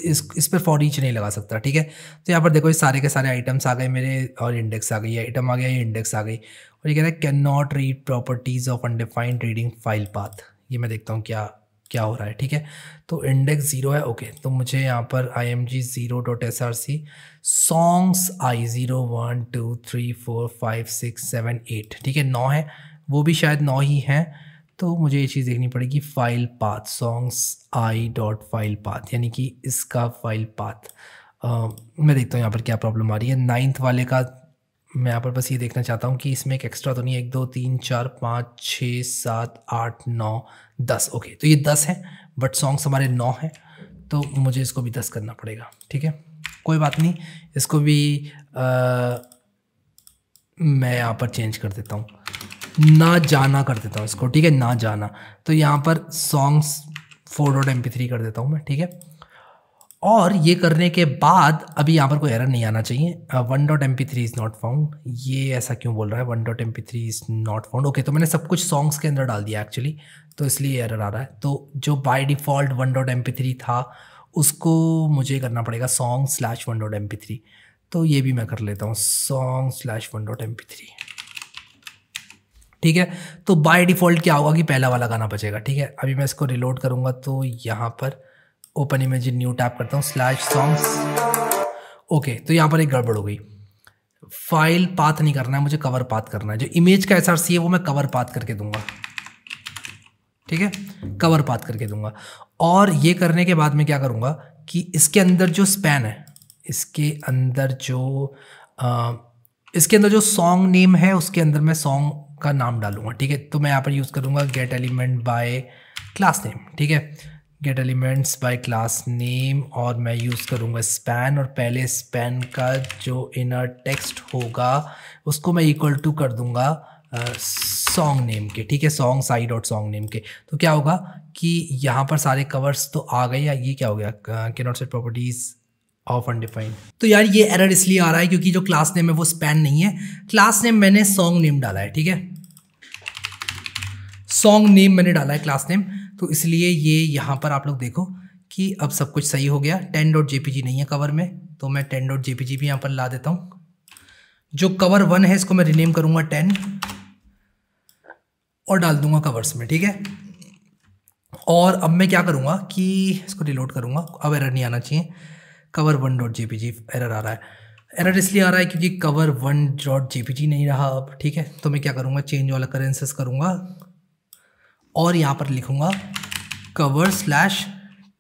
इस इस पर फॉर ईच नहीं लगा सकता ठीक है तो यहाँ पर देखो ये सारे के सारे आइटम्स आ गए मेरे और इंडेक्स आ गई है आइटम आ गया ये इंडेक्स आ गई और ये कह रहा है cannot read properties of undefined reading file path ये मैं देखता हूँ क्या क्या हो रहा है ठीक है तो इंडेक्स ज़ीरो है ओके तो मुझे यहाँ पर I M G zero dot S R C songs I zero one two three four five six seven eight ठीक है नौ है वो भी शायद नौ ही हैं तो मुझे ये चीज़ देखनी पड़ेगी file path songs I dot file path यानी कि इसका फाइल पाथ मैं देखता हूँ यहाँ पर क्या प्रॉब्लम आ रही है नाइन्थ वाले का मैं यहाँ पर बस ये देखना चाहता हूँ कि इसमें एक एक्स्ट्रा तो नहीं एक दो तीन चार पाँच छः सात आठ नौ दस ओके तो ये दस है बट सॉन्ग्स हमारे नौ हैं तो मुझे इसको भी दस करना पड़ेगा ठीक है कोई बात नहीं इसको भी आ, मैं यहाँ पर चेंज कर देता हूँ ना जाना कर देता हूँ इसको ठीक है ना जाना तो यहाँ पर songs four dot M P three कर देता हूँ मैं ठीक है और ये करने के बाद अभी यहाँ पर कोई एरर नहीं आना चाहिए one dot M P three is not found ये ऐसा क्यों बोल रहा है one dot M P three is not found okay तो मैंने सब कुछ सॉन्ग्स के अंदर डाल दिया एक्चुअली तो इसलिए एरर आ रहा है तो जो by default one dot M P three था उसको मुझे करना पड़ेगा song slash one dot M P three तो ये भी मैं कर लेता हूँ song slash one dot M P three ठीक है तो बाय डिफ़ॉल्ट क्या होगा कि पहला वाला गाना बचेगा ठीक है अभी मैं इसको रिलोड करूँगा तो यहाँ पर ओपन इमेज न्यू टैप करता हूँ स्लैश सॉन्ग्स ओके तो यहाँ पर एक गड़बड़ हो गई फाइल पाथ नहीं करना है मुझे कवर पाथ करना है जो इमेज का एस है वो मैं कवर पाथ करके दूंगा ठीक है कवर पाथ करके दूंगा और ये करने के बाद मैं क्या करूँगा कि इसके अंदर जो स्पैन है इसके अंदर जो आ, इसके अंदर जो सॉन्ग नेम है उसके अंदर मैं सॉन्ग का नाम डालूंगा ठीक है तो मैं यहाँ पर यूज़ करूँगा get element by class name ठीक है get elements by class name और मैं यूज़ करूँगा स्पैन और पहले स्पैन का जो इनर टेक्स्ट होगा उसको मैं इक्वल टू कर दूँगा सॉन्ग uh, नेम के ठीक है सॉन्ग साइड और सॉन्ग नेम के तो क्या होगा कि यहाँ पर सारे कवर्स तो आ गए या ये क्या हो गया के not set properties of undefined तो यार ये एरर इसलिए आ रहा है क्योंकि जो क्लास नेम है वो स्पैन नहीं है क्लास नेम मैंने सॉन्ग नेम डाला है ठीक है सॉन्ग नेम मैंने डाला है क्लास नेम तो इसलिए ये यहाँ पर आप लोग देखो कि अब सब कुछ सही हो गया टेन डॉट जे नहीं है कवर में तो मैं टेन डॉट जे भी यहाँ पर ला देता हूँ जो कवर वन है इसको मैं रिनेम करूँगा टेन और डाल दूंगा कवर्स में ठीक है और अब मैं क्या करूँगा कि इसको डिलोड करूँगा अब एरर नहीं आना चाहिए cover one dot J error आ रहा है एरर इसलिए आ रहा है क्योंकि कवर वन डॉट जे नहीं रहा अब ठीक है तो मैं क्या करूँगा चेंज वाला करेंसेस करूँगा और यहाँ पर लिखूँगा cover slash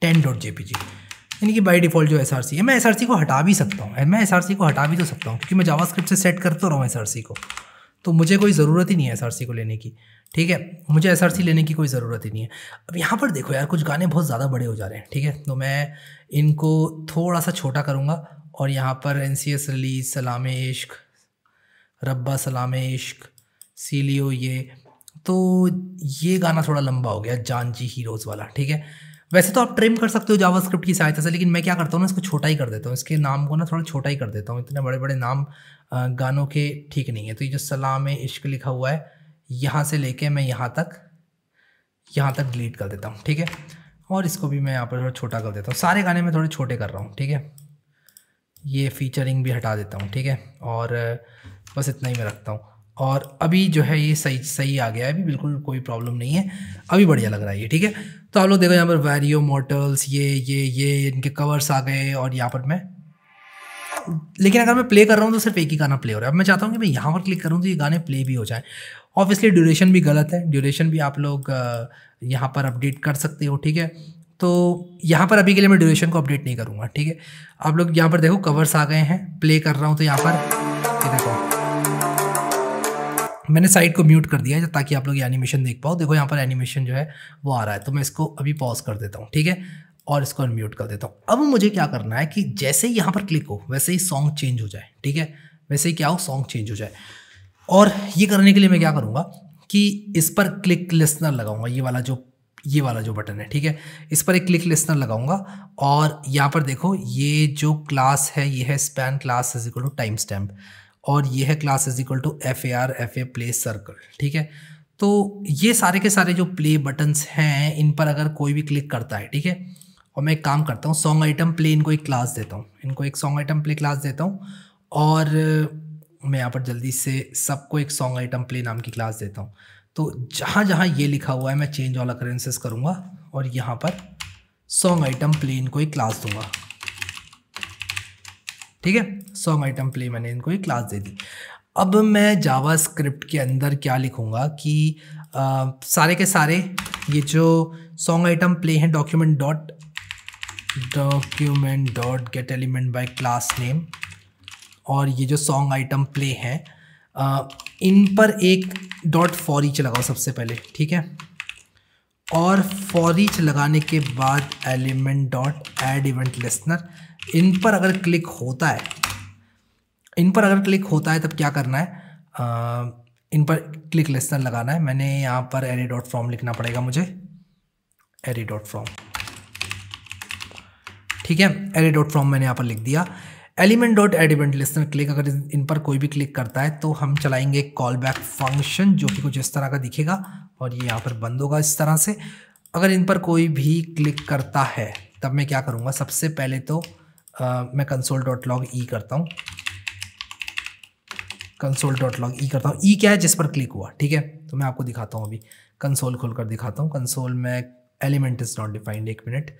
ten dot J P यानी कि बाई डिफ़ॉल्ट जो एस आर सी है मैं एस आर सी को हटा भी सकता हूँ मैं एस आर सी को हटा भी तो सकता हूँ क्योंकि मैं स्क्रिप्ट से सेट करता रहा हूँ एस आर सी को तो मुझे कोई ज़रूरत ही नहीं है एस आर सी को लेने की ठीक है मुझे एस आर सी लेने की कोई ज़रूरत ही नहीं है अब यहाँ पर देखो यार कुछ गाने बहुत ज़्यादा बड़े हो जा रहे हैं ठीक है तो मैं इनको थोड़ा सा छोटा करूँगा और यहाँ पर एन सी एस रिलीज सलाम इश्क रब्बा सलाम इश्क सीलियो ये तो ये गाना थोड़ा लंबा हो गया जान जी हीरोज़ वाला ठीक है वैसे तो आप ट्रिम कर सकते हो जावा स्क्रिप्ट की सहायता से लेकिन मैं क्या करता हूँ ना इसको छोटा ही कर देता हूँ इसके नाम को ना थोड़ा छोटा ही कर देता हूँ इतने बड़े बड़े नाम गानों के ठीक नहीं है तो ये जो सलाम इश्क लिखा हुआ है यहाँ से लेके मैं यहाँ तक यहाँ तक डिलीट कर देता हूँ ठीक है और इसको भी मैं यहाँ पर थोड़ा छोटा कर देता हूँ सारे गाने मैं थोड़े छोटे कर रहा हूँ ठीक है ये फीचरिंग भी हटा देता हूँ ठीक है और बस इतना ही मैं रखता हूँ और अभी जो है ये सही सही आ गया है अभी बिल्कुल कोई प्रॉब्लम नहीं है अभी बढ़िया लग रहा है ये ठीक है तो आप लोग देखो यहाँ पर वैरियो मॉडल्स ये ये ये इनके कवर्स आ गए और यहाँ पर मैं लेकिन अगर मैं प्ले कर रहा हूँ तो सिर्फ एक ही गाना प्ले हो रहा है अब मैं चाहता हूँ कि मैं यहाँ पर क्लिक करूँ तो ये गाने प्ले भी हो जाए ऑब्वियसली ड्यूरेशन भी गलत है ड्यूरेशन भी आप लोग यहाँ पर अपडेट कर सकते हो ठीक है तो यहाँ पर अभी के लिए मैं ड्यूरेशन को अपडेट नहीं करूँगा ठीक है आप लोग यहाँ पर देखो कवर्स आ गए हैं प्ले कर रहा हूँ तो यहाँ पर देखो मैंने साइड को म्यूट कर दिया है ताकि आप लोग ये एनिमेशन देख पाओ देखो यहाँ पर एनिमेशन जो है वो आ रहा है तो मैं इसको अभी पॉज कर देता हूँ ठीक है और इसको अनम्यूट कर देता हूँ अब मुझे क्या करना है कि जैसे ही यहाँ पर क्लिक हो वैसे ही सॉन्ग चेंज हो जाए ठीक है वैसे ही क्या हो सॉन्ग चेंज हो जाए और ये करने के लिए मैं क्या करूँगा कि इस पर क्लिक लिस्नर लगाऊंगा ये वाला जो ये वाला जो बटन है ठीक है इस पर एक क्लिक लिस्नर लगाऊंगा और यहाँ पर देखो ये जो क्लास है ये है span class is equal to time stamp और ये है class is equal to F A R F A play circle ठीक है तो ये सारे के सारे जो प्ले बटन्स हैं इन पर अगर कोई भी क्लिक करता है ठीक है और मैं एक काम करता हूँ सॉन्ग आइटम प्ले इनको एक क्लास देता हूँ इनको एक सॉन्ग आइटम प्ले क्लास देता हूँ और मैं यहाँ पर जल्दी से सबको एक सॉन्ग आइटम प्ले नाम की क्लास देता हूँ तो जहाँ जहाँ ये लिखा हुआ है मैं चेंज ऑल अकरेंसेस करूँगा और यहाँ पर सॉन्ग आइटम प्ले इनको एक क्लास दूंगा ठीक है सॉन्ग आइटम प्ले मैंने इनको एक क्लास दे दी अब मैं जावा स्क्रिप्ट के अंदर क्या लिखूँगा कि आ, सारे के सारे ये जो सॉन्ग आइटम प्ले हैं document dot document dot get element by class name और ये जो सॉन्ग आइटम प्ले हैं इन पर एक डॉट फॉर ईच लगाओ सबसे पहले ठीक है और फॉर ईच लगाने के बाद element dot add event listener इन पर अगर क्लिक होता है इन पर अगर क्लिक होता है तब क्या करना है आ, इन पर क्लिक लेसन लगाना है मैंने यहाँ पर एरे डॉट फॉर्म लिखना पड़ेगा मुझे एरे डॉट फ्रॉम ठीक है एरे डॉट फॉर्म मैंने यहाँ पर लिख दिया एलिमेंट डॉट एडिमेंट इवेंट लिस्टनर क्लिक अगर इन पर कोई भी क्लिक करता है तो हम चलाएंगे कॉल बैक फंक्शन जो कि कुछ इस तरह का दिखेगा और ये यहाँ पर बंद होगा इस तरह से अगर इन पर कोई भी क्लिक करता है तब मैं क्या करूँगा सबसे पहले तो मैं कंसोल डॉट लॉग ई करता हूँ कंसोल डॉट लॉग ई करता हूँ ई e क्या है जिस पर क्लिक हुआ ठीक है तो मैं आपको दिखाता हूँ अभी कंसोल खोल कर दिखाता हूँ कंसोल में एलिमेंट इज़ नॉट डिफाइंड एक minute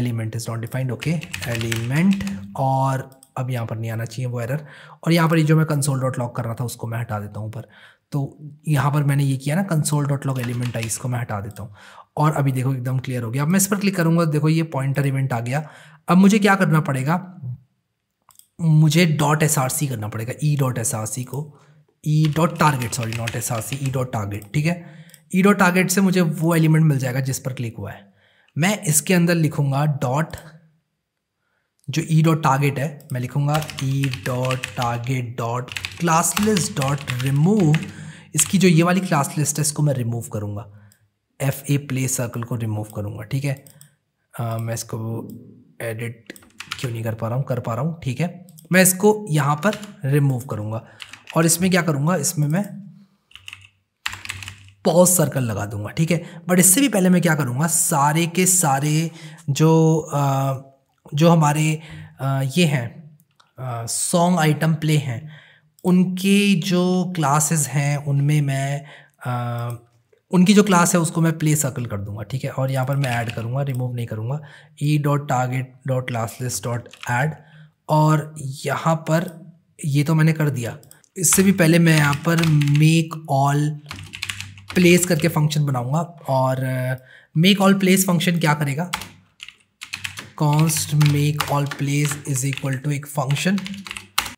element is not defined okay element और अब यहाँ पर नहीं आना चाहिए वो एरर और यहाँ पर ये जो मैं कंसोल डॉट लॉग कर रहा था उसको मैं हटा देता हूँ ऊपर तो यहाँ पर मैंने ये किया ना कंसोल डॉट लॉग एलिमेंट आई इसको मैं हटा देता हूँ और अभी देखो एकदम क्लियर हो गया अब मैं इस पर क्लिक करूँगा देखो ये पॉइंटर इवेंट आ गया अब मुझे क्या करना पड़ेगा मुझे डॉट एस आर सी करना पड़ेगा E dot S R C को E dot target sorry not S R C E dot target ठीक है ई डॉट टारगेट से मुझे वो एलिमेंट मिल जाएगा जिस पर क्लिक हुआ है मैं इसके अंदर लिखूंगा डॉट जो ई डॉट टारगेट है मैं लिखूंगा E dot target dot class list dot remove इसकी जो ये वाली क्लास लिस्ट है इसको मैं रिमूव करूँगा एफ ए प्ले सर्कल को रिमूव करूँगा ठीक है आ, मैं इसको एडिट क्यों नहीं कर पा रहा हूँ कर पा रहा हूँ ठीक है मैं इसको यहाँ पर रिमूव करूँगा और इसमें क्या करूँगा इसमें मैं पॉज सर्कल लगा दूंगा ठीक है बट इससे भी पहले मैं क्या करूँगा सारे के सारे जो आ, जो हमारे आ, ये हैं सॉन्ग आइटम प्ले हैं उनकी जो क्लासेस हैं उनमें मैं आ, उनकी जो क्लास है उसको मैं प्ले सर्कल कर दूंगा ठीक है और यहाँ पर मैं ऐड करूँगा रिमूव नहीं करूँगा E dot target dot class list dot add और यहाँ पर ये तो मैंने कर दिया इससे भी पहले मैं यहाँ पर मेक ऑल प्लेस करके फंक्शन बनाऊँगा और मेक ऑल प्लेस फंक्शन क्या करेगा const make all plays is equal to एक फंक्शन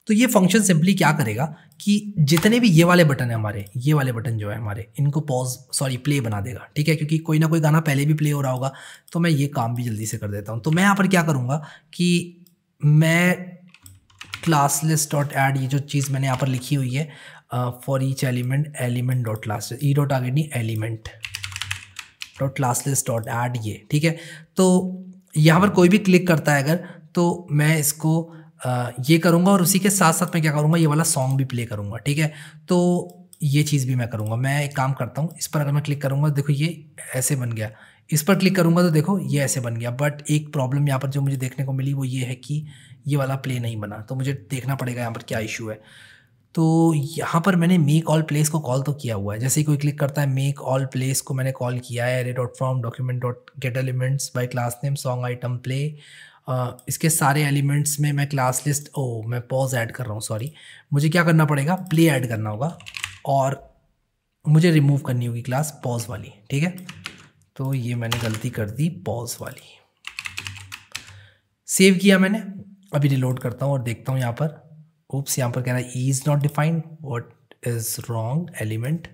तो ये फंक्शन सिंपली क्या करेगा कि जितने भी ये वाले बटन है हमारे ये वाले बटन जो है हमारे इनको पॉज सॉरी प्ले बना देगा ठीक है क्योंकि कोई ना कोई गाना पहले भी प्ले हो रहा होगा तो मैं ये काम भी जल्दी से कर देता हूँ तो मैं यहाँ पर क्या करूँगा कि मैं क्लासलेस डॉट एड ये जो चीज़ मैंने यहाँ पर लिखी हुई है for each element element dot class E dot आगे नहीं element dot class list dot add ये ठीक है तो यहाँ पर कोई भी क्लिक करता है अगर तो मैं इसको ये करूँगा और उसी के साथ साथ मैं क्या करूँगा ये वाला सॉन्ग भी प्ले करूँगा ठीक है तो ये चीज़ भी मैं करूँगा मैं एक काम करता हूँ इस पर अगर मैं क्लिक करूँगा तो देखो ये ऐसे बन गया इस पर क्लिक करूँगा तो देखो ये ऐसे बन गया बट एक प्रॉब्लम यहाँ पर जो मुझे देखने को मिली वो ये है कि ये वाला प्ले नहीं बना तो मुझे देखना पड़ेगा यहाँ पर क्या इशू है तो यहाँ पर मैंने मेक ऑल प्लेस को कॉल तो किया हुआ है जैसे ही कोई क्लिक करता है मेक ऑल प्लेस को मैंने कॉल किया है array dot from document dot get elements by class name song item play इसके सारे एलिमेंट्स में मैं क्लास लिस्ट ओ मैं पॉज ऐड कर रहा हूँ सॉरी मुझे क्या करना पड़ेगा प्ले ऐड करना होगा और मुझे रिमूव करनी होगी क्लास पॉज वाली ठीक है तो ये मैंने गलती कर दी पॉज वाली सेव किया मैंने अभी रिलोड करता हूँ और देखता हूँ यहाँ पर ओप्स यहाँ पर कह रहा E is not defined what is wrong element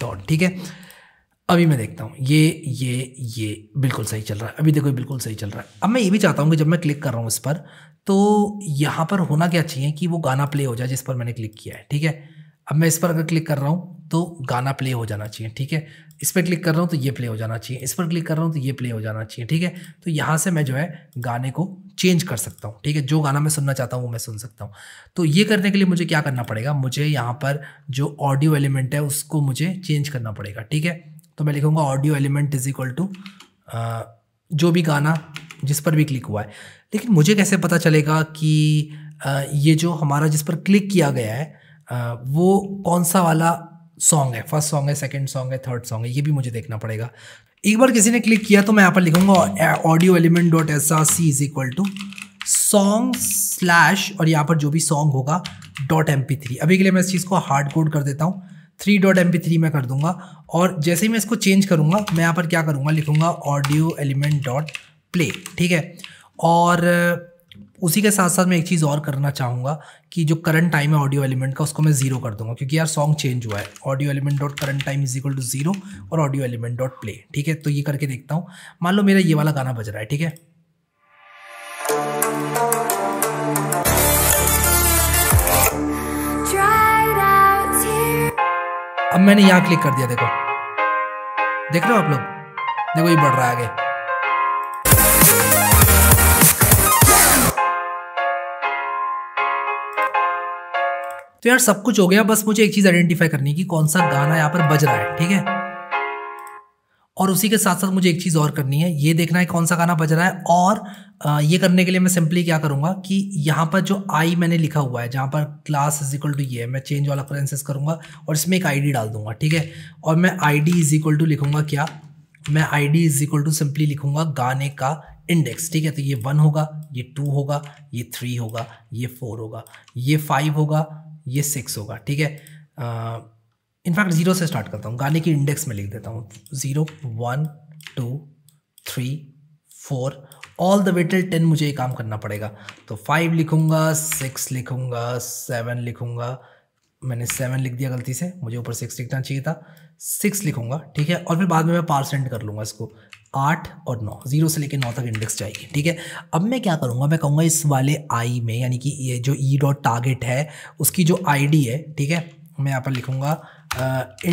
dot ठीक है अभी मैं देखता हूँ ये ये ये बिल्कुल सही चल रहा है अभी देखो ये बिल्कुल सही चल रहा है अब मैं ये भी चाहता हूँ कि जब मैं क्लिक कर रहा हूँ इस पर तो यहाँ पर होना क्या चाहिए कि वो गाना प्ले हो जाए जिस पर मैंने क्लिक किया है ठीक है अब मैं इस पर अगर क्लिक कर रहा हूँ तो गाना प्ले हो जाना चाहिए ठीक है इस पर क्लिक कर रहा हूँ तो ये प्ले हो जाना चाहिए इस पर क्लिक कर रहा हूँ तो ये प्ले हो जाना चाहिए ठीक है तो यहाँ से मैं जो है गाने को चेंज कर सकता हूँ ठीक है जो गाना मैं सुनना चाहता हूँ वो मैं सुन सकता हूँ तो ये करने के लिए मुझे क्या करना पड़ेगा मुझे यहाँ पर जो ऑडियो एलिमेंट है उसको मुझे चेंज करना पड़ेगा ठीक है तो मैं लिखूँगा audio element is equal to जो भी गाना जिस पर भी क्लिक हुआ है लेकिन मुझे कैसे पता चलेगा कि आ, ये जो हमारा जिस पर क्लिक किया गया है आ, वो कौन सा वाला सॉन्ग है फर्स्ट सॉन्ग है सेकंड सॉन्ग है थर्ड सॉन्ग है ये भी मुझे देखना पड़ेगा एक बार किसी ने क्लिक किया तो मैं यहाँ पर लिखूँगा audio element dot S R C is equal to song slash और यहाँ पर जो भी सॉन्ग होगा डॉट एम पी थ्री अभी के लिए मैं इस चीज़ को हार्ड कोड कर देता हूँ थ्री डॉट एम थ्री में कर दूंगा और जैसे ही मैं इसको चेंज करूँगा मैं यहाँ पर क्या करूँगा लिखूँगा ऑडियो एलिमेंट डॉट प्ले ठीक है और उसी के साथ साथ मैं एक चीज़ और करना चाहूँगा कि जो करंट टाइम है ऑडियो एलिमेंट का उसको मैं ज़ीरो कर दूंगा क्योंकि यार सॉन्ग चेंज हुआ है audio element dot current time is equal to zero और ऑडियो एलिमेंट डॉट प्ले ठीक है तो ये करके देखता हूँ मान लो मेरा ये वाला गाना बज रहा है ठीक है अब मैंने यहां क्लिक कर दिया देखो देख रहे हो आप लोग देखो ये बढ़ रहा है आगे तो यार सब कुछ हो गया बस मुझे एक चीज आइडेंटिफाई करनी कि कौन सा गाना यहां पर बज रहा है ठीक है और उसी के साथ साथ मुझे एक चीज और करनी है ये देखना है कौन सा गाना बज रहा है और ये करने के लिए मैं सिंपली क्या करूँगा कि यहाँ पर जो आई मैंने लिखा हुआ है जहाँ पर क्लास इज इक्वल टू ये मैं चेंज ऑल अक्रेंसेस करूँगा और इसमें एक आई डाल दूंगा ठीक है और मैं I D is equal to लिखूँगा क्या मैं I D is equal to simply लिखूँगा गाने का इंडेक्स ठीक है तो ये वन होगा ये टू होगा ये थ्री होगा ये फोर होगा ये फाइव होगा ये सिक्स होगा ठीक है इनफैक्ट ज़ीरो से स्टार्ट करता हूँ गाने की इंडेक्स में लिख देता हूँ zero one two three four all the way till ten मुझे ये काम करना पड़ेगा तो फाइव लिखूँगा सिक्स लिखूँगा सेवन लिखूँगा मैंने सेवन लिख दिया गलती से मुझे ऊपर सिक्स लिखना चाहिए था सिक्स लिखूंगा ठीक है और फिर बाद में मैं पार्सेंट कर लूँगा इसको आठ और नौ जीरो से लेकर नौ तक इंडेक्स चाहिए ठीक है अब मैं क्या करूँगा मैं कहूँगा इस वाले आई में यानी कि ये जो ई डॉट टारगेट है उसकी जो आई है ठीक है मैं यहाँ पर लिखूँगा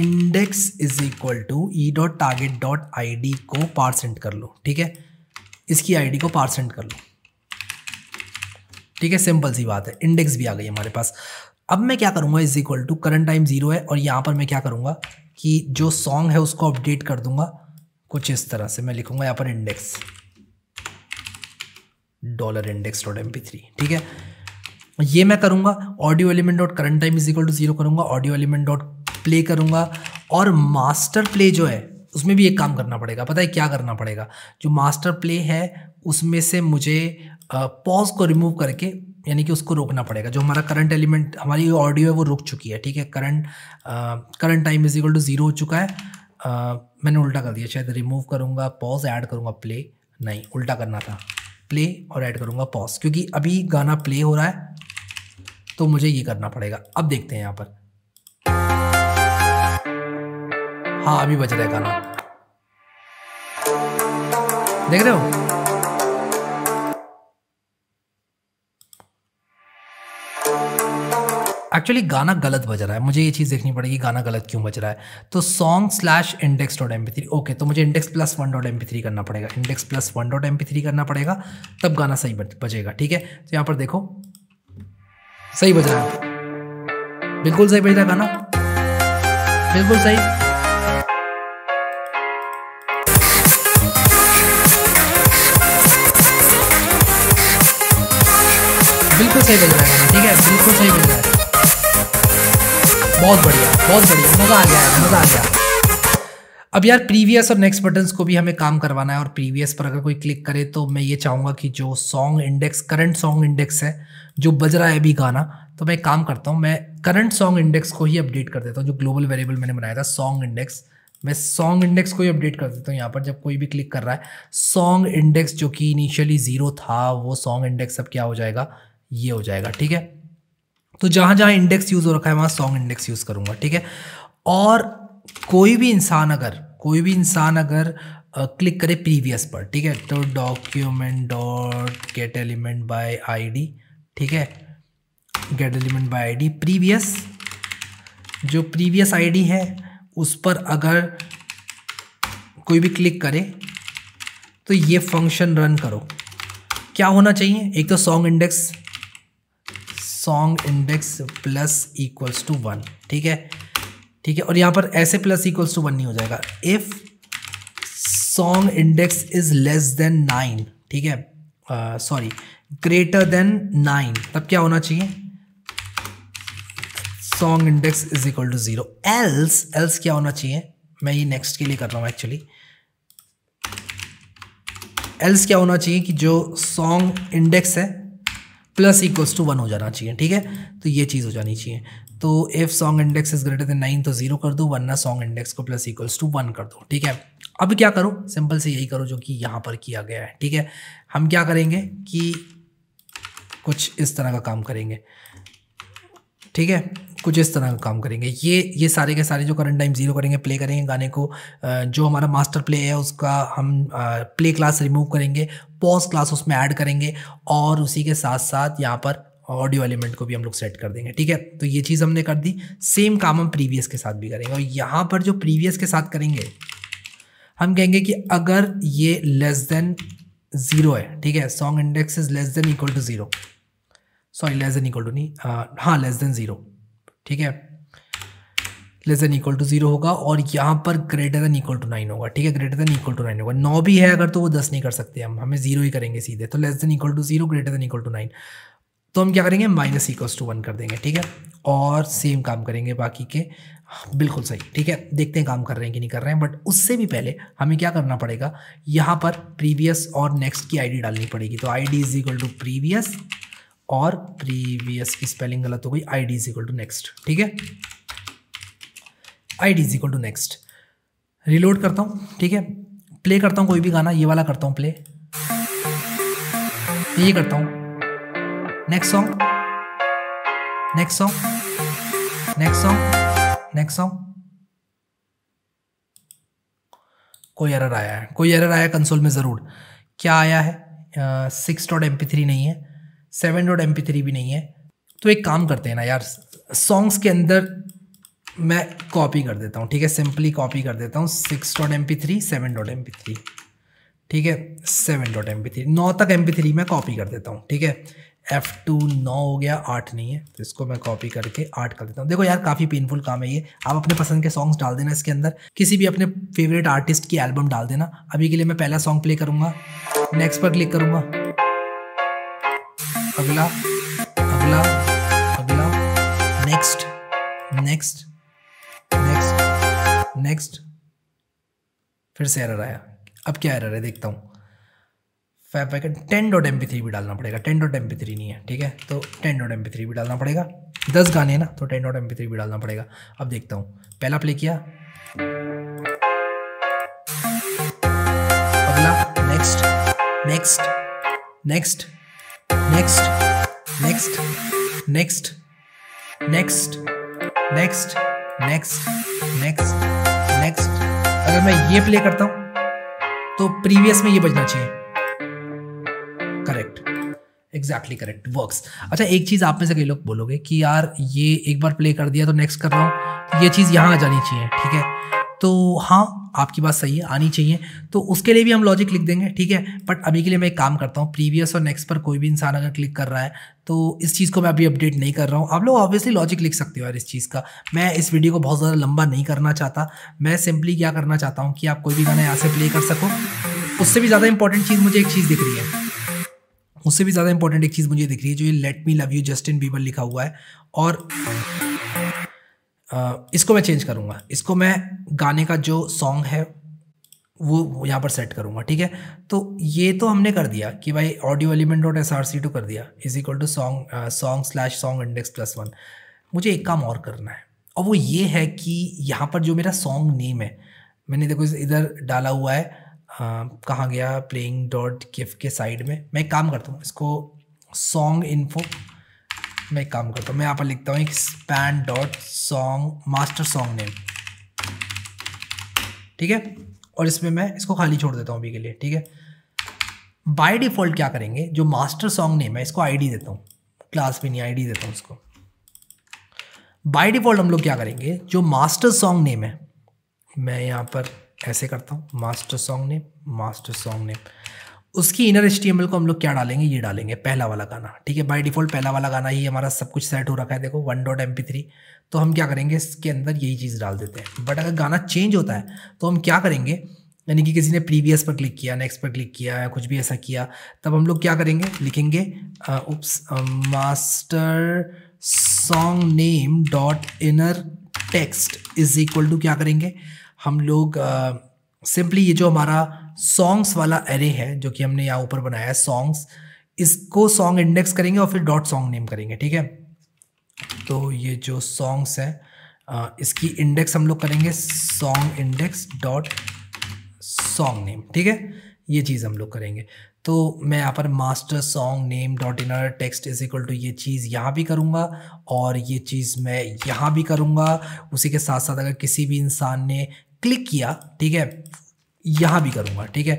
index is equal to E dot target dot I को पार्सेंट कर लो ठीक है इसकी आईडी को सेंड कर लो ठीक है सिंपल सी बात है इंडेक्स भी आ गई हमारे पास अब मैं क्या करूँगा is equal to current time zero है और यहाँ पर मैं क्या करूँगा कि जो सॉन्ग है उसको अपडेट कर दूंगा कुछ इस तरह से मैं लिखूंगा यहाँ पर index dollar index dot M three ठीक है ये मैं करूँगा audio element dot current time is equal to zero करूँगा ऑडियो एलिमेंट डॉट प्ले करूँगा और मास्टर प्ले जो है उसमें भी एक काम करना पड़ेगा पता है क्या करना पड़ेगा जो मास्टर प्ले है उसमें से मुझे पॉज को रिमूव करके यानी कि उसको रोकना पड़ेगा जो हमारा करंट एलिमेंट हमारी ऑडियो है वो रुक चुकी है ठीक है current current time is equal to zero हो चुका है आ, मैंने उल्टा कर दिया शायद रिमूव करूँगा पॉज ऐड करूँगा प्ले नहीं उल्टा करना था प्ले और ऐड करूँगा पॉज क्योंकि अभी गाना प्ले हो रहा है तो मुझे ये करना पड़ेगा अब देखते हैं यहाँ पर हाँ अभी बज रहा है गाना देख रहे हो एक्चुअली गाना गलत बज रहा है मुझे ये चीज़ देखनी पड़ेगी गाना गलत क्यों बज रहा है तो song slash index dot M P three okay तो मुझे index plus one dot M P three करना पड़ेगा index plus one dot M P three करना पड़ेगा तब गाना सही बजेगा ठीक है तो यहाँ पर देखो सही बज रहा है बिल्कुल सही बज रहा है गाना बिल्कुल सही बिल्कुल सही मिल रहा है ठीक है बिल्कुल सही मिल रहा है बहुत बढ़िया बहुत बढ़िया मज़ा आ गया है मज़ा आ गया अब यार प्रीवियस और नेक्स्ट बटन्स को भी हमें काम करवाना है और प्रीवियस पर अगर कोई क्लिक करे तो मैं ये चाहूँगा कि जो song index current song index है जो बज रहा है अभी गाना तो मैं काम करता हूँ मैं करंट सॉन्ग इंडेक्स को ही अपडेट कर देता हूँ जो ग्लोबल वेरिएबल मैंने बनाया था सॉन्ग इंडेक्स मैं सॉन्ग इंडेक्स को ही अपडेट कर देता हूँ यहाँ पर जब कोई भी क्लिक कर रहा है सॉन्ग इंडेक्स जो कि इनिशियली ज़ीरो था वो सॉन्ग इंडेक्स अब क्या हो जाएगा ये हो जाएगा ठीक है तो जहां जहां इंडेक्स यूज़ हो रखा है वहां सॉन्ग इंडेक्स यूज़ करूंगा ठीक है और कोई भी इंसान अगर कोई भी इंसान अगर क्लिक करे प्रीवियस पर ठीक है तो document dot get element by ID ठीक है get element by ID previous जो प्रीवियस आईडी है उस पर अगर कोई भी क्लिक करे तो ये फंक्शन रन करो क्या होना चाहिए एक तो song index song index plus equals to one ठीक है ठीक है और यहाँ पर ऐसे प्लस इक्वल्स टू वन नहीं हो जाएगा if song index is less than nine ठीक है सॉरी ग्रेटर देन नाइन तब क्या होना चाहिए song index is equal to zero else else क्या होना चाहिए मैं ये नेक्स्ट के लिए कर रहा हूँ एक्चुअली एल्स क्या होना चाहिए कि जो सॉन्ग इंडेक्स है प्लस इक्वल्स टू वन हो जाना चाहिए ठीक है तो ये चीज़ हो जानी चाहिए तो if song index is greater than nine तो जीरो कर दो वरना सॉन्ग इंडेक्स को प्लस इक्वल्स टू वन कर दो ठीक है अब क्या करो सिंपल से यही करो जो कि यहाँ पर किया गया है ठीक है हम क्या करेंगे कि कुछ इस तरह का काम करेंगे ठीक है कुछ इस तरह का काम करेंगे ये ये सारे के सारे जो करंट टाइम जीरो करेंगे प्ले करेंगे गाने को जो हमारा मास्टर प्ले है उसका हम प्ले क्लास रिमूव करेंगे पॉज क्लास उसमें ऐड करेंगे और उसी के साथ साथ यहाँ पर ऑडियो एलिमेंट को भी हम लोग सेट कर देंगे ठीक है तो ये चीज़ हमने कर दी सेम काम हम प्रीवियस के साथ भी करेंगे और यहाँ पर जो प्रीवियस के साथ करेंगे हम कहेंगे कि अगर ये लेस देन ज़ीरो है ठीक है song index is less than equal to zero sorry less than equal to नहीं हाँ लेस देन ज़ीरो ठीक है less than equal to zero होगा और यहाँ पर greater than equal to nine होगा ठीक है greater than equal to nine होगा नौ भी है अगर तो वो दस नहीं कर सकते हम हमें जीरो ही करेंगे सीधे तो less than equal to zero greater than equal to nine तो हम क्या करेंगे माइनस इक्वल टू वन कर देंगे ठीक है और सेम काम करेंगे बाकी के बिल्कुल सही ठीक है देखते हैं काम कर रहे हैं कि नहीं कर रहे हैं बट उससे भी पहले हमें क्या करना पड़ेगा यहाँ पर प्रीवियस और नेक्स्ट की डी डालनी पड़ेगी तो I D is equal to previous और प्रीवियस की स्पेलिंग गलत हो गई I D equal to next ठीक है I D equal to next reload करता हूँ ठीक है प्ले करता हूँ कोई भी गाना ये वाला करता हूँ प्ले ये करता हूँ next song next song next song next song कोई एरर आया है कोई एरर आया कंसोल में ज़रूर क्या आया है six dot M P three नहीं है सेवन डॉट एम थ्री भी नहीं है तो एक काम करते हैं ना यार सॉन्ग्स के अंदर मैं कॉपी कर देता हूँ ठीक है सिंपली कॉपी कर देता हूँ six dot M P three seven dot M P three ठीक है seven dot M P three नौ तक एम पी थ्री मैं कॉपी कर देता हूँ ठीक है एफ टू नौ हो गया आठ नहीं है तो इसको मैं कॉपी करके आठ कर देता हूँ देखो यार काफ़ी पेनफुल काम है ये आप अपने पसंद के सॉन्ग्स डाल देना इसके अंदर किसी भी अपने फेवरेट आर्टिस्ट की एल्बम डाल देना अभी के लिए मैं पहला सॉन्ग प्ले करूँगा नेक्स्ट पर क्लिक करूँगा अगला अगला अगला नेक्स्ट नेक्स्ट नेक्स्ट नेक्स्ट फिर से एरर आया अब क्या एरर है देखता हूँ five packet ten dot M P three भी डालना पड़ेगा ten dot M P three नहीं है ठीक है तो ten dot M P three भी डालना पड़ेगा दस गाने हैं ना तो ten dot M P three भी डालना पड़ेगा अब देखता हूँ पहला प्ले किया अगला next next next next next next next next next next next अगर मैं ये प्ले करता हूं तो प्रीवियस में ये बजना चाहिए करेक्ट एग्जैक्टली करेक्ट वर्क्स अच्छा एक चीज़ आप में से कई लोग बोलोगे कि यार ये एक बार प्ले कर दिया तो नेक्स्ट कर रहा हूं तो ये चीज़ यहां आ जानी चाहिए ठीक है तो हाँ आपकी बात सही है आनी चाहिए तो उसके लिए भी हम लॉजिक लिख देंगे ठीक है बट अभी के लिए मैं एक काम करता हूँ प्रीवियस और नेक्स्ट पर कोई भी इंसान अगर क्लिक कर रहा है तो इस चीज़ को मैं अभी अपडेट नहीं कर रहा हूँ आप लोग ऑब्वियसली लॉजिक लिख सकते हो यार इस चीज़ का मैं इस वीडियो को बहुत ज़्यादा लंबा नहीं करना चाहता मैं सिंपली क्या करना चाहता हूँ कि आप कोई भी गाना यहाँ से प्ले कर सको उससे भी ज़्यादा इंपॉर्टेंट चीज़ मुझे एक चीज़ दिख रही है उससे भी ज़्यादा इंपॉर्टेंट एक चीज़ मुझे दिख रही है जो ये let me love you Justin Bieber लिखा हुआ है और इसको मैं चेंज करूँगा इसको मैं गाने का जो सॉन्ग है वो यहाँ पर सेट करूँगा ठीक है तो ये तो हमने कर दिया कि भाई audio element dot S R C to कर दिया is equal to song song slash song index plus one मुझे एक काम और करना है और वो ये है कि यहाँ पर जो मेरा सॉन्ग नेम है मैंने देखो इधर डाला हुआ है कहाँ गया प्लेइंग डॉट गिफ्ट के साइड में मैं एक काम करता हूँ इसको सॉन्ग इन्फो मैं एक काम करता हूँ मैं यहाँ पर लिखता हूँ एक span dot song master song name ठीक है और इसमें मैं इसको खाली छोड़ देता हूँ अभी के लिए ठीक है बाय डिफ़ॉल्ट क्या करेंगे जो मास्टर सॉन्ग नेम है इसको आईडी देता हूँ क्लास में नहीं आईडी देता हूँ उसको बाय डिफ़ॉल्ट हम लोग क्या करेंगे जो मास्टर सॉन्ग नेम है मैं यहाँ पर ऐसे करता हूँ master song name master song name उसकी इनर एच को हम लोग क्या डालेंगे ये डालेंगे पहला वाला गाना ठीक है बाय डिफ़ॉल्ट पहला वाला गाना ही हमारा सब कुछ सेट हो रखा है देखो one dot M P three तो हम क्या करेंगे इसके अंदर यही चीज़ डाल देते हैं बट अगर गाना चेंज होता है तो हम क्या करेंगे यानी कि किसी ने प्रीवियस पर क्लिक किया नेक्स्ट पर क्लिक किया या कुछ भी ऐसा किया तब हम लोग क्या करेंगे लिखेंगे oops master song name dot inner text is equal to क्या करेंगे हम लोग uh, सिंपली ये जो हमारा सॉन्ग्स वाला एरे है जो कि हमने यहाँ ऊपर बनाया है सॉन्ग्स इसको सॉन्ग इंडेक्स करेंगे और फिर डॉट सॉन्ग नेम करेंगे ठीक है तो ये जो सॉन्ग्स है इसकी इंडेक्स हम लोग करेंगे song index dot song name ठीक है ये चीज़ हम लोग करेंगे तो मैं यहाँ पर master song name dot inner text is equal to ये चीज़ यहाँ भी करूँगा और ये चीज़ मैं यहाँ भी करूँगा उसी के साथ साथ अगर किसी भी इंसान ने क्लिक किया ठीक है यहाँ भी करूँगा ठीक है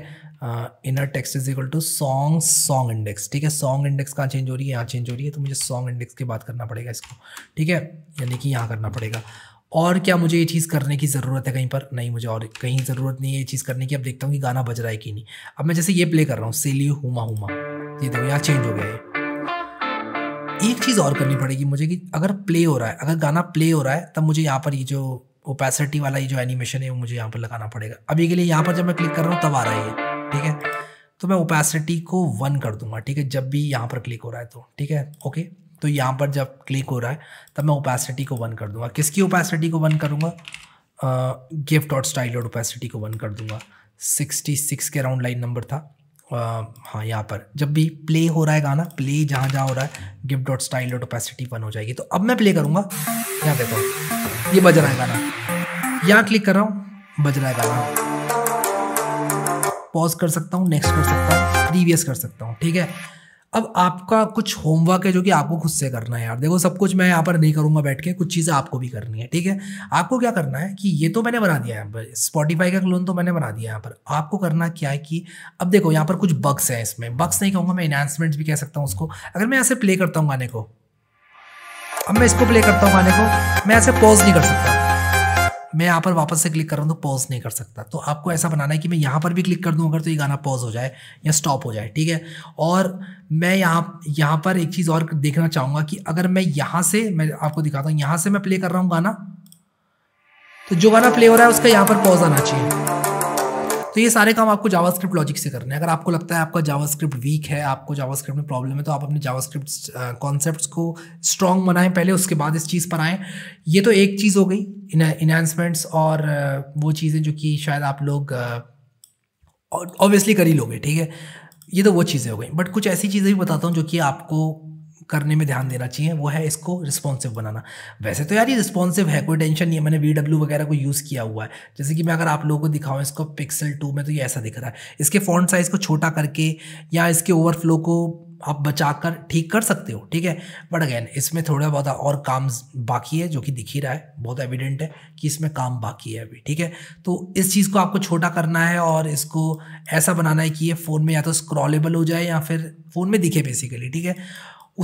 inner text is equal to song song index ठीक है सॉन्ग इंडेक्स कहाँ चेंज हो रही है यहाँ चेंज हो रही है तो मुझे सॉन्ग इंडेक्स की बात करना पड़ेगा इसको ठीक है यानी कि यहाँ करना पड़ेगा और क्या मुझे ये चीज़ करने की ज़रूरत है कहीं पर नहीं मुझे और कहीं ज़रूरत नहीं है ये चीज़ करने की अब देखता हूँ कि गाना बज रहा है कि नहीं अब मैं जैसे ये प्ले कर रहा हूँ सेली हुमा हुमा ये देखो यहाँ चेंज हो गया है एक चीज़ और करनी पड़ेगी मुझे कि अगर प्ले हो रहा है अगर गाना प्ले हो रहा है तब मुझे यहाँ पर ये जो ओपेसिटी वाला ये जो एनिमेशन है वो मुझे यहाँ पर लगाना पड़ेगा अभी के लिए यहाँ पर जब मैं क्लिक कर रहा हूँ तब आ रहा है ये ठीक है तो मैं ओपेसिटी को वन कर दूंगा ठीक है जब भी यहाँ पर क्लिक हो रहा है तो ठीक है ओके तो यहाँ पर जब क्लिक हो रहा है तब मैं ओपेसिटी को वन कर दूंगा किसकी ओपेसिटी को वन करूँगा गिफ्ट और स्टाइल और ओपेसिटी को वन कर दूंगा सिक्सटी सिक्स के अराउंड लाइन नंबर था uh, हाँ यहाँ पर जब भी प्ले हो रहा है गाना प्ले जहाँ जहाँ हो रहा है gift dot style dot opacity one हो जाएगी तो अब मैं प्ले करूँगा यहाँ देखो ये बज रहा है गाना यहाँ क्लिक कर रहा हूँ बज रहा है गाना पॉज कर सकता हूँ नेक्स्ट कर सकता हूँ प्रीवियस कर सकता हूँ ठीक है अब आपका कुछ होमवर्क है जो कि आपको खुद से करना है यार देखो सब कुछ मैं यहाँ पर नहीं करूँगा बैठ के कुछ चीज़ें आपको भी करनी है ठीक है आपको क्या करना है कि ये तो मैंने बना दिया यहाँ पर स्पॉटीफाई का क्लोन तो मैंने बना दिया यहाँ पर आपको करना क्या है कि अब देखो यहाँ पर कुछ बक्स हैं इसमें बक्स नहीं कहूँगा मैं इन्हांसमेंट्स भी कह सकता हूँ उसको अगर मैं ऐसे प्ले करता हूँ गाने को अब मैं इसको प्ले करता हूँ गाने को मैं ऐसे पॉज नहीं कर सकता मैं यहाँ पर वापस से क्लिक कर रहा हूँ तो पॉज नहीं कर सकता तो आपको ऐसा बनाना है कि मैं यहाँ पर भी क्लिक कर दूँ अगर तो ये गाना पॉज हो जाए या स्टॉप हो जाए ठीक है और मैं यहाँ यहाँ पर एक चीज़ और देखना चाहूँगा कि अगर मैं यहाँ से मैं आपको दिखाता हूँ यहाँ से मैं प्ले कर रहा हूँ गाना तो जो गाना प्ले हो रहा है उसका यहाँ पर पॉज आना चाहिए तो ये सारे काम आपको जावास्क्रिप्ट लॉजिक से करने हैं अगर आपको लगता है आपका जावास्क्रिप्ट वीक है आपको जावास्क्रिप्ट में प्रॉब्लम है तो आप अपने जावास्क्रिप्ट कॉन्सेप्ट्स को स्ट्रॉन्ग बनाएं पहले उसके बाद इस चीज़ पर आएँ ये तो एक चीज़ हो गई इन्हेंसमेंट्स और वो चीज़ें जो कि शायद आप लोग ऑब्वियसली कर ही लोगे ठीक है ये तो वो चीज़ें हो गई बट कुछ ऐसी चीज़ें भी बताता हूँ जो कि आपको करने में ध्यान देना चाहिए वो है इसको रिस्पॉन्सिव बनाना वैसे तो यार ये रिस्पॉन्सिव है कोई टेंशन नहीं है मैंने वी डब्ल्यू वगैरह को यूज़ किया हुआ है जैसे कि मैं अगर आप लोगों को दिखाऊँ इसको पिक्सल टू में तो ये ऐसा दिख रहा है इसके फॉन्ट साइज़ को छोटा करके या इसके ओवरफ्लो को आप बचा कर ठीक कर सकते हो ठीक है बट अगेन इसमें थोड़ा बहुत और काम बाकी है जो कि दिख ही रहा है बहुत एविडेंट है कि इसमें काम बाकी है अभी ठीक है तो इस चीज़ को आपको छोटा करना है और इसको ऐसा बनाना है कि ये फ़ोन में या तो स्क्रॉलेबल हो जाए या फिर फ़ोन में दिखे बेसिकली ठीक है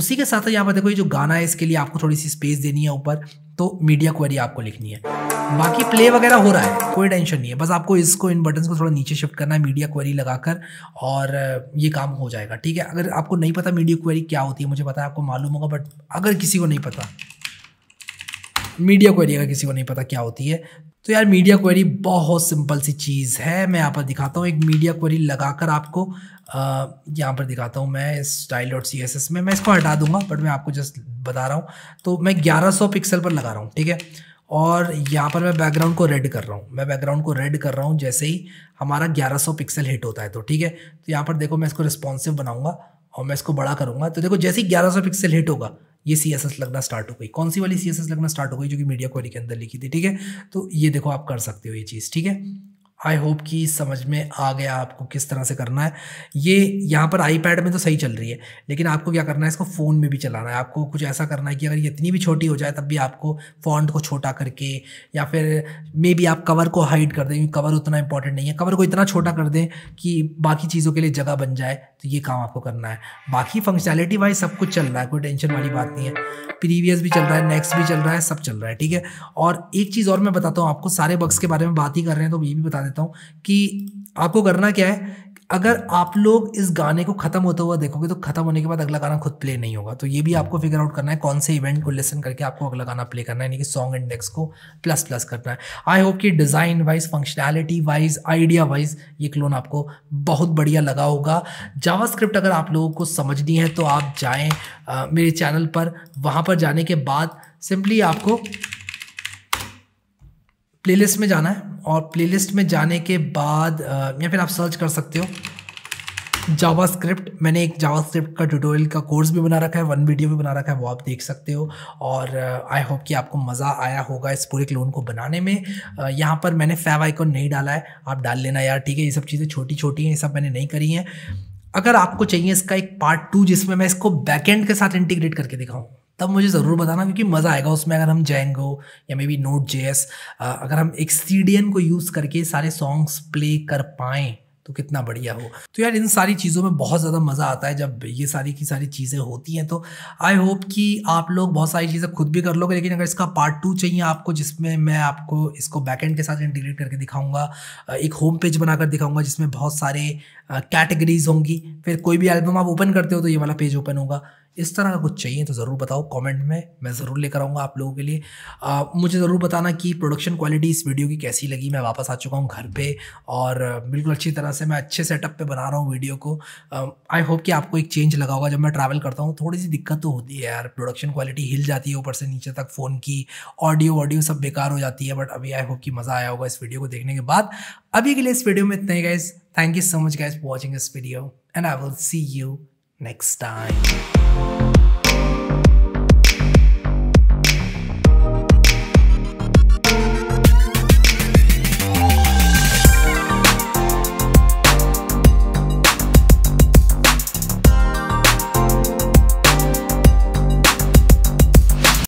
उसी के साथ यहाँ पर देखो ये जो गाना है इसके लिए आपको थोड़ी सी स्पेस देनी है ऊपर तो मीडिया क्वेरी आपको लिखनी है बाकी प्ले वगैरह हो रहा है कोई टेंशन नहीं है बस आपको इसको इन बटन को थोड़ा नीचे शिफ्ट करना है मीडिया क्वेरी लगाकर और ये काम हो जाएगा ठीक है अगर आपको नहीं पता मीडिया क्वेरी क्या होती है मुझे पता है आपको मालूम होगा बट अगर किसी को नहीं पता मीडिया क्वेरी अगर किसी को नहीं पता क्या होती है तो यार मीडिया क्वेरी बहुत सिंपल सी चीज़ है मैं यहाँ पर दिखाता हूँ एक मीडिया क्वेरी लगाकर आपको यहाँ पर दिखाता हूँ मैं style dot C S S में मैं इसको हटा दूंगा बट मैं आपको जस्ट बता रहा हूँ तो मैं 1100 पिक्सल पर लगा रहा हूँ ठीक है और यहाँ पर मैं बैकग्राउंड को रेड कर रहा हूँ मैं बैकग्राउंड को रेड कर रहा हूँ जैसे ही हमारा 1100 पिक्सल हिट होता है तो ठीक है तो यहाँ पर देखो मैं इसको रिस्पॉन्सिव बनाऊँगा और मैं इसको बड़ा करूँगा तो देखो जैसे ही ग्यारह सौ पिक्सल हिट होगा ये सी एस एस लगना स्टार्ट हो गई कौन सी वाली सी एस एस लगना स्टार्ट हो गई जो कि मीडिया क्वेरी के अंदर लिखी थी ठीक है तो ये देखो आप कर सकते हो ये चीज़ ठीक है आई होप कि समझ में आ गया आपको किस तरह से करना है ये यहाँ पर आईपैड में तो सही चल रही है लेकिन आपको क्या करना है इसको फ़ोन में भी चलाना है आपको कुछ ऐसा करना है कि अगर ये इतनी भी छोटी हो जाए तब भी आपको फॉन्ट को छोटा करके या फिर मे बी आप कवर को हाइड कर दें क्योंकि कवर उतना इंपॉर्टेंट नहीं है कवर को इतना छोटा कर दें कि बाकी चीज़ों के लिए जगह बन जाए तो ये काम आपको करना है बाकी फंक्शनैलिटी वाइज सब कुछ चल रहा है कोई टेंशन वाली बात नहीं है प्रीवियस भी चल रहा है नेक्स्ट भी चल रहा है सब चल रहा है ठीक है और एक चीज़ और मैं बताता हूँ आपको सारे बक्स के बारे में बात ही कर रहे हैं तो ये भी बता देता हूँ कि आपको करना क्या है अगर आप लोग इस गाने को ख़त्म होता हुआ देखोगे तो ख़त्म होने के बाद अगला गाना खुद प्ले नहीं होगा तो ये भी हम्म। आपको फिगर आउट करना है कौन से इवेंट को लेसन करके आपको अगला गाना प्ले करना है यानी कि सॉन्ग इंडेक्स को प्लस प्लस करना है आई होप कि design wise functionality wise idea wise ये क्लोन आपको बहुत बढ़िया लगा होगा जावा अगर आप लोगों को समझनी है तो आप जाएँ मेरे चैनल पर वहाँ पर जाने के बाद सिंपली आपको प्लेलिस्ट में जाना है और प्लेलिस्ट में जाने के बाद या फिर आप सर्च कर सकते हो जावा स्क्रिप्ट मैंने एक जावा स्क्रिप्ट का ट्यूटोरियल का कोर्स भी बना रखा है वन वीडियो भी बना रखा है वो आप देख सकते हो और आई होप कि आपको मज़ा आया होगा इस पूरे क्लोन को बनाने में यहाँ पर मैंने फैव आइकॉन नहीं डाला है आप डाल लेना यार ठीक है ये सब चीज़ें छोटी छोटी हैं ये सब मैंने नहीं करी हैं अगर आपको चाहिए इसका एक पार्ट टू जिसमें मैं इसको बैकएंड के साथ इंटीग्रेट करके दिखाऊँ तब मुझे ज़रूर बताना क्योंकि मज़ा आएगा उसमें अगर हम जेंगो या मे बी नोट जे अगर हम एक सी को यूज़ करके सारे सॉन्ग्स प्ले कर पाएँ तो कितना बढ़िया हो तो यार इन सारी चीज़ों में बहुत ज़्यादा मज़ा आता है जब ये सारी की सारी चीज़ें होती हैं तो आई होप कि आप लोग बहुत सारी चीज़ें खुद भी कर लोगे लेकिन अगर इसका पार्ट टू चाहिए आपको जिसमें मैं आपको इसको एंड के साथ इंटीग्रेट करके दिखाऊंगा एक होम पेज बनाकर दिखाऊंगा जिसमें बहुत सारे कैटेगरीज होंगी फिर कोई भी एल्बम आप ओपन करते हो तो ये वाला पेज ओपन होगा इस तरह का कुछ चाहिए तो ज़रूर बताओ कमेंट में मैं ज़रूर लेकर आऊँगा आप लोगों के लिए आ, मुझे ज़रूर बताना कि प्रोडक्शन क्वालिटी इस वीडियो की कैसी लगी मैं वापस आ चुका हूँ घर पे और बिल्कुल अच्छी तरह से मैं अच्छे सेटअप पे बना रहा हूँ वीडियो को आई होप कि आपको एक चेंज लगा होगा जब मैं ट्रैवल करता हूँ थोड़ी सी दिक्कत तो होती है यार प्रोडक्शन क्वालिटी हिल जाती है ऊपर से नीचे तक फ़ोन की ऑडियो ऑडियो सब बेकार हो जाती है बट अभी आई होप कि मज़ा आया होगा इस वीडियो को देखने के बाद अभी के लिए इस वीडियो में इतना ही guys thank you so much guys watching this video and I will see you next time.